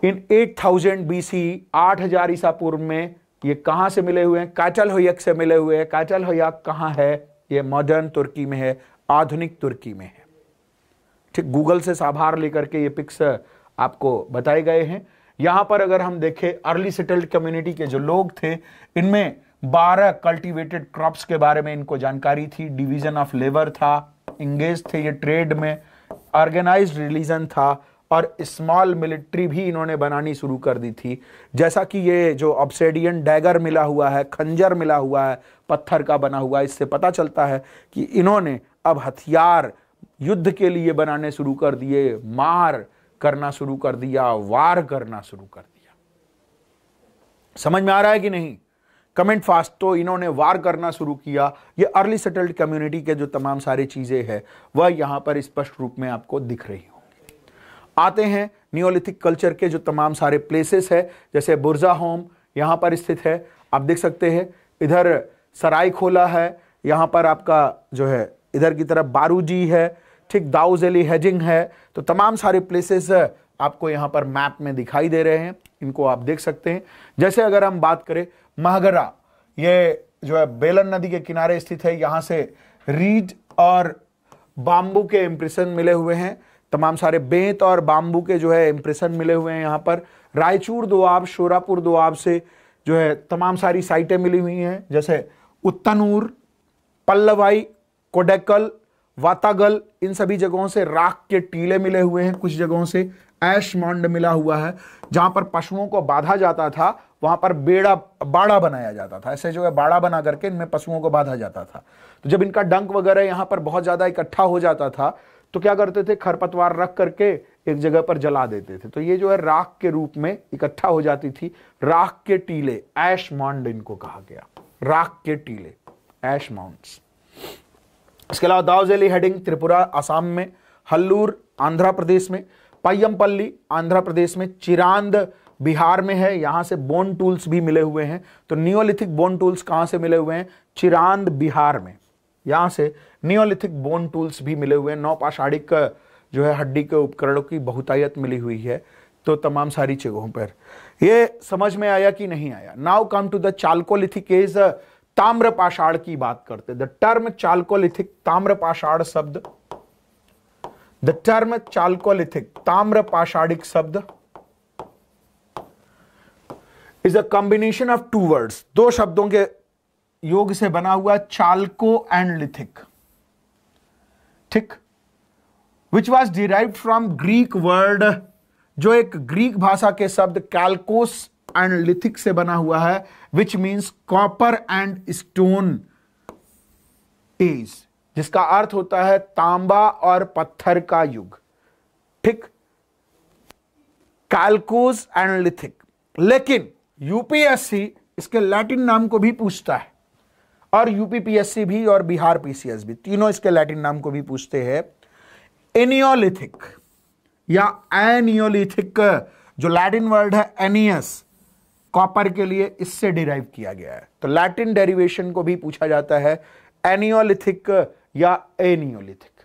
A: in 8000 thousand B C आठ हजार ईसा पूर्व में ये कहाँ से मिले हुए हैं काचल होयक से मिले हुए हैं काचल होयक कहाँ है ये मॉडर्न तुर्की में है आधुनिक तुर्की में है ठीक गूगल से साभार लेकर के ये पिक्स आपको बताए गए हैं यहां पर अगर हम देखें अर्ली सेटल्ड कम्युनिटी के जो लोग थे इनमें 12 कल्टीवेटेड क्रॉप्स के बारे में इनको जानकारी थी डिवीजन ऑफ लेबर था इंगेज थे ये ट्रेड में ऑर्गेनाइज रिलीजन था और स्मॉल मिलिट्री भी इन्होंने बनानी शुरू कर दी थी जैसा कि ये जो ऑब्सेडियन डैगर मिला हुआ है खंजर मिला हुआ है पत्थर का बना हुआ है इससे पता चलता है कि इन्होंने अब हथियार युद्ध के लिए बनाने शुरू कर दिए मार करना शुरू कर दिया वार करना शुरू कर दिया समझ में आ रहा है कि नहीं कमेंट फास्ट तो इन्होंने वार करना शुरू किया ये अर्ली सेटल्ड कम्युनिटी के जो तमाम सारी चीज़ें हैं वह यहां पर स्पष्ट रूप में आपको दिख रही होंगी आते हैं नियोलिथिक कल्चर के जो तमाम सारे प्लेसेस है जैसे बुरजा होम यहां पर स्थित है आप देख सकते हैं इधर सराय खोला है यहां पर आपका जो है इधर की तरफ बारूजी है ठीक दाउज एली हेजिंग है तो तमाम सारे प्लेसेस आपको यहां पर मैप में दिखाई दे रहे हैं इनको आप देख सकते हैं जैसे अगर हम बात करें महगरा ये जो है बेलन नदी के किनारे स्थित है यहां से रीड और बाम्बू के इम्प्रेशन मिले हुए हैं तमाम सारे बेंत और बाम्बू के जो है इंप्रेशन मिले हुए हैं यहां पर रायचूर दुआब शोरापुर दुआब से जो है तमाम सारी साइटें मिली हुई हैं जैसे उत्तनूर पल्लवाई कोडेकल वातागल इन सभी जगहों से राख के टीले मिले हुए हैं कुछ जगहों से ऐश मांड मिला हुआ है जहां पर पशुओं को बांधा जाता था वहां पर बेड़ा बाड़ा बनाया जाता था ऐसे जो है बाड़ा बना करके इनमें पशुओं को बांधा जाता था तो जब इनका डंक वगैरह यहां पर बहुत ज़्यादा इकट्ठा हो जाता था तो क्या करते थे खरपतवार रख करके एक जगह पर जला देते थे तो ये जो है राख के रूप में इकट्ठा हो जाती थी राख के टीले ऐश मांड इनको कहा गया राख के टीले ऐश माउंट्स इसके अलावा दावजेली हेडिंग त्रिपुरा आसाम में हल्लूर आंध्र प्रदेश में पय्यमपल्ली आंध्र प्रदेश में चिरांद बिहार में है यहाँ से बोन टूल्स भी मिले हुए हैं तो नियोलिथिक बोन टूल्स कहाँ से मिले हुए हैं चिरांद बिहार में यहाँ से नियोलिथिक बोन टूल्स भी मिले हुए हैं नौपाषाढ़िक जो है हड्डी के उपकरणों की बहुतायत मिली हुई है तो तमाम सारी जगहों पर ये समझ में आया कि नहीं आया now come to the chalcolithic age ताम्र पाषाण की बात करते द टर्म चालकोलिथिक ताम्र पाषाण शब्द द टर्म चालकोलिथिक ताम्र पाषाणिक शब्द is a combination of two words दो शब्दों के योग से बना हुआ चालको एंड लिथिक ठीक which was derive from Greek word जो एक ग्रीक भाषा के शब्द कैलकोस एंड लिथिक से बना हुआ है which means copper and stone age जिसका अर्थ होता है तांबा और पत्थर का युग ठीक कैलकोज एंड लिथिक लेकिन यूपीएससी इसके लैटिन नाम को भी पूछता है और यूपीपीएससी भी और बिहार पीसीएस भी तीनों इसके लैटिन नाम को भी पूछते हैं एनियोलिथिक या एनियोलिथिक जो लैटिन वर्ड है एनियस कॉपर के लिए इससे डिराइव किया गया है तो लैटिन डेरिवेशन को भी पूछा जाता है एनियोलिथिक या एनियोलिथिक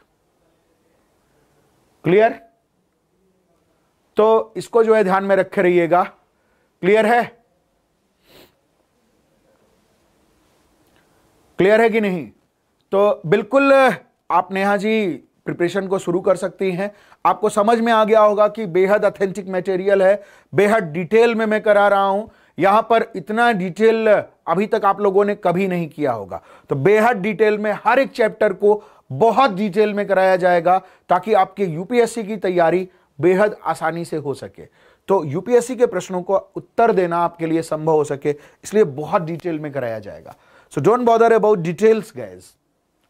A: क्लियर तो इसको जो है ध्यान में रखे रहिएगा क्लियर है क्लियर है कि नहीं तो बिल्कुल आप नेहा जी प्रिपरेशन को शुरू कर सकती हैं आपको समझ में आ गया होगा कि बेहद अथेंटिक मटेरियल है बेहद डिटेल में मैं करा रहा हूं यहां पर इतना डिटेल अभी तक आप लोगों ने कभी नहीं किया होगा तो बेहद डिटेल में हर एक चैप्टर को बहुत डिटेल में कराया जाएगा ताकि आपके यूपीएससी की तैयारी बेहद आसानी से हो सके तो यूपीएससी के प्रश्नों को उत्तर देना आपके लिए संभव हो सके इसलिए बहुत डिटेल में कराया जाएगा so don't bother about details guys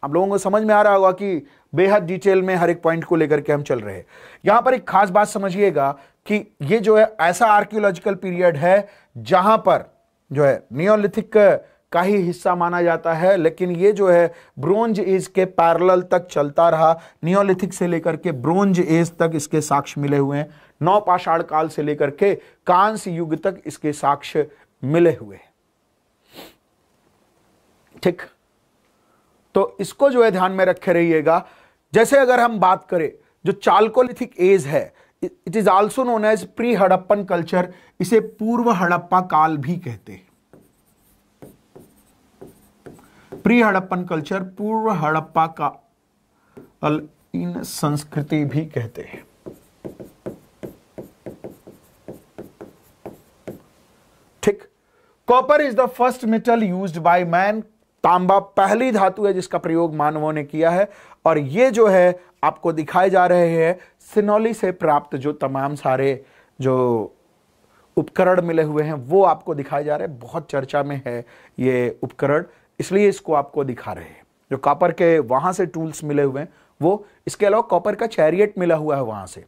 A: आप लोगों को समझ में आ रहा होगा कि बेहद डिटेल में हर एक पॉइंट को लेकर के हम चल रहे हैं यहां पर एक खास बात समझिएगा कि ये जो है ऐसा आर्कियोलॉजिकल पीरियड है जहां पर जो है नियोलिथिक का ही हिस्सा माना जाता है लेकिन ये जो है ब्रोंज एज के पैरल तक चलता रहा नियोलिथिक से लेकर के ब्रोंज एज तक इसके साक्ष्य मिले हुए हैं नौ पाषाण काल से लेकर के कांस युग तक इसके साक्ष्य मिले हुए हैं ठीक तो इसको जो है ध्यान में रखे रहिएगा जैसे अगर हम बात करें जो चालकोलिथिक एज है it is also known as pre Harappan culture इसे पूर्व हड़प्पा काल भी कहते हैं प्री हड़प्पन कल्चर पूर्व हड़प्पा का इन संस्कृति भी कहते हैं ठीक copper is the first metal used by man तांबा पहली धातु है जिसका प्रयोग मानवों ने किया है और ये जो है आपको दिखाए जा रहे हैं सिनौली से प्राप्त जो तमाम सारे जो उपकरण मिले हुए हैं वो आपको दिखाए जा रहे हैं बहुत चर्चा में है ये उपकरण इसलिए इसको आपको दिखा रहे हैं जो कॉपर के वहाँ से टूल्स मिले हुए हैं वो इसके अलावा कॉपर का चैरियट मिला हुआ है वहाँ से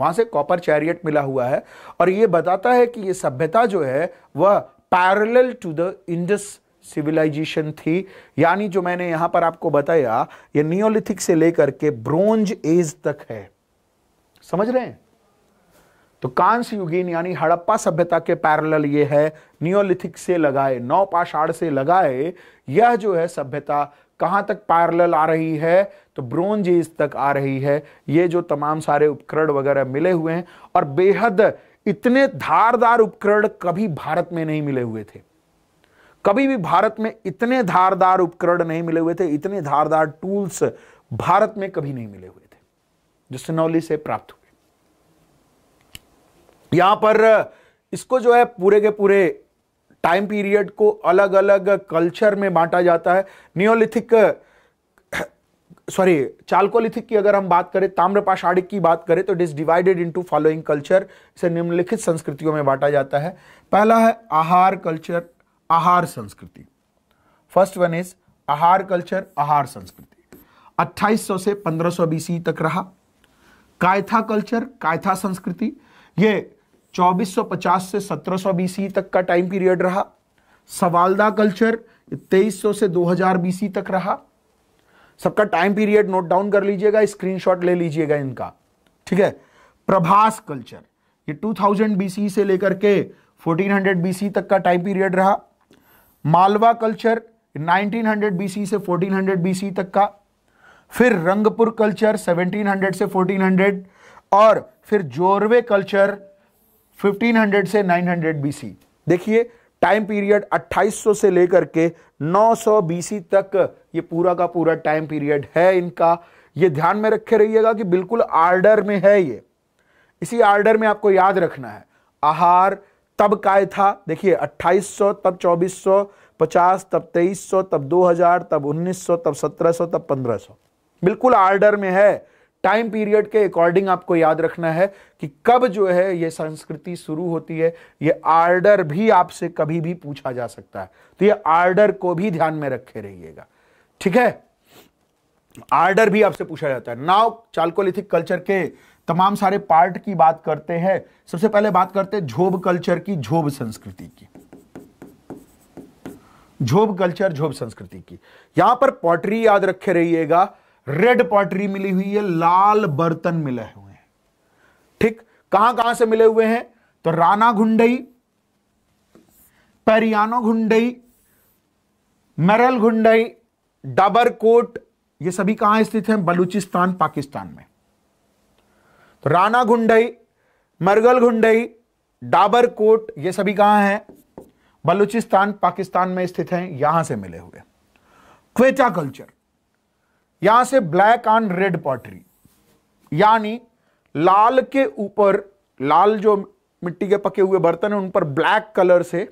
A: वहाँ से कॉपर चैरियट मिला हुआ है और ये बताता है कि ये सभ्यता जो है वह parallel to the Indus civilisation थी यानी जो मैंने यहां पर आपको बताया ये नियोलिथिक से लेकर के ब्रोंज एज तक है समझ रहे हैं तो कांस युगीन यानी हड़प्पा सभ्यता के पैरेलल ये है नियोलिथिक से लगाए पाषाढ़ से लगाए यह जो है सभ्यता कहां तक पैरेलल आ रही है तो ब्रोंज एज तक आ रही है ये जो तमाम सारे उपकरण वगैरह मिले हुए हैं और बेहद इतने धारदार उपकरण कभी भारत में नहीं मिले हुए थे कभी भी भारत में इतने धारदार उपकरण नहीं मिले हुए थे इतने धारदार टूल्स भारत में कभी नहीं मिले हुए थे जो सिनौली से प्राप्त हुए यहां पर इसको जो है पूरे के पूरे टाइम पीरियड को अलग अलग कल्चर में बांटा जाता है नियोलिथिक सॉरी चालकोलिथिक की अगर हम बात करें ताम्रपाषाणिक की बात करें तो it is divided into following culture इसे निम्नलिखित संस्कृतियों में बांटा जाता है पहला है आहार कल्चर आहार संस्कृति first one is Ahar culture Ahar संस्कृति 2800 से 1500 सौ बीसी तक रहा कायथा कल्चर कायथा संस्कृति ये 2450 से 1700 सौ बीसी तक का टाइम पीरियड रहा सवालदा कल्चर तेईस 2300 से 2000 बीसी तक रहा सबका टाइम पीरियड नोट डाउन कर लीजिएगा स्क्रीनशॉट ले लीजिएगा इनका ठीक है प्रभास कल्चर ये 2000 बीसी से लेकर के 1400 बीसी तक का टाइम पीरियड रहा मालवा कल्चर 1900 बीसी से 1400 बीसी तक का फिर रंगपुर कल्चर 1700 से 1400 और फिर जोरवे कल्चर 1500 से 900 बीसी देखिए टाइम पीरियड 2800 से लेकर के 900 बीसी तक ये पूरा का पूरा टाइम पीरियड है इनका ये ध्यान में रखे रहिएगा कि बिल्कुल आर्डर में है ये इसी आर्डर में आपको याद रखना है आहार तब काय था देखिए 2800 तब 2450 तब 2300 तब 2000 तब 1900 तब 1700 तब 1500 बिल्कुल आर्डर में है टाइम पीरियड के अकॉर्डिंग आपको याद रखना है कि कब जो है ये संस्कृति शुरू होती है ये आर्डर भी आपसे कभी भी पूछा जा सकता है तो ये आर्डर को भी ध्यान में रखे रहिएगा ठीक है आर्डर भी आपसे पूछा जाता है नाव चालकोलिथिक कल्चर के तमाम सारे पार्ट की बात करते हैं सबसे पहले बात करते हैं झोब कल्चर की झोब संस्कृति की झोब कल्चर झोब संस्कृति की यहां पर पॉटरी याद रखे रहिएगा रेड पॉटरी मिली हुई है लाल बर्तन मिले हुए हैं ठीक कहां कहां से मिले हुए हैं तो राना घुंडई पेरियानो घुंडई मेरल घुंडई कोट ये सभी कहां स्थित हैं बलूचिस्तान पाकिस्तान में राणा घुंडई मरगल घुंडई डाबर कोट ये सभी कहां हैं बलूचिस्तान पाकिस्तान में स्थित हैं यहां से मिले हुए क्वेटा कल्चर यहां से ब्लैक एंड रेड पॉटरी यानी लाल के ऊपर लाल जो मिट्टी के पके हुए बर्तन है उन पर ब्लैक कलर से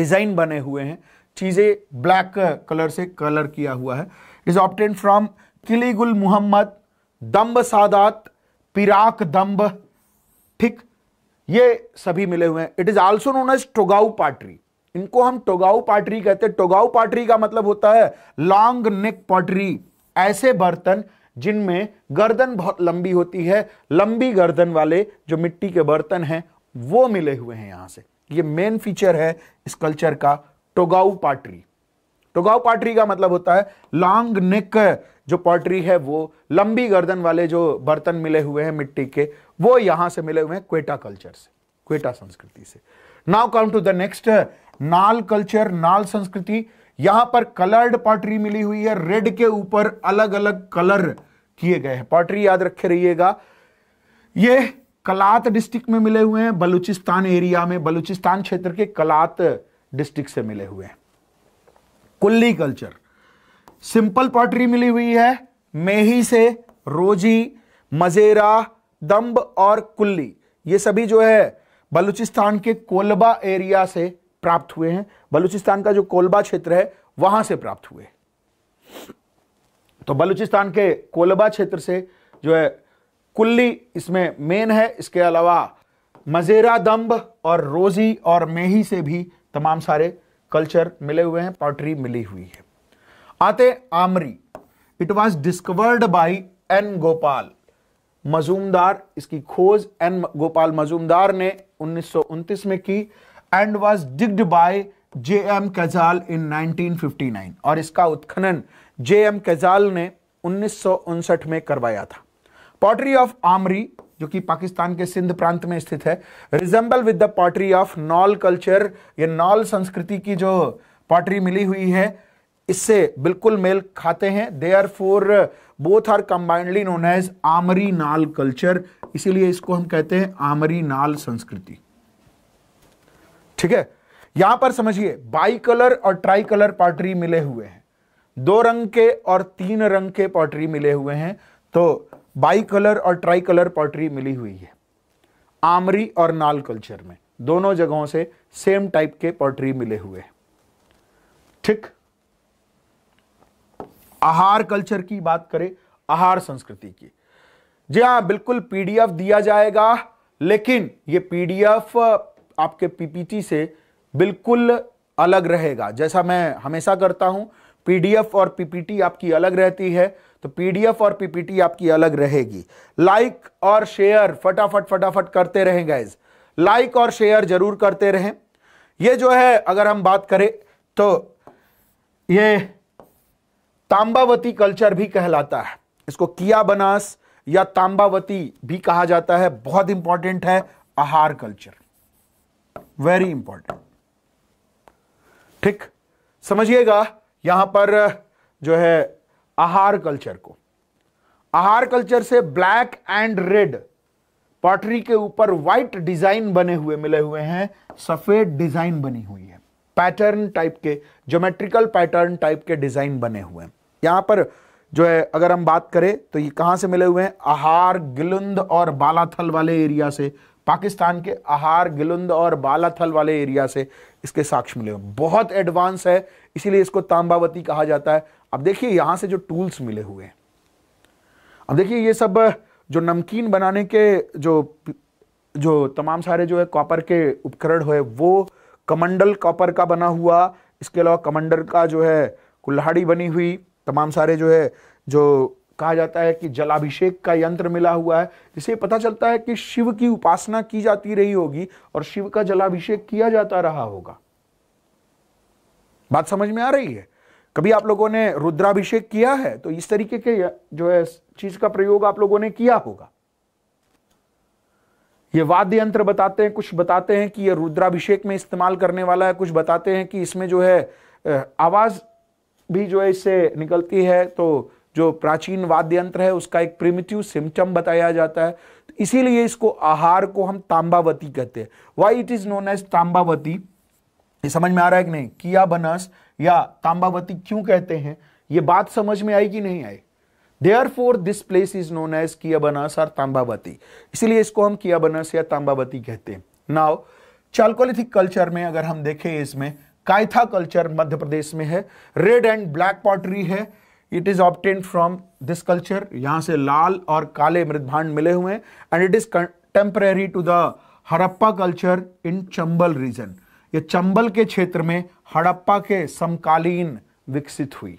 A: डिजाइन बने हुए हैं चीजें ब्लैक कलर से कलर किया हुआ है is obtain from Kiligul Muhammad Damb Sadat Pirak Damb ठीक ये सभी मिले हुए हैं it is also known as Togau pottery इनको हम टोगाऊ पाटरी कहते हैं टोगाऊ पाटरी का मतलब होता है लॉन्ग नेक पॉटरी ऐसे बर्तन जिनमें गर्दन बहुत लंबी होती है लंबी गर्दन वाले जो मिट्टी के बर्तन हैं वो मिले हुए हैं यहां से ये मेन फीचर है इस कल्चर का टोगाऊ पाटरी टोगाऊ पाटरी का मतलब होता है लॉन्ग नेक जो पॉटरी है वो लंबी गर्दन वाले जो बर्तन मिले हुए हैं मिट्टी के वो यहां से मिले हुए हैं क्वेटा कल्चर से क्वेटा संस्कृति से now come to the next Nal culture Nal संस्कृति यहां पर कलर्ड पॉटरी मिली हुई है रेड के ऊपर अलग अलग कलर किए गए हैं पॉटरी याद रखे रहिएगा ये कलात डिस्ट्रिक्ट में मिले हुए हैं बलूचिस्तान एरिया में बलूचिस्तान क्षेत्र के कलात डिस्ट्रिक्ट से मिले हुए हैं कुल्ली कल्चर सिंपल पॉटरी मिली हुई है मेही से रोजी मजेरा दम्ब और कुल्ली ये सभी जो है बलूचिस्तान के कोलबा एरिया से प्राप्त हुए हैं बलूचिस्तान का जो कोलबा क्षेत्र है वहां से प्राप्त हुए तो बलूचिस्तान के कोलबा क्षेत्र से जो है कुल्ली इसमें मेन है इसके अलावा मजेरा दम्ब और रोजी और मेही से भी तमाम सारे कल्चर मिले हुए हैं पॉटरी मिली हुई है आते Amri it was discovered by N Gopal Majumdar इसकी खोज एन गोपाल मजूमदार ने उन्नीस में की and was digged by J M Casal in 1959 और इसका उत्खनन जे एम कैजाल ने उन्नीस में करवाया था पॉटरी ऑफ आमरी जो कि पाकिस्तान के सिंध प्रांत में स्थित है resemble with the pottery of Nal culture ये नॉल संस्कृति की जो पॉटरी मिली हुई है इससे बिल्कुल मेल खाते हैं therefore both are combinedly known as Amri Nal culture इसीलिए इसको हम कहते हैं आमरी नाल संस्कृति ठीक है यहां पर समझिए बाई कलर और ट्राई कलर पॉटरी मिले हुए हैं दो रंग के और तीन रंग के पॉटरी मिले हुए हैं तो बाई कलर और ट्राई कलर पॉटरी मिली हुई है आमरी और नाल कल्चर में दोनों जगहों से सेम टाइप के पॉटरी मिले हुए हैं ठीक आहार कल्चर की बात करें आहार संस्कृति की जी हाँ बिल्कुल पीडीएफ दिया जाएगा लेकिन ये पीडीएफ आपके पीपीटी से बिल्कुल अलग रहेगा जैसा मैं हमेशा करता हूं पीडीएफ और पीपीटी आपकी अलग रहती है तो पीडीएफ और पीपीटी आपकी अलग रहेगी लाइक और शेयर फटाफट फटाफट करते रहें गाइज लाइक और शेयर जरूर करते रहें ये जो है अगर हम बात करें तो ये तांबावती कल्चर भी कहलाता है इसको किया बनास या तांबावती भी कहा जाता है बहुत इंपॉर्टेंट है आहार कल्चर वेरी इंपॉर्टेंट ठीक समझिएगा यहां पर जो है आहार कल्चर को आहार कल्चर से ब्लैक एंड रेड पॉटरी के ऊपर व्हाइट डिजाइन बने हुए मिले हुए हैं सफेद डिजाइन बनी हुई है पैटर्न टाइप के ज्योमेट्रिकल पैटर्न टाइप के डिजाइन बने हुए हैं यहाँ पर जो है अगर हम बात करें तो ये कहाँ से मिले हुए हैं आहार गिलुंद और बालाथल वाले एरिया से पाकिस्तान के आहार गिलुंद और बालाथल वाले एरिया से इसके साक्ष मिले हुए बहुत एडवांस है इसीलिए इसको तांबावती कहा जाता है अब देखिए यहाँ से जो टूल्स मिले हुए हैं अब देखिए ये सब जो नमकीन बनाने के जो जो तमाम सारे जो है कॉपर के उपकरण हुए वो कमंडल कॉपर का बना हुआ इसके अलावा कमंडल का जो है कुल्हाड़ी बनी हुई तमाम सारे जो है जो कहा जाता है कि जलाभिषेक का यंत्र मिला हुआ है इसे पता चलता है कि शिव की उपासना की जाती रही होगी और शिव का जलाभिषेक किया जाता रहा होगा बात समझ में आ रही है कभी आप लोगों ने रुद्राभिषेक किया है तो इस तरीके के जो है चीज का प्रयोग आप लोगों ने किया होगा ये वाद्य यंत्र बताते हैं कुछ बताते हैं कि यह रुद्राभिषेक में इस्तेमाल करने वाला है कुछ बताते हैं कि इसमें जो है आवाज भी जो है इससे निकलती है तो जो प्राचीन वाद्य यंत्र है उसका एक प्रिमिटिव सिम्टम बताया जाता है तो इसीलिए इसको आहार को हम तांबावती कहते हैं why it is known as Tambavati ये समझ में आ रहा है कि नहीं किया बनस या तांबावती क्यों कहते हैं ये बात समझ में आई कि नहीं आई there for this place is known as किया बनस और तांबावती इसीलिए इसको हम किया बनस या तांबावती कहते हैं नाव चालकोलिथिक कल्चर में अगर हम देखें इसमें कायथा कल्चर मध्य प्रदेश में है रेड एंड ब्लैक पॉटरी है it is obtain from this culture यहां से लाल और काले मृदभांड मिले हुए हैं and it is temporary to the Harappa culture in Chambal region ये चंबल के क्षेत्र में हड़प्पा के समकालीन विकसित हुई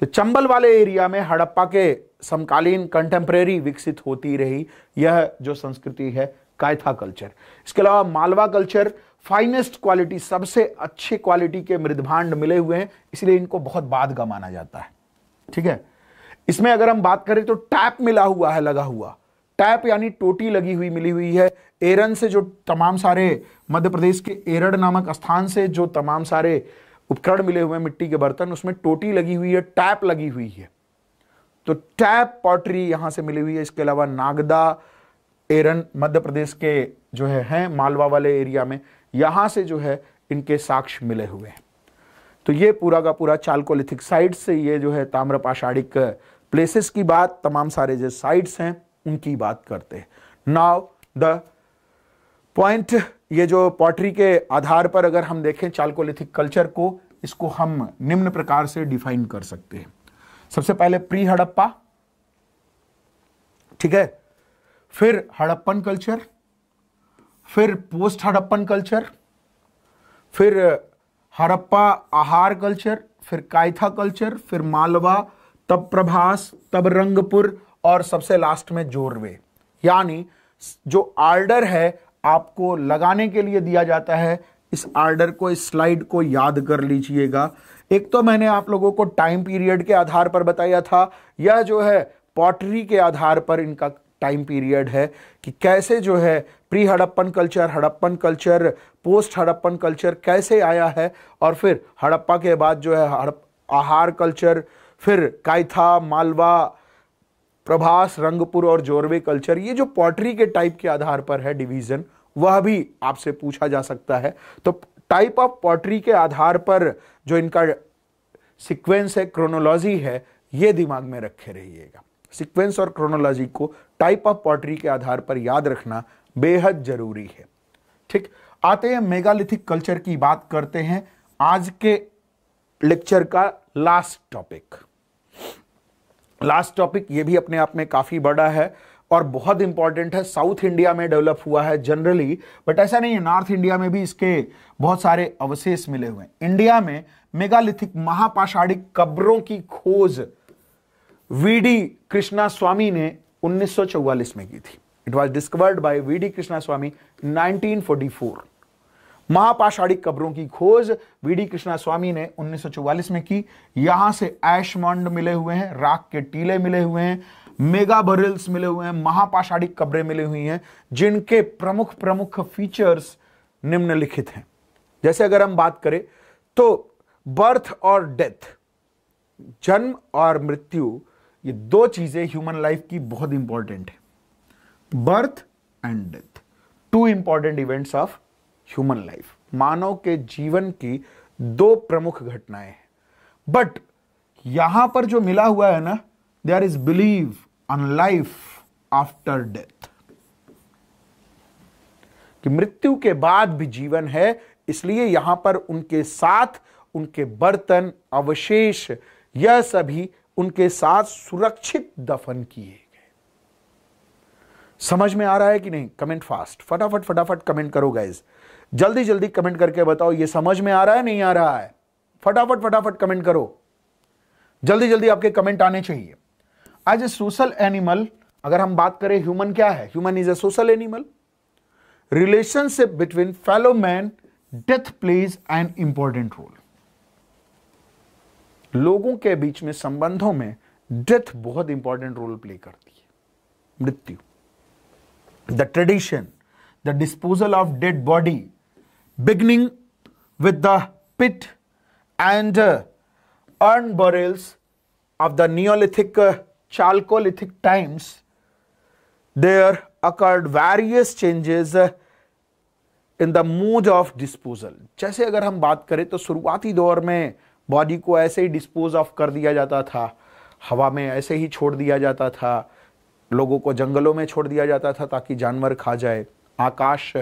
A: तो चंबल वाले एरिया में हड़प्पा के समकालीन कंटेम्परेरी विकसित होती रही यह जो संस्कृति है कायथा कल्चर इसके अलावा मालवा कल्चर फाइनेस्ट क्वालिटी सबसे अच्छे क्वालिटी के मृदभांड मिले हुए हैं इसलिए इनको बहुत बाद का माना जाता है ठीक है इसमें अगर हम बात करें तो टैप मिला हुआ है लगा हुआ टैप यानी टोटी लगी हुई मिली हुई है एरन से जो तमाम सारे मध्य प्रदेश के एरड नामक स्थान से जो तमाम सारे उपकरण मिले हुए हैं मिट्टी के बर्तन उसमें टोटी लगी हुई है टैप लगी हुई है तो टैप पॉटरी यहां से मिली हुई है इसके अलावा नागदा एरन मध्य प्रदेश के जो है हैं मालवा वाले एरिया में यहाँ से जो है इनके साक्ष्य मिले हुए हैं तो ये पूरा का पूरा चालकोलिथिक साइट से ये जो है ताम्रपाषाणिक प्लेसेस की बात तमाम सारे जो साइट्स हैं उनकी बात करते हैं नाव द पॉइंट ये जो पॉटरी के आधार पर अगर हम देखें चालकोलिथिक कल्चर को इसको हम निम्न प्रकार से डिफाइन कर सकते हैं सबसे पहले प्री हड़प्पा ठीक है फिर हड़प्पन कल्चर फिर पोस्ट हड़प्पन कल्चर फिर हड़प्पा आहार कल्चर फिर कायथा कल्चर फिर मालवा तब प्रभास तब रंगपुर और सबसे लास्ट में जोरवे यानी जो आर्डर है आपको लगाने के लिए दिया जाता है इस आर्डर को इस स्लाइड को याद कर लीजिएगा एक तो मैंने आप लोगों को टाइम पीरियड के आधार पर बताया था यह जो है पॉटरी के आधार पर इनका टाइम पीरियड है कि कैसे जो है pre Harappan culture Harappan culture post Harappan culture कैसे आया है और फिर हड़प्पा के बाद जो है हड़प आहार कल्चर फिर कायथा मालवा प्रभास रंगपुर और जोरवे कल्चर ये जो पॉटरी के टाइप के आधार पर है डिवीज़न वह भी आपसे पूछा जा सकता है तो टाइप ऑफ पॉटरी के आधार पर जो इनका सिक्वेंस है क्रोनोलॉजी है ये दिमाग में रखे रहिएगा सीक्वेंस और क्रोनोलॉजी को टाइप ऑफ पॉटरी के आधार पर याद रखना बेहद जरूरी है ठीक आते हैं मेगालिथिक कल्चर की बात करते हैं आज के लेक्चर का लास्ट टॉपिक लास्ट टॉपिक ये भी अपने आप में काफ़ी बड़ा है और बहुत इंपॉर्टेंट है साउथ इंडिया में डेवलप हुआ है जनरली बट ऐसा नहीं है नॉर्थ इंडिया में भी इसके बहुत सारे अवशेष मिले हुए हैं इंडिया में मेगालिथिक महापाषाणिक कब्रों की खोज वी डी कृष्णा स्वामी ने 1944 में की थी it was discovered by V D Krishnaswami 1944 महापाषाणिक कब्रों की खोज वीडी कृष्णा स्वामी ने 1944 में की यहां से ऐशमंड मिले हुए हैं राख के टीले मिले हुए हैं मेगा बरिल्स मिले हुए हैं महापाषाणिक कब्रें मिली हुई हैं जिनके प्रमुख प्रमुख फीचर्स निम्नलिखित हैं जैसे अगर हम बात करें तो बर्थ और डेथ जन्म और मृत्यु ये दो चीजें ह्यूमन लाइफ की बहुत इंपॉर्टेंट है birth and death two important events of human life मानव के जीवन की दो प्रमुख घटनाएं हैं बट यहां पर जो मिला हुआ है ना there is believe on life after death कि मृत्यु के बाद भी जीवन है इसलिए यहां पर उनके साथ उनके बर्तन अवशेष यह सभी उनके साथ सुरक्षित दफन किए गए समझ में आ रहा है कि नहीं कमेंट फास्ट फटाफट फटाफट कमेंट करो गाइज जल्दी जल्दी कमेंट करके बताओ ये समझ में आ रहा है नहीं आ रहा है फटाफट फटाफट कमेंट करो जल्दी जल्दी आपके कमेंट आने चाहिए एज ए सोशल एनिमल अगर हम बात करें ह्यूमन क्या है human is a social animal relationship between fellow man death plays an important role लोगों के बीच में संबंधों में डेथ बहुत इंपॉर्टेंट रोल प्ले करती है मृत्यु the tradition the disposal of dead body beginning with the pit and urn burials of the neolithic chalcolithic times there occurred various changes in the mode of disposal जैसे अगर हम बात करें तो शुरुआती दौर में बॉडी को ऐसे ही डिस्पोज ऑफ कर दिया जाता था हवा में ऐसे ही छोड़ दिया जाता था लोगों को जंगलों में छोड़ दिया जाता था ताकि जानवर खा जाए आकाश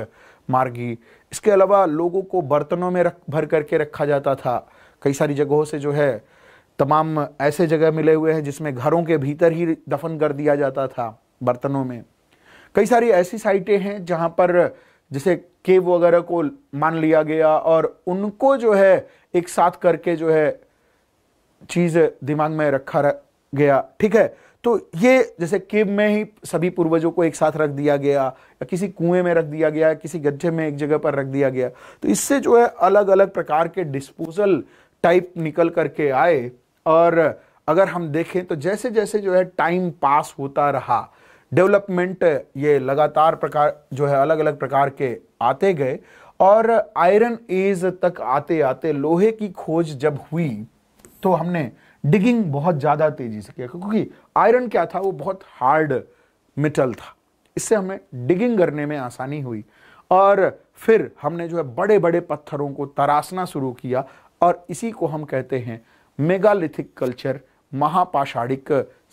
A: मार्गी इसके अलावा लोगों को बर्तनों में रख भर करके रखा जाता था कई सारी जगहों से जो है तमाम ऐसे जगह मिले हुए हैं जिसमें घरों के भीतर ही दफन कर दिया जाता था बर्तनों में कई सारी ऐसी साइटें हैं जहाँ पर जैसे केव वगैरह को मान लिया गया और उनको जो है एक साथ करके जो है चीज दिमाग में रखा गया ठीक है तो ये जैसे केव में ही सभी पूर्वजों को एक साथ रख दिया गया या किसी कुएं में रख दिया गया किसी गड्ढे में एक जगह पर रख दिया गया तो इससे जो है अलग अलग प्रकार के डिस्पोजल टाइप निकल करके आए और अगर हम देखें तो जैसे जैसे जो है टाइम पास होता रहा डेवलपमेंट ये लगातार प्रकार जो है अलग अलग प्रकार के आते गए और आयरन एज तक आते आते लोहे की खोज जब हुई तो हमने डिगिंग बहुत ज़्यादा तेज़ी से किया क्योंकि आयरन क्या था वो बहुत हार्ड मेटल था इससे हमें डिगिंग करने में आसानी हुई और फिर हमने जो है बड़े बड़े पत्थरों को तराशना शुरू किया और इसी को हम कहते हैं मेगालिथिक कल्चर महापाषाणिक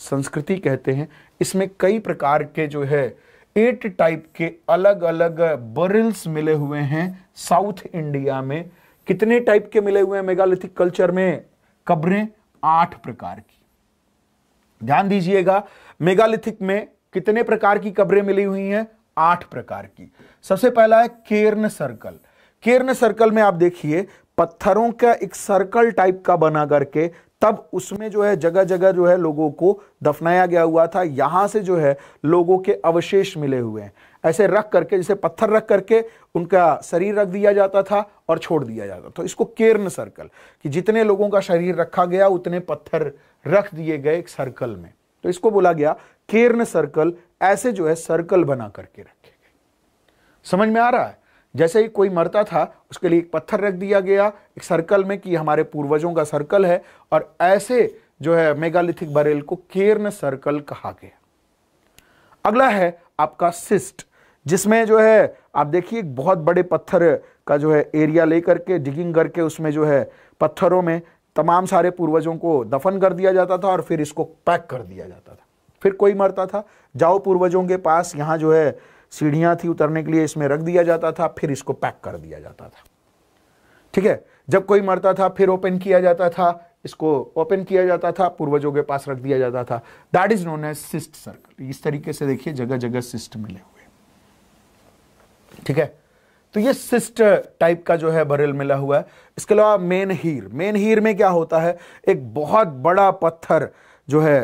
A: संस्कृति कहते हैं इसमें कई प्रकार के जो है एट टाइप के अलग अलग बरिल्स मिले हुए हैं साउथ इंडिया में कितने टाइप के मिले हुए हैं मेगालिथिक कल्चर में कब्रें आठ प्रकार की ध्यान दीजिएगा मेगालिथिक में कितने प्रकार की कब्रें मिली हुई हैं आठ प्रकार की सबसे पहला है केर्न सर्कल केर्न सर्कल में आप देखिए पत्थरों का एक सर्कल टाइप का बना करके तब उसमें जो है जगह जगह जो है लोगों को दफनाया गया हुआ था यहां से जो है लोगों के अवशेष मिले हुए हैं ऐसे रख करके जैसे पत्थर रख करके उनका शरीर रख दिया जाता था और छोड़ दिया जाता था तो इसको केर्न सर्कल कि जितने लोगों का शरीर रखा गया उतने पत्थर रख दिए गए एक सर्कल में तो इसको बोला गया केर्न सर्कल ऐसे जो है सर्कल बना करके रखे गए समझ में आ रहा है जैसे ही कोई मरता था उसके लिए एक पत्थर रख दिया गया एक सर्कल में कि हमारे पूर्वजों का सर्कल है और ऐसे जो है मेगालिथिक बरेल को केर्न सर्कल कहा गया अगला है आपका सिस्ट जिसमें जो है आप देखिए बहुत बड़े पत्थर का जो है एरिया लेकर के डिगिंग करके उसमें जो है पत्थरों में तमाम सारे पूर्वजों को दफन कर दिया जाता था और फिर इसको पैक कर दिया जाता था फिर कोई मरता था जाओ पूर्वजों के पास यहाँ जो है सीढ़ियां थी उतरने के लिए इसमें रख दिया जाता था फिर इसको पैक कर दिया जाता था ठीक है जब कोई मरता था फिर ओपन किया जाता था इसको ओपन किया जाता था पूर्वजों के पास रख दिया जाता था that is known as cist circle इस तरीके से देखिए जगह जगह सिस्ट मिले हुए ठीक है तो ये सिस्ट टाइप का जो है बरेल मिला हुआ है इसके अलावा मेन हीर मेन हीर में क्या होता है एक बहुत बड़ा पत्थर जो है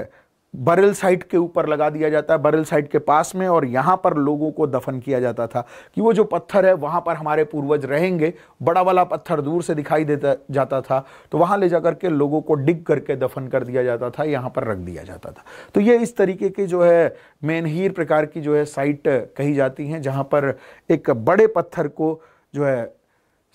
A: बरेल साइट के ऊपर लगा दिया जाता है बरेल साइट के पास में और यहाँ पर लोगों को दफन किया जाता था कि वो जो पत्थर है वहाँ पर हमारे पूर्वज रहेंगे बड़ा वाला पत्थर दूर से दिखाई देता जाता था तो वहाँ ले जा करके लोगों को डिग करके दफन कर दिया जाता था यहाँ पर रख दिया जाता था तो ये इस तरीके की जो है मेनहीर प्रकार की जो है साइट कही जाती हैं जहाँ पर एक बड़े पत्थर को जो है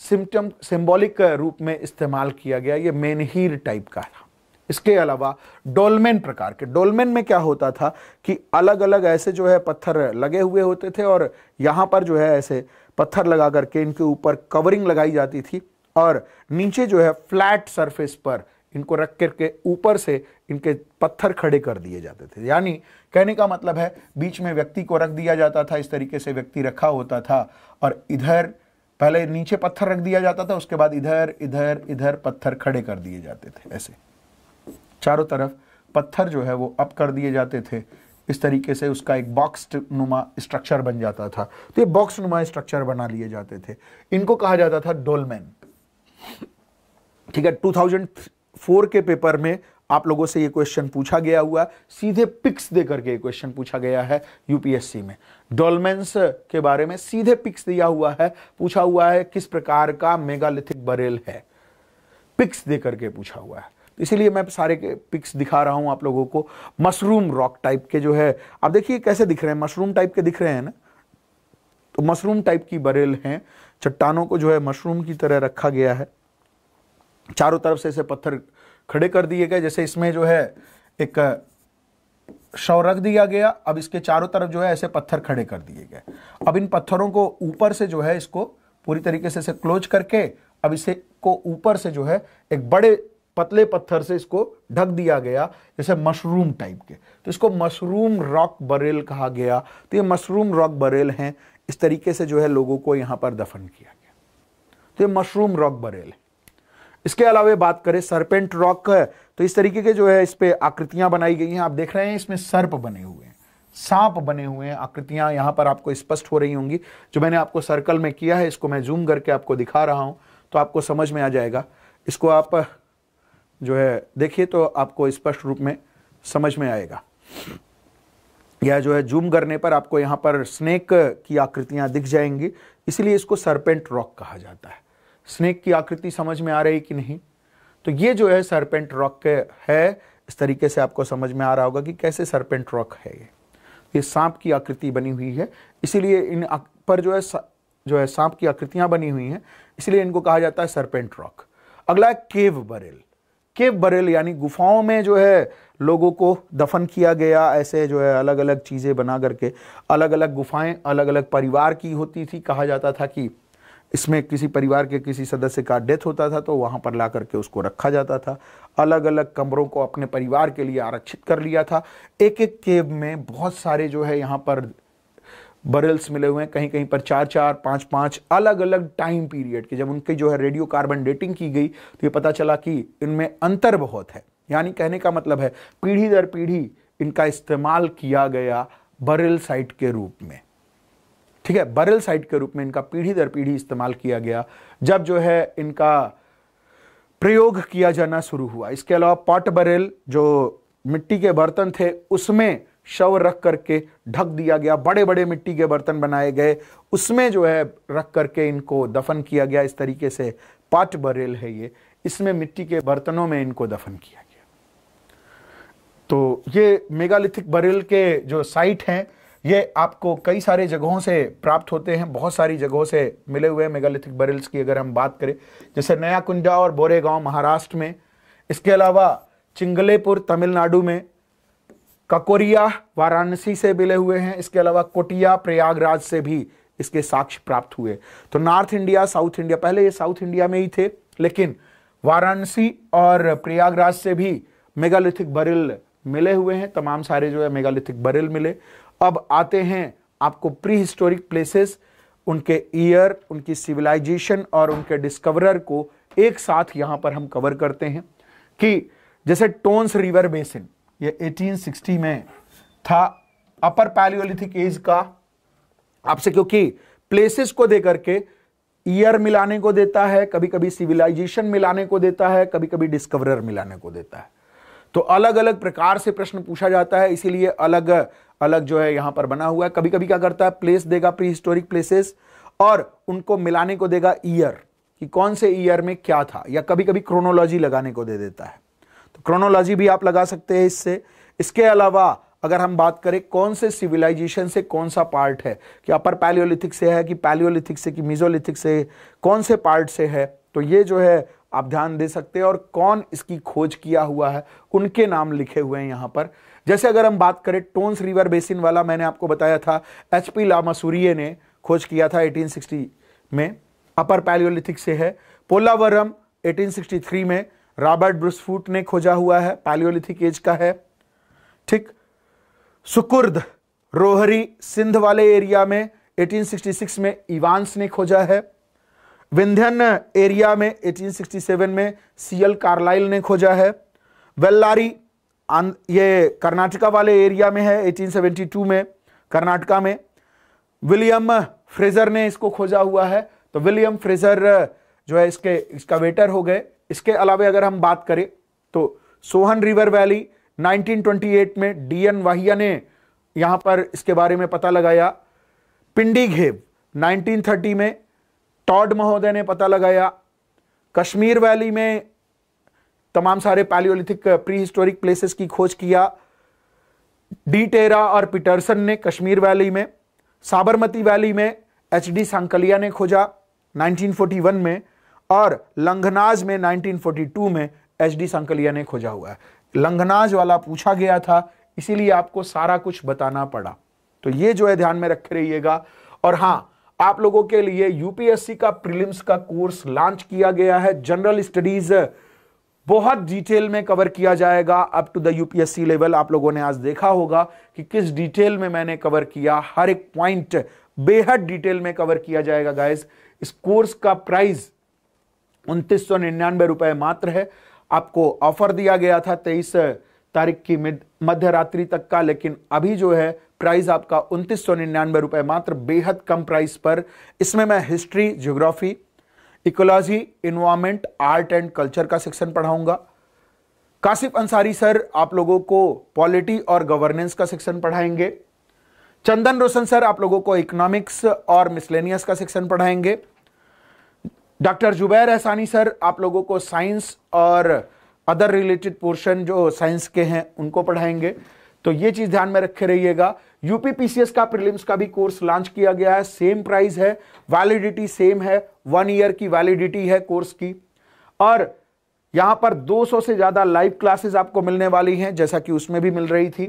A: सिम्टम सिम्बॉलिक रूप में इस्तेमाल किया गया ये मेनहीर टाइप का था इसके अलावा डोलमेन प्रकार के डोलमेन में क्या होता था कि अलग अलग ऐसे जो है पत्थर लगे हुए होते थे और यहाँ पर जो है ऐसे पत्थर लगा करके इनके ऊपर कवरिंग लगाई जाती थी और नीचे जो है फ्लैट सरफेस पर इनको रख करके ऊपर से इनके पत्थर खड़े कर दिए जाते थे यानी कहने का मतलब है बीच में व्यक्ति को रख दिया जाता था इस तरीके से व्यक्ति रखा होता था और इधर पहले नीचे पत्थर रख दिया जाता था उसके बाद इधर इधर इधर पत्थर खड़े कर दिए जाते थे ऐसे चारों तरफ पत्थर जो है वो अप कर दिए जाते थे इस तरीके से उसका एक बॉक्स नुमा स्ट्रक्चर बन जाता था तो ये बॉक्स नुमा स्ट्रक्चर बना लिए जाते थे इनको कहा जाता था डोलमैन ठीक है 2004 के पेपर में आप लोगों से ये क्वेश्चन पूछा गया हुआ सीधे पिक्स दे करके क्वेश्चन पूछा गया है यूपीएससी में डोलमेंस के बारे में सीधे पिक्स दिया हुआ है पूछा हुआ है किस प्रकार का मेगालिथिक बरेल है पिक्स दे करके पूछा हुआ है तो इसीलिए मैं सारे पिक्स दिखा रहा हूँ आप लोगों को मशरूम रॉक टाइप के जो है आप देखिए कैसे दिख रहे हैं मशरूम टाइप के दिख रहे हैं ना तो मशरूम टाइप की बरेल हैं चट्टानों को जो है मशरूम की तरह रखा गया है चारों तरफ से ऐसे पत्थर खड़े कर दिए गए जैसे इसमें जो है एक शव रख दिया गया अब इसके चारों तरफ जो है ऐसे पत्थर खड़े कर दिए गए अब इन पत्थरों को ऊपर से जो है इसको पूरी तरीके से इसे क्लोज करके अब इसे को ऊपर से जो है एक बड़े पतले पत्थर से इसको ढक दिया गया जैसे मशरूम टाइप के तो इसको मशरूम रॉक बरेल कहा गया तो ये मशरूम रॉक बरेल हैं इस तरीके से जो है लोगों को यहाँ पर दफन किया गया तो ये मशरूम रॉक बरेल है इसके अलावा बात करें सरपेंट रॉक तो इस तरीके के जो है इस पर आकृतियां बनाई गई हैं आप देख रहे हैं इसमें सर्प बने हुए हैं सांप बने हुए हैं आकृतियां यहाँ पर आपको स्पष्ट हो रही होंगी जो मैंने आपको सर्कल में किया है इसको मैं जूम करके आपको दिखा रहा हूँ तो आपको समझ में आ जाएगा इसको आप जो है देखिए तो आपको स्पष्ट रूप में समझ में आएगा यह जो है जूम करने पर आपको यहाँ पर स्नेक की आकृतियाँ दिख जाएंगी इसलिए इसको सरपेंट रॉक कहा जाता है स्नेक की आकृति समझ में आ रही कि नहीं तो ये जो है सरपेंट रॉक है इस तरीके से आपको समझ में आ रहा होगा कि कैसे सरपेंट रॉक है ये ये सांप की आकृति बनी हुई है इसीलिए इन पर जो है जो है सांप की आकृतियाँ बनी हुई हैं इसलिए इनको कहा जाता है सरपेंट रॉक अगला है केव बरेल केव बरेल यानी गुफाओं में जो है लोगों को दफन किया गया ऐसे जो है अलग अलग चीज़ें बना करके अलग अलग गुफाएं अलग अलग परिवार की होती थी कहा जाता था कि इसमें किसी परिवार के किसी सदस्य का डेथ होता था तो वहाँ पर ला करके उसको रखा जाता था अलग अलग कमरों को अपने परिवार के लिए आरक्षित कर लिया था एक एक केव में बहुत सारे जो है यहाँ पर बरल्स मिले हुए हैं कहीं कहीं पर चार चार पांच पांच अलग अलग टाइम पीरियड के जब उनकी जो है रेडियो कार्बन डेटिंग की गई तो ये पता चला कि इनमें अंतर बहुत है यानी कहने का मतलब है पीढ़ी दर पीढ़ी इनका इस्तेमाल किया गया बरल साइट के रूप में ठीक है बरल साइट के रूप में इनका पीढ़ी दर पीढ़ी इस्तेमाल किया गया जब जो है इनका प्रयोग किया जाना शुरू हुआ इसके अलावा पॉट बरेल जो मिट्टी के बर्तन थे उसमें शव रख करके ढक दिया गया बड़े बड़े मिट्टी के बर्तन बनाए गए उसमें जो है रख करके इनको दफन किया गया इस तरीके से पाट बरेल है ये इसमें मिट्टी के बर्तनों में इनको दफन किया गया तो ये मेगालिथिक बरेल के जो साइट हैं ये आपको कई सारे जगहों से प्राप्त होते हैं बहुत सारी जगहों से मिले हुए मेगालिथिक बरेल्स की अगर हम बात करें जैसे नया कुंजा और बोरेगांव महाराष्ट्र में इसके अलावा चिंगलेपुर तमिलनाडु में ककोरिया वाराणसी से मिले हुए हैं इसके अलावा कोटिया प्रयागराज से भी इसके साक्ष्य प्राप्त हुए तो नॉर्थ इंडिया साउथ इंडिया पहले ये साउथ इंडिया में ही थे लेकिन वाराणसी और प्रयागराज से भी मेगालिथिक बरिल मिले हुए हैं तमाम सारे जो है मेगालिथिक बरिल मिले अब आते हैं आपको प्री हिस्टोरिक प्लेसेस उनके ईयर उनकी सिविलाइजेशन और उनके डिस्कवरर को एक साथ यहाँ पर हम कवर करते हैं कि जैसे टोन्स रिवर बेसिन ये 1860 में था अपर पैलियोलिथिक एज का आपसे क्योंकि प्लेसेस को देकर के ईयर मिलाने को देता है कभी कभी सिविलाइजेशन मिलाने को देता है कभी कभी डिस्कवरर मिलाने को देता है तो अलग अलग प्रकार से प्रश्न पूछा जाता है इसीलिए अलग अलग जो है यहां पर बना हुआ है कभी कभी क्या करता है प्लेस देगा प्री हिस्टोरिक प्लेसेस और उनको मिलाने को देगा ईयर कि कौन से ईयर में क्या था या कभी कभी क्रोनोलॉजी लगाने को दे देता है क्रोनोलॉजी भी आप लगा सकते हैं इससे इसके अलावा अगर हम बात करें कौन से सिविलाइजेशन से कौन सा पार्ट है कि अपर पैलियोलिथिक से है कि पैलियोलिथिक से कि मिजोलिथिक से कौन से पार्ट से है तो ये जो है आप ध्यान दे सकते हैं और कौन इसकी खोज किया हुआ है उनके नाम लिखे हुए हैं यहाँ पर जैसे अगर हम बात करें टोन्स रिवर बेसिन वाला मैंने आपको बताया था एच पी सूर्य ने खोज किया था 1860 में अपर पैलियोलिथिक से है पोलावरम 1863 में रॉबर्ट ब्रुसफूट ने खोजा हुआ है पैलियोलिथिक एज का है ठीक सुकुर्द रोहरी सिंध वाले एरिया में 1866 में इवांस ने खोजा है विंध्यन एरिया में 1867 में सीएल कार्लाइल ने खोजा है वेल्लारी ये कर्नाटका वाले एरिया में है 1872 में कर्नाटका में विलियम फ्रेजर ने इसको खोजा हुआ है तो विलियम फ्रेजर जो है इसके इसका वेटर हो गए इसके अलावा अगर हम बात करें तो सोहन रिवर वैली 1928 में डीएन वाहिया ने यहां पर इसके बारे में पता लगाया पिंडी घेव 1930 में टॉड महोदय ने पता लगाया कश्मीर वैली में तमाम सारे पैलियोलिथिक प्री हिस्टोरिक प्लेसेस की खोज किया डी टेरा और पीटरसन ने कश्मीर वैली में साबरमती वैली में एच डी सांकलिया ने खोजा 1941 में और लंघनाज में 1942 में एच डी संकलिया ने खोजा हुआ है लंघनाज वाला पूछा गया था इसीलिए आपको सारा कुछ बताना पड़ा तो ये जो है ध्यान में रखे रहिएगा और हाँ आप लोगों के लिए यूपीएससी का प्रीलिम्स का कोर्स लॉन्च किया गया है जनरल स्टडीज बहुत डिटेल में कवर किया जाएगा up to the UPSC level आप लोगों ने आज देखा होगा कि किस डिटेल में मैंने कवर किया हर एक पॉइंट बेहद डिटेल में कवर किया जाएगा गाइस इस कोर्स का प्राइस उनतीस सौ निन्यानवे रुपये मात्र है आपको ऑफर दिया गया था तेईस तारीख की मध्य रात्रि तक का लेकिन अभी जो है प्राइस आपका उनतीस सौ निन्यानवे रुपये मात्र बेहद कम प्राइस पर इसमें मैं history geography ecology environment art and culture का सेक्शन पढ़ाऊंगा काशिफ अंसारी सर आप लोगों को पॉलिटी और गवर्नेंस का सेक्शन पढ़ाएंगे चंदन रोशन सर आप लोगों को इकोनॉमिक्स और मिसलेनियस का सेक्शन पढ़ाएंगे डॉक्टर जुबैर एहसानी सर आप लोगों को साइंस और अदर रिलेटेड पोर्शन जो साइंस के हैं उनको पढ़ाएंगे तो ये चीज़ ध्यान में रखे रहिएगा यूपी पीसीएस का प्रीलिम्स का भी कोर्स लॉन्च किया गया है सेम प्राइस है वैलिडिटी सेम है वन ईयर की वैलिडिटी है कोर्स की और यहां पर 200 से ज़्यादा लाइव क्लासेस आपको मिलने वाली हैं जैसा कि उसमें भी मिल रही थी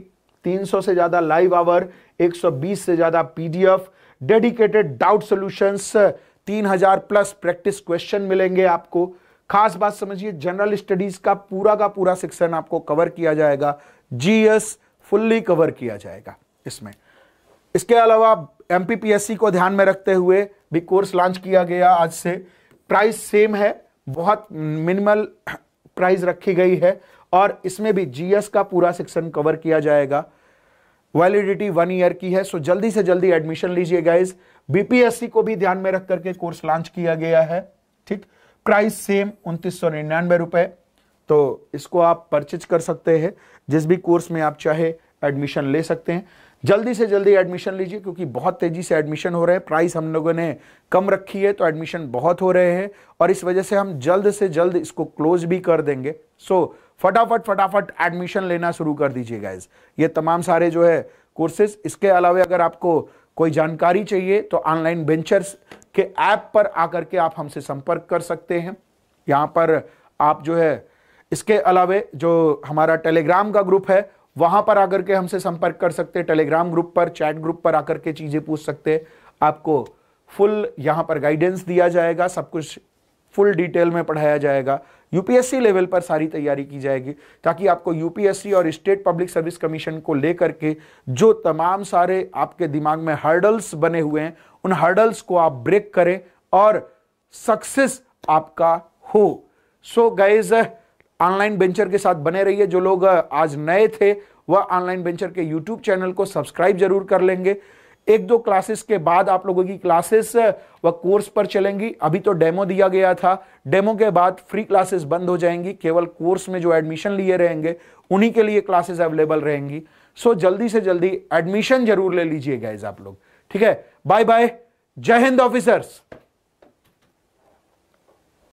A: 300 से ज़्यादा लाइव आवर 120 से ज़्यादा पीडीएफ डेडिकेटेड डाउट सोल्यूशंस तीन हजार प्लस प्रैक्टिस क्वेश्चन मिलेंगे आपको खास बात समझिए जनरल स्टडीज का पूरा का पूरा सेक्शन आपको कवर किया जाएगा जीएस फुल्ली कवर किया जाएगा इसमें इसके अलावा एमपीपीएससी को ध्यान में रखते हुए भी कोर्स लॉन्च किया गया आज से प्राइस सेम है बहुत मिनिमल प्राइस रखी गई है और इसमें भी जीएस का पूरा सेक्शन कवर किया जाएगा वैलिडिटी वन ईयर की है सो जल्दी से जल्दी एडमिशन लीजिए गाइज बीपीएससी को भी ध्यान में रख करके कोर्स लॉन्च किया गया है ठीक प्राइस सेम उनतीस सौ निन्यानवे रुपए तो इसको आप परचेज कर सकते हैं जिस भी कोर्स में आप चाहे एडमिशन ले सकते हैं जल्दी से जल्दी एडमिशन लीजिए क्योंकि बहुत तेजी से एडमिशन हो रहे हैं प्राइस हम लोगों ने कम रखी है तो एडमिशन बहुत हो रहे हैं और इस वजह से हम जल्द से जल्द इसको क्लोज भी कर देंगे सो so, फटाफट फटाफट एडमिशन लेना शुरू कर दीजिए गाइज ये तमाम सारे जो है कोर्सेज इसके अलावा अगर आपको कोई जानकारी चाहिए तो ऑनलाइन वेंचर्स के ऐप पर आकर के आप हमसे संपर्क कर सकते हैं यहाँ पर आप जो है इसके अलावे जो हमारा टेलीग्राम का ग्रुप है वहाँ पर आकर के हमसे संपर्क कर सकते हैं टेलीग्राम ग्रुप पर चैट ग्रुप पर आकर के चीज़ें पूछ सकते हैं आपको फुल यहाँ पर गाइडेंस दिया जाएगा सब कुछ फुल डिटेल में पढ़ाया जाएगा यूपीएससी लेवल पर सारी तैयारी की जाएगी ताकि आपको यूपीएससी और स्टेट पब्लिक सर्विस कमीशन को लेकर के जो तमाम सारे आपके दिमाग में हर्डल्स बने हुए हैं उन हर्डल्स को आप ब्रेक करें और सक्सेस आपका हो सो गाइज ऑनलाइन वेंचर के साथ बने रहिए जो लोग आज नए थे वह ऑनलाइन वेंचर के यूट्यूब चैनल को सब्सक्राइब जरूर कर लेंगे एक दो क्लासेस के बाद आप लोगों की क्लासेस व कोर्स पर चलेंगी अभी तो डेमो दिया गया था डेमो के बाद फ्री क्लासेस बंद हो जाएंगी केवल कोर्स में जो एडमिशन लिए रहेंगे उन्हीं के लिए क्लासेस अवेलेबल रहेंगी सो जल्दी से जल्दी एडमिशन जरूर ले लीजिए गाइज आप लोग ठीक है बाय बाय जय हिंद ऑफिसर्स